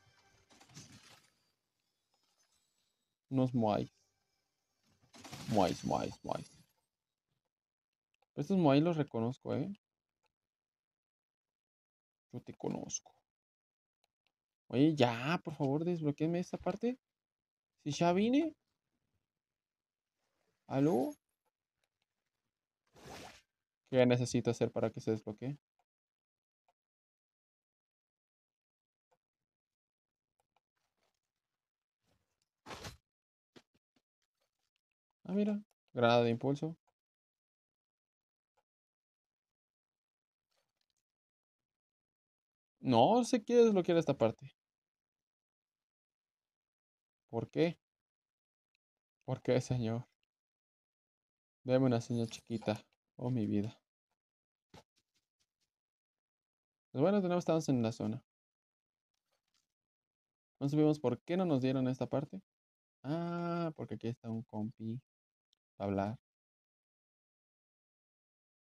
Unos moais. Moais, moais, moais. Estos moais los reconozco, eh. Yo te conozco. Oye, ya, por favor, desbloquéme esta parte. Si ya vine. ¿Aló? ¿Qué necesito hacer para que se desbloquee? Ah, mira, granada de impulso. No sé que desbloquear esta parte. ¿Por qué? ¿Por qué, señor? Deme una señal chiquita. Oh, mi vida. Pues bueno, tenemos estamos en la zona. No sabemos por qué no nos dieron esta parte. Ah, porque aquí está un compi hablar.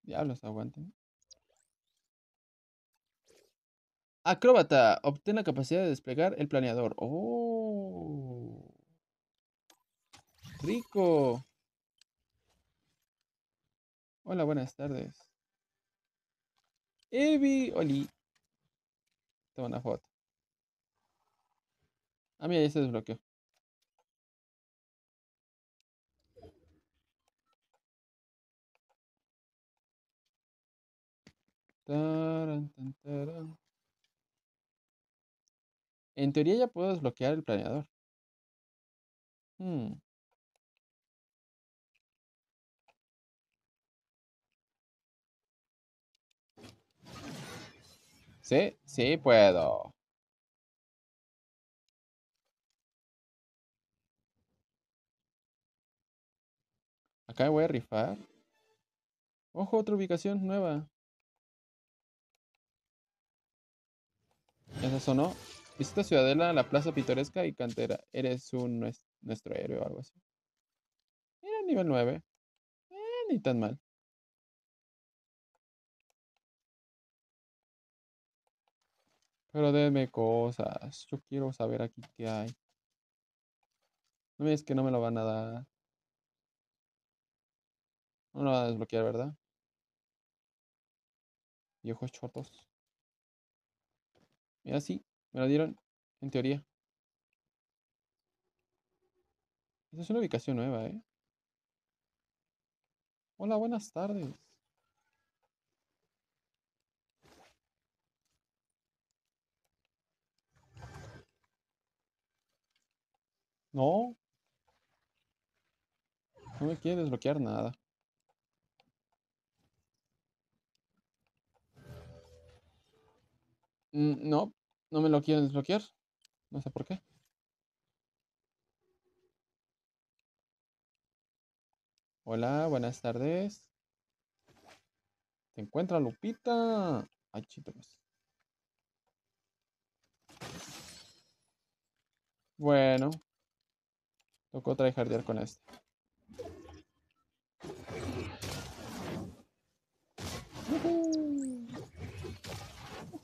Diablos, aguanten. Acróbata. Obtén la capacidad de desplegar el planeador. ¡Oh! ¡Rico! Hola, buenas tardes. Evi, Oli. Toma una foto. Ah, mira, ahí se desbloqueó. En teoría ya puedo desbloquear el planeador. Hmm. Sí, sí puedo. Acá voy a rifar. Ojo, otra ubicación nueva. Eso sonó. Visita Ciudadela, la plaza Pitoresca y cantera. Eres un nuestro héroe o algo así. Era nivel 9. Eh, ni tan mal. Pero denme cosas. Yo quiero saber aquí qué hay. No me digas que no me lo van a dar. No lo van a desbloquear, ¿verdad? Y ojos chotos. Mira, sí, me la dieron, en teoría. Esa es una ubicación nueva, ¿eh? Hola, buenas tardes. No. No me quiere desbloquear nada. Mm, no, no me lo quiero desbloquear. No sé por qué. Hola, buenas tardes. ¿Te encuentra Lupita? Ay, chitos. Pues. Bueno. Tocó tryhardear con este.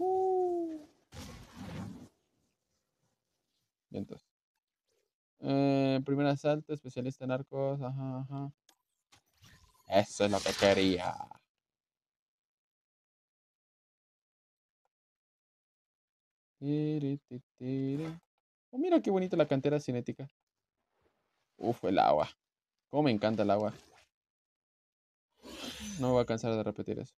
Bien, entonces. Eh, primer asalto, especialista en arcos. Ajá, ajá. Eso es lo que quería. Oh, mira qué bonita la cantera cinética. Uf, el agua. Cómo me encanta el agua. No me voy a cansar de repetir eso.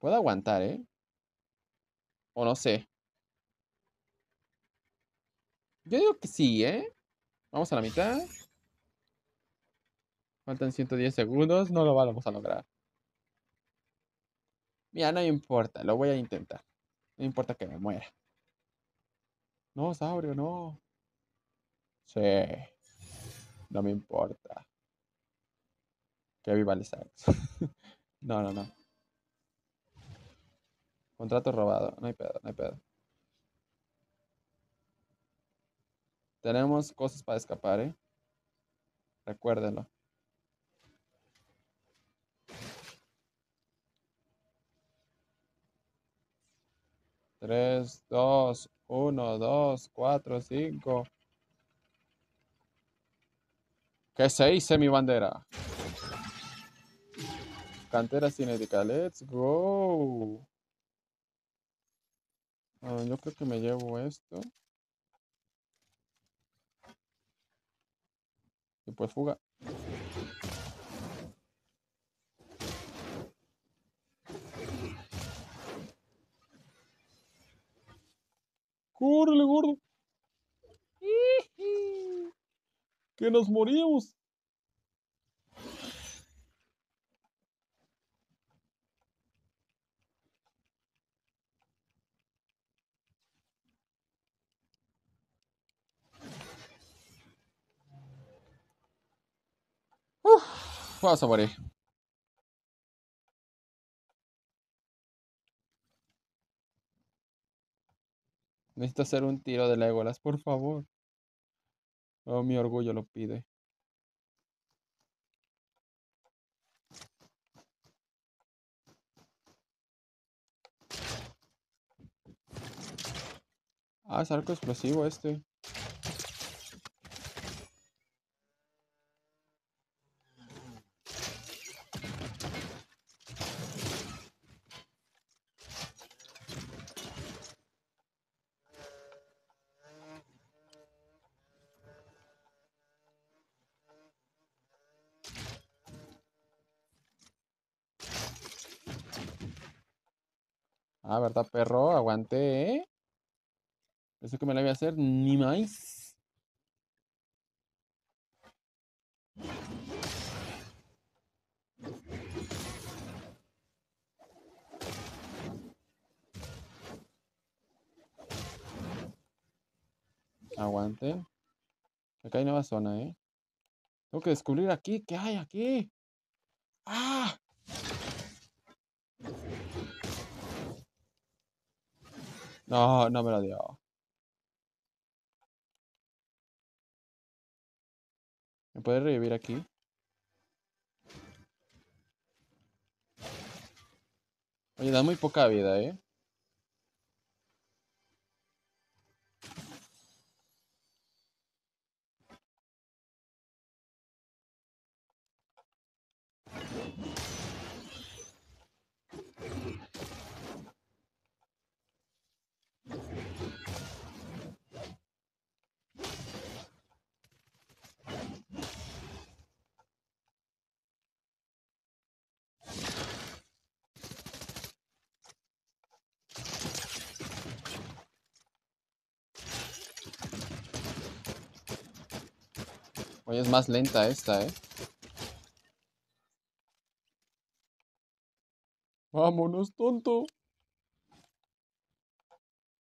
Puedo aguantar, ¿eh? O no sé. Yo digo que sí, ¿eh? Vamos a la mitad. Faltan 110 segundos. No lo vamos a lograr. Mira, no importa. Lo voy a intentar. No importa que me muera. No, Saurio, no. Sí. No me importa. Que viva el sax. no, no, no. Contrato robado, no hay pedo, no hay pedo. Tenemos cosas para escapar, ¿eh? Recuérdenlo. Tres, dos, uno, dos, cuatro, cinco. Que se hice mi bandera. Cantera cinética, let's go. Uh, yo creo que me llevo esto. Y pues fuga. ¡Córrele, gordo! ¡Que nos morimos! Uf, vamos a morir. Necesito hacer un tiro de Legolas, por favor. Oh, mi orgullo lo pide. Ah, es arco explosivo este. Ah, ¿verdad, perro? Aguante, ¿eh? Eso que me la voy a hacer, ni más. Aguante. Acá hay nueva zona, ¿eh? Tengo que descubrir aquí. ¿Qué hay aquí? ¡Ah! No, no me lo dio. ¿Me puede revivir aquí? Oye, da muy poca vida, ¿eh? Hoy es más lenta esta, ¿eh? Vámonos, tonto.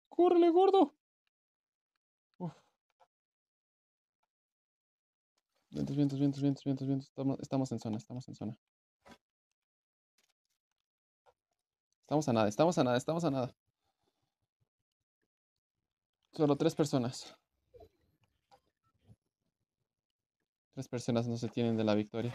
Córrele, gordo. Vientos, vientos, vientos, vientos, vientos, vientos. estamos en zona, estamos en zona. Estamos a nada, estamos a nada, estamos a nada. Solo tres personas. Las personas no se tienen de la victoria.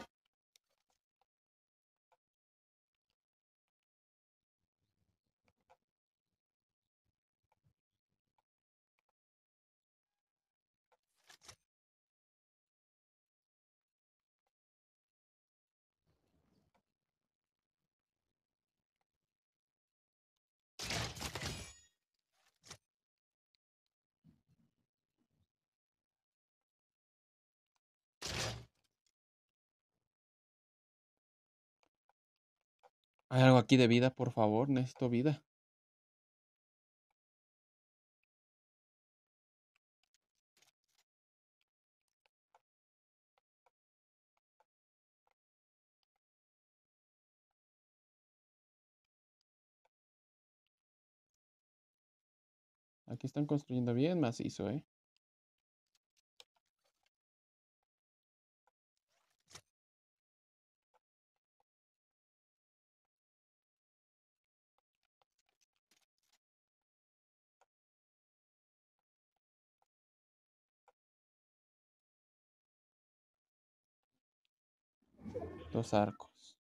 Hay algo aquí de vida, por favor, necesito vida. Aquí están construyendo bien macizo, ¿eh? Los arcos.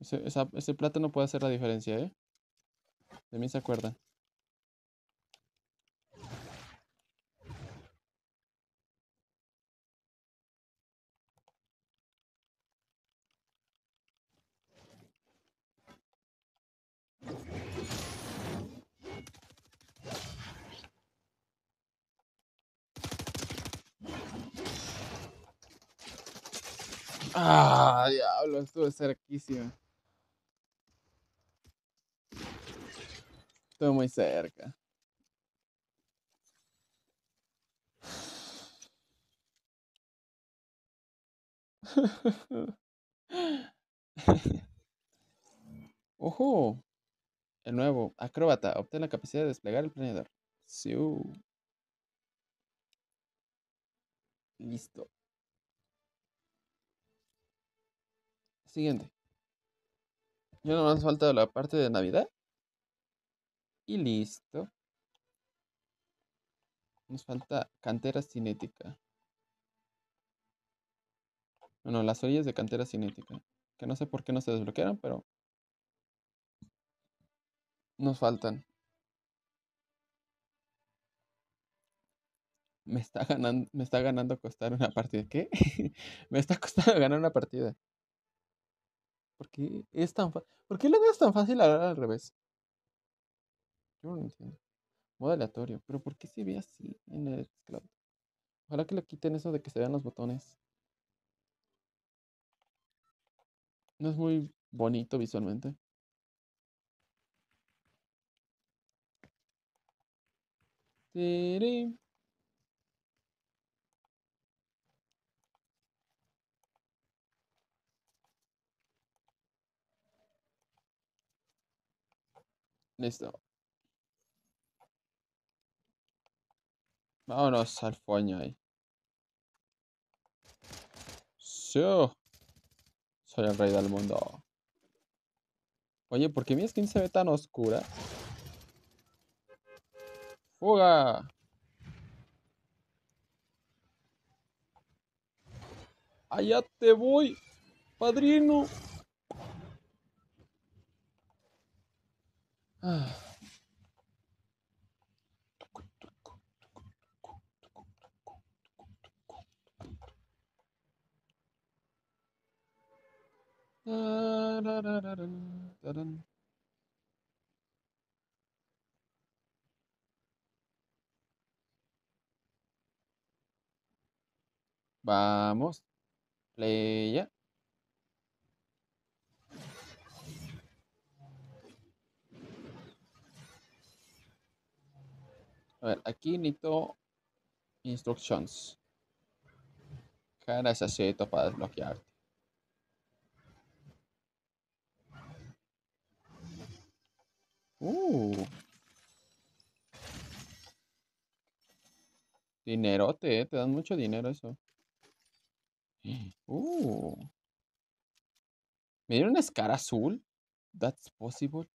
Ese, esa, ese plátano puede hacer la diferencia, ¿eh? De mí se acuerdan. Ah, diablo, estuve cerquísima. Estuve muy cerca. ¡Ojo! El nuevo, acróbata, obtén la capacidad de desplegar el planeador. ¡Sí! Listo. Siguiente. Ya nos falta la parte de Navidad. Y listo. Nos falta cantera cinética. Bueno, las orillas de cantera cinética. Que no sé por qué no se desbloquearon, pero... Nos faltan. Me está ganando, me está ganando costar una partida. ¿Qué? me está costando ganar una partida. ¿Por qué es tan fácil? ¿Por qué lo tan fácil hablar al revés? Yo no lo entiendo. Modo aleatorio. ¿Pero por qué se ve así en el esclavo? Ojalá que le quiten eso de que se vean los botones. No es muy bonito visualmente. Listo. Vámonos al foño ahí. Sí. Soy el rey del mundo. Oye, ¿por qué mi skin se ve tan oscura? ¡Fuga! Allá te voy, padrino. Vamos. Playa. A ver, aquí necesito instructions. ese acceso para desbloquearte. Uh. Dinerote, ¿eh? te dan mucho dinero eso. Uh. Me dieron una cara azul. That's possible.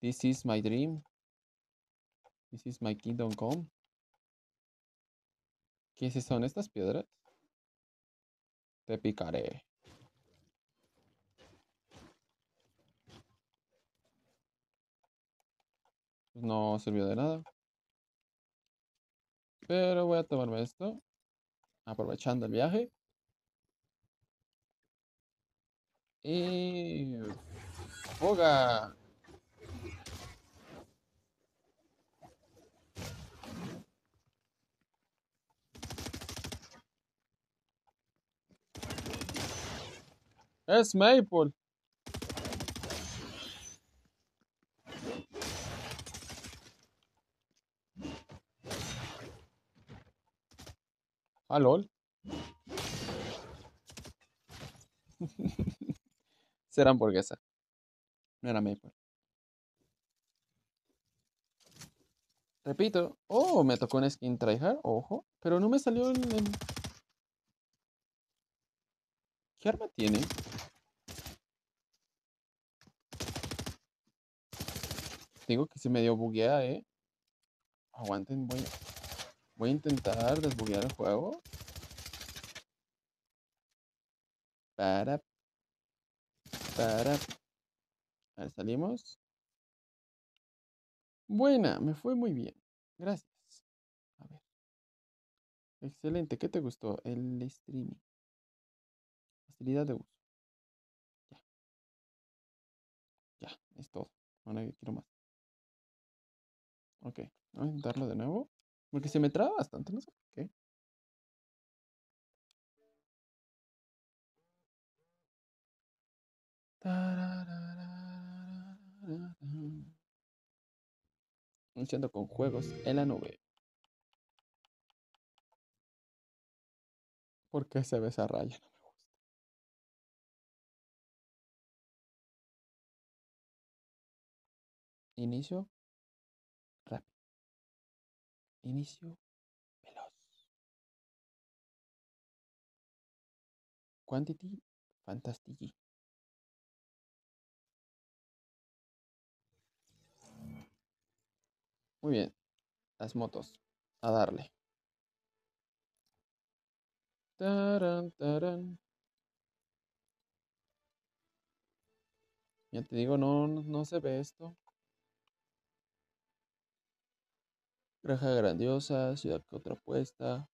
This is my dream. This is my kingdom come. ¿Qué son estas piedras? Te picaré. No sirvió de nada. Pero voy a tomarme esto. Aprovechando el viaje. Y... ¡Fuga! Es Maple. Ah, lol. Será hamburguesa. No era Maple. Repito. Oh, me tocó un skin tryhard. Ojo. Pero no me salió el... ¿Qué arma tiene? digo que se me dio bugueada, eh. Aguanten, voy, voy a intentar desbuguear el juego. Para. Para. A salimos. Buena, me fue muy bien. Gracias. A ver. Excelente, ¿qué te gustó? El streaming. Facilidad de uso. Ya. Ya, es todo. Ahora quiero más. Ok, voy a intentarlo de nuevo. Porque se me traba bastante, no sé por qué. Luchando con juegos en la nube. ¿Por qué se ve esa raya? No me gusta. Inicio. Inicio veloz. Quantity fantastici. Muy bien, las motos, a darle. Tarán, tarán. Ya te digo, no, no se ve esto. Granja grandiosa, ciudad contrapuesta,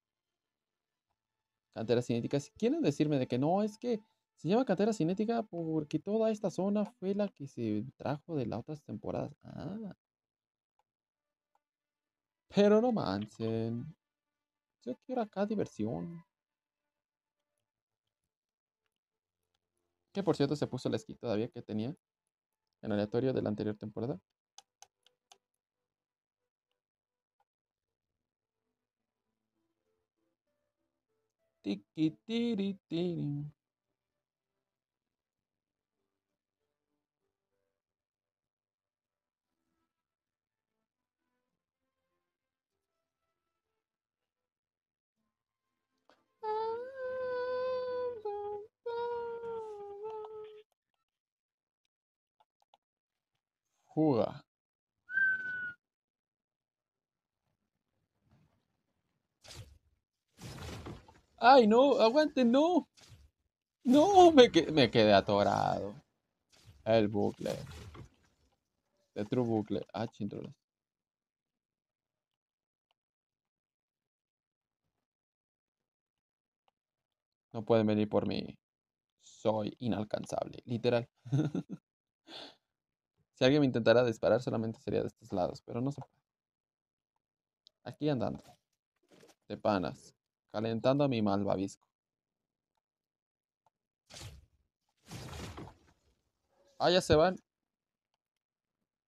cantera cinética. Si quieren decirme de que no, es que se llama cantera cinética porque toda esta zona fue la que se trajo de las otras temporadas. Ah. Pero no manchen. Yo quiero acá diversión. Que por cierto se puso el esquí todavía que tenía en aleatorio de la anterior temporada. Tiki tiri tiri. Hurra. Ay, no, aguante, no. No, me, me quedé atorado. El bucle. true bucle. Ah, chintrolas. No pueden venir por mí. Soy inalcanzable, literal. si alguien me intentara disparar, solamente sería de estos lados, pero no se puede. Aquí andando. De panas calentando a mi malvavisco. Ah, ya se van.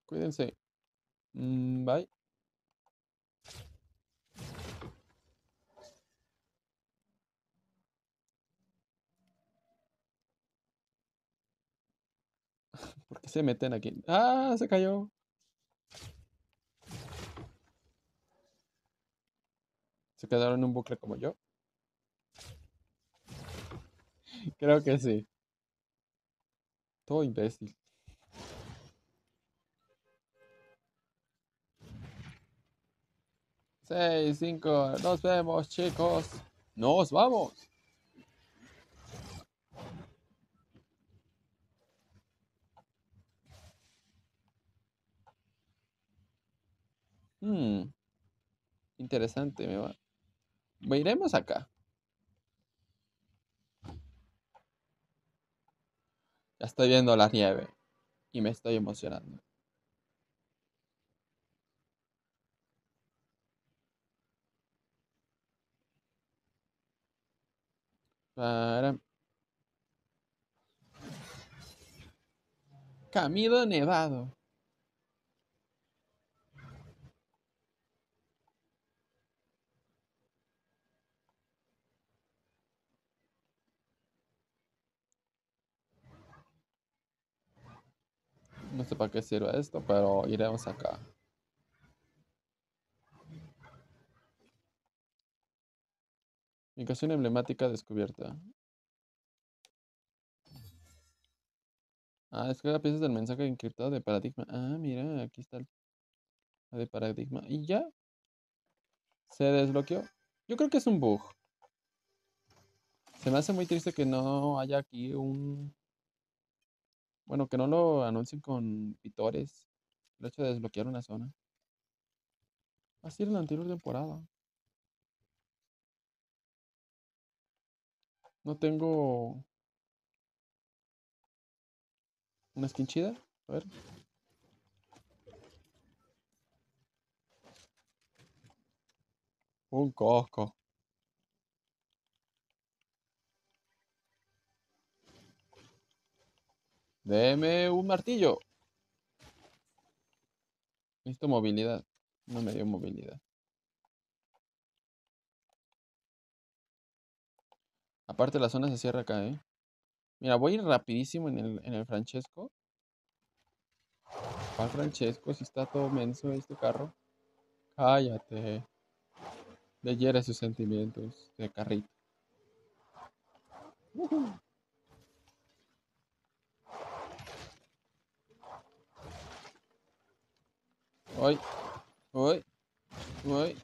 Cuídense. Mm, bye. ¿Por qué se meten aquí? Ah, se cayó. se quedaron en un bucle como yo. Creo que sí. Todo imbécil. Seis, cinco, nos vemos chicos. Nos vamos. Hmm. Interesante, me va. Iremos acá. Ya estoy viendo la nieve y me estoy emocionando. Para... Camino nevado. No sé para qué sirve esto, pero iremos acá. Ubicación emblemática descubierta. Ah, es que descarga piezas del mensaje encriptado de paradigma. Ah, mira, aquí está el de paradigma. Y ya. Se desbloqueó. Yo creo que es un bug. Se me hace muy triste que no haya aquí un bueno, que no lo anuncien con pitores. El hecho de desbloquear una zona. Así era la anterior temporada. No tengo una skin chida. A ver. Un coco. Deme un martillo. Necesito movilidad. No me dio movilidad. Aparte la zona se cierra acá, ¿eh? Mira, voy a ir rapidísimo en el, en el Francesco. ¿Cuál Francesco? Si está todo menso este carro. Cállate. Leyera sus sentimientos de carrito. Hoy, hoy, hoy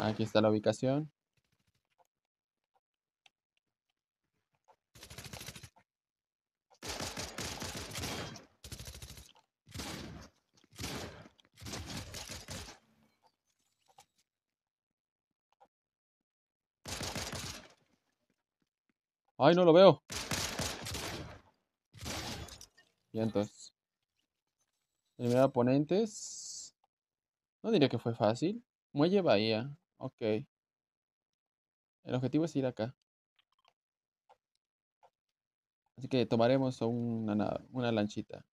Aquí está la ubicación. ¡Ay, no lo veo! Y entonces. oponente oponentes. No diría que fue fácil. Muelle Bahía. Ok. El objetivo es ir acá. Así que tomaremos una, una lanchita.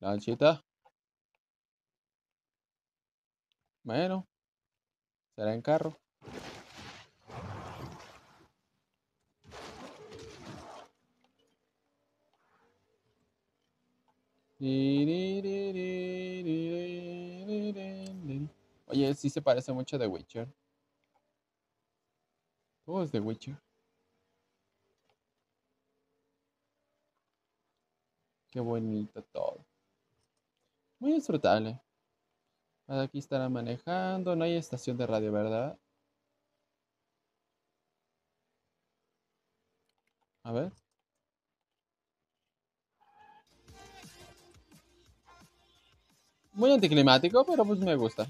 Lanchita. Bueno. Será en carro. Oye, sí se parece mucho a The Witcher. ¿Cómo es The Witcher? Qué bonito todo. Muy disfrutable. Pues aquí estará manejando. No hay estación de radio, ¿verdad? A ver. Muy anticlimático, pero pues me gusta.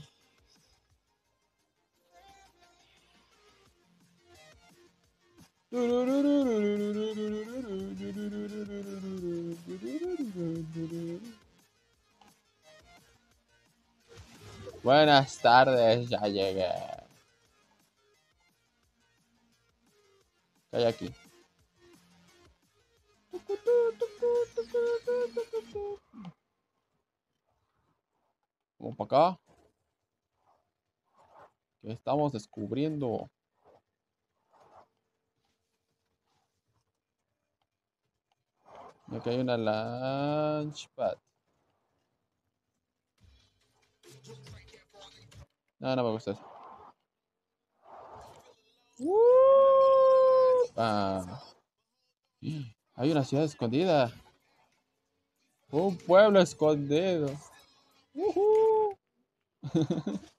Buenas tardes, ya llegué. ¿Qué aquí? Vamos descubriendo. Aquí hay una launchpad. No, ah, no me gusta ah. Hay una ciudad escondida. Un pueblo escondido.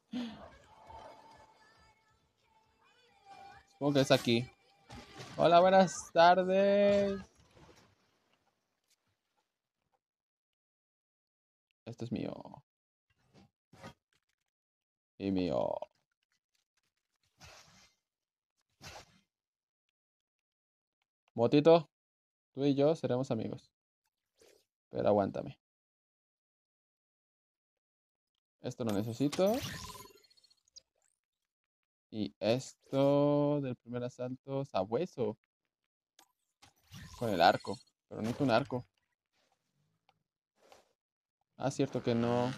que es aquí. Hola, buenas tardes. Esto es mío. Y mío. Motito, tú y yo seremos amigos. Pero aguántame. Esto lo necesito. Y esto del primer asalto, sabueso. Con el arco. Pero no es un arco. Ah, cierto que no.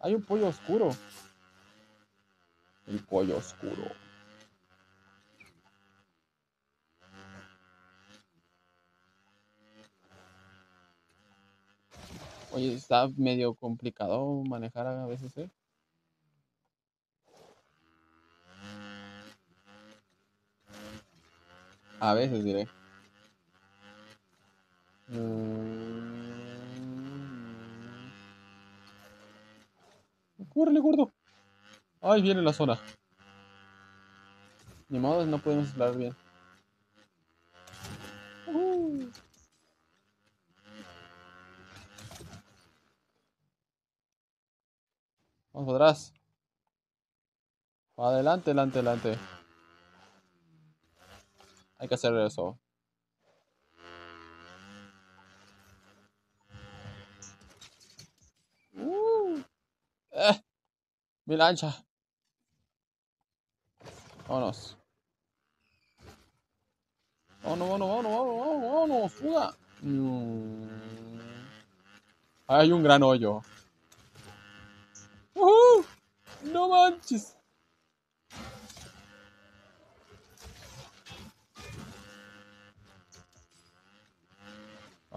Hay un pollo oscuro. El pollo oscuro. Oye, está medio complicado manejar a veces, ¿eh? A veces diré. ¡Córrele, mm. gordo! ¡Ay, viene la zona! Ni modo, no podemos hablar bien. Uh Vamos atrás. Adelante, adelante, adelante. Hay que hacer eso. Uh, eh. mi lancha. Vámonos. Vámonos, vámonos, vámonos, vámonos, vámonos, fuga. Mm. Hay un gran hoyo. No manches.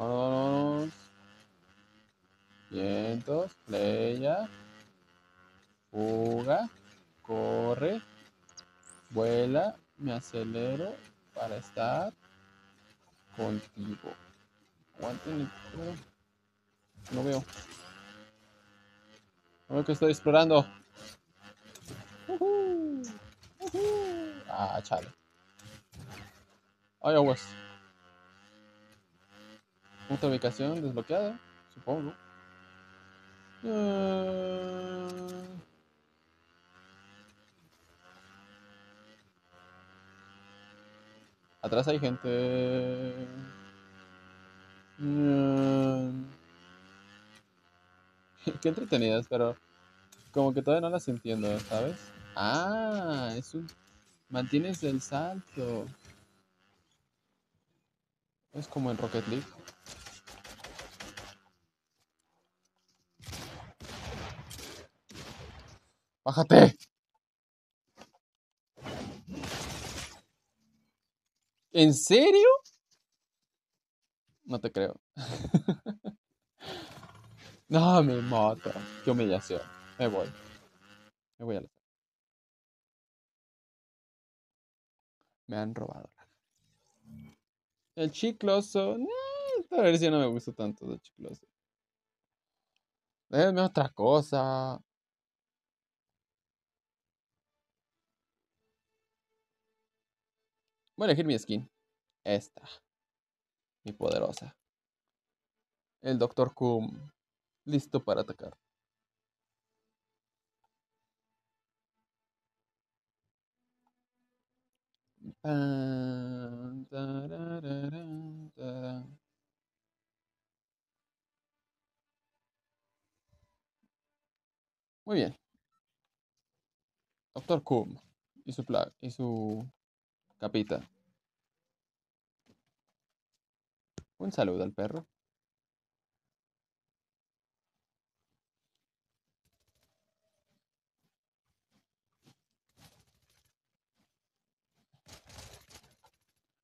Vámonos. Vientos, playa, fuga, corre, vuela, me acelero para estar contigo. Aguanten, no veo. No veo que estoy explorando. Uh -huh. Uh Ah, chale. Ay, aguas. Otra ubicación desbloqueada, supongo. Ah. Atrás hay gente. Ah. Qué entretenidas, pero como que todavía no las entiendo, ¿sabes? Ah, es un... Mantienes el salto. Es como en Rocket League. Bájate. ¿En serio? No te creo. no, me mata. Qué humillación. Me voy. Me voy a la... Me han robado. El chicloso. No, si versión no me gusta tanto de chicloso. Déjenme otra cosa. Voy a elegir mi skin. Esta. Mi poderosa. El Doctor Kum. Listo para atacar. Muy bien. Doctor Kum y su, y su Capita. Un saludo al perro.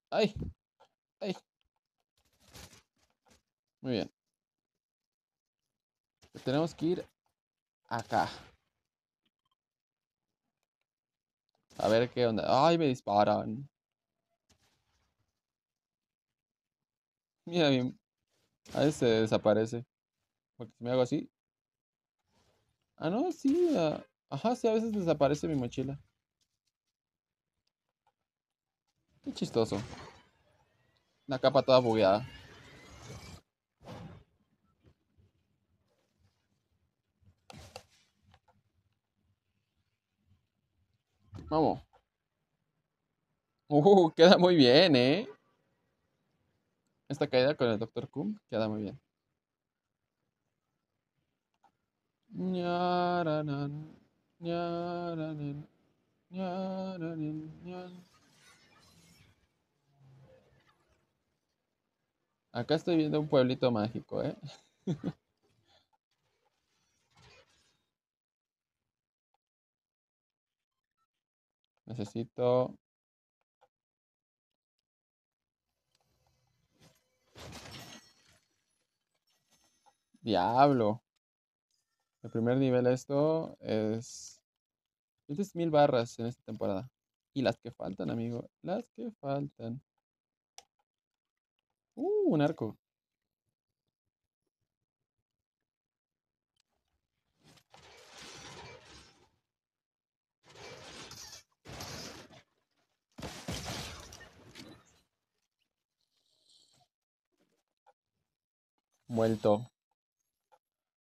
¡Ay! ¡Ay! Muy bien. Tenemos que ir acá. A ver qué onda. ¡Ay, me disparan! Mira bien. A veces se desaparece. Porque si me hago así. Ah, no, sí. ajá, sí, a veces desaparece mi mochila. Qué chistoso. La capa toda bugueada. Vamos. Uh, queda muy bien, ¿eh? Esta caída con el Doctor Kuhn queda muy bien. Acá estoy viendo un pueblito mágico, ¿eh? Necesito... Diablo. El primer nivel esto es... mil barras en esta temporada. Y las que faltan, amigo. Las que faltan. Uh, un arco. muerto.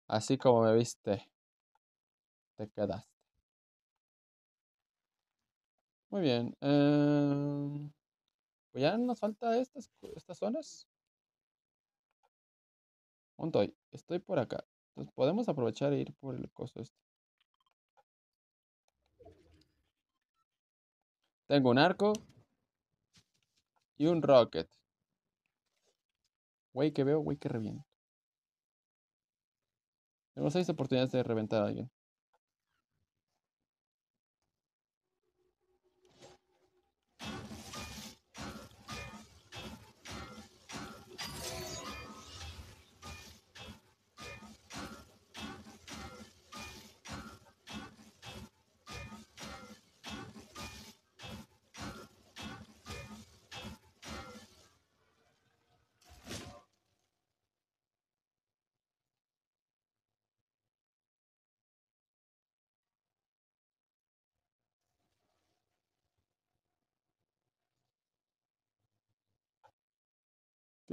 Así como me viste, te quedaste. Muy bien. Em, pues ya nos falta estas, estas zonas. hoy estoy por acá. Entonces podemos aprovechar e ir por el costo este. Tengo un arco y un rocket. Güey que veo, güey que reviento. No seis oportunidades de reventar a alguien.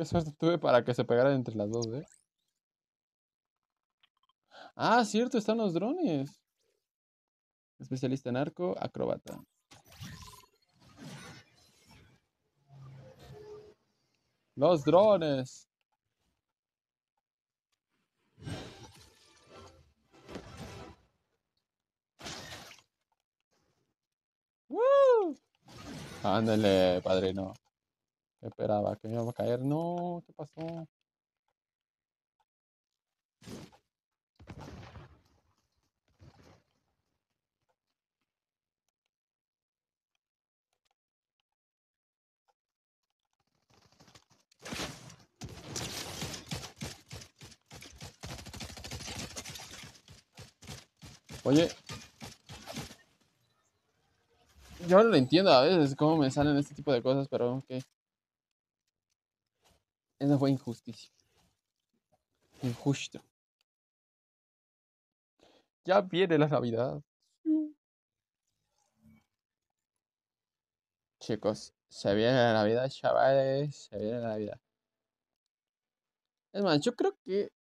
Qué suerte tuve para que se pegaran entre las dos, ¿eh? Ah, cierto, están los drones. Especialista en arco, acrobata. Los drones. ¡Woo! Ándale, padrino esperaba? ¿Que me iba a caer? No, ¿qué pasó? Oye, yo no lo entiendo a veces cómo me salen este tipo de cosas, pero ok. Esa fue injusticia. Injusto. Ya viene la Navidad. Chicos, se viene la Navidad, chavales. Se viene la Navidad. Es más, yo creo que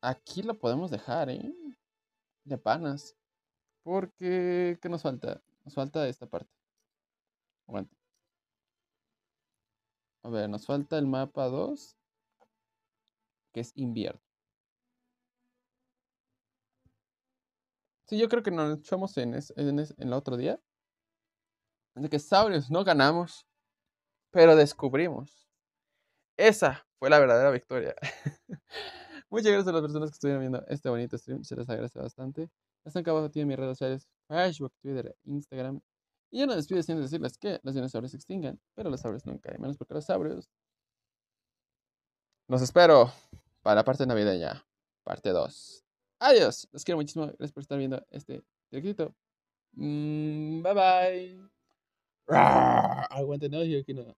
aquí lo podemos dejar, ¿eh? De panas. Porque, ¿qué nos falta? Nos falta esta parte. Aguanta. A ver, nos falta el mapa 2, que es invierno. Sí, yo creo que nos echamos en, en, el otro día. De que Saurios no ganamos, pero descubrimos. Esa fue la verdadera victoria. Muchas gracias a las personas que estuvieron viendo este bonito stream. Se les agradece bastante. Están acá abajo tienen mis redes sociales. Facebook, Twitter, Instagram y yo no despido sin decirles que los dinosaurios se extingan, pero los sabres nunca, y menos porque los sabres. Los espero para la parte navideña, parte 2. Adiós, los quiero muchísimo, gracias por estar viendo este directito. Mm, bye bye. aguante no, yo aquí no.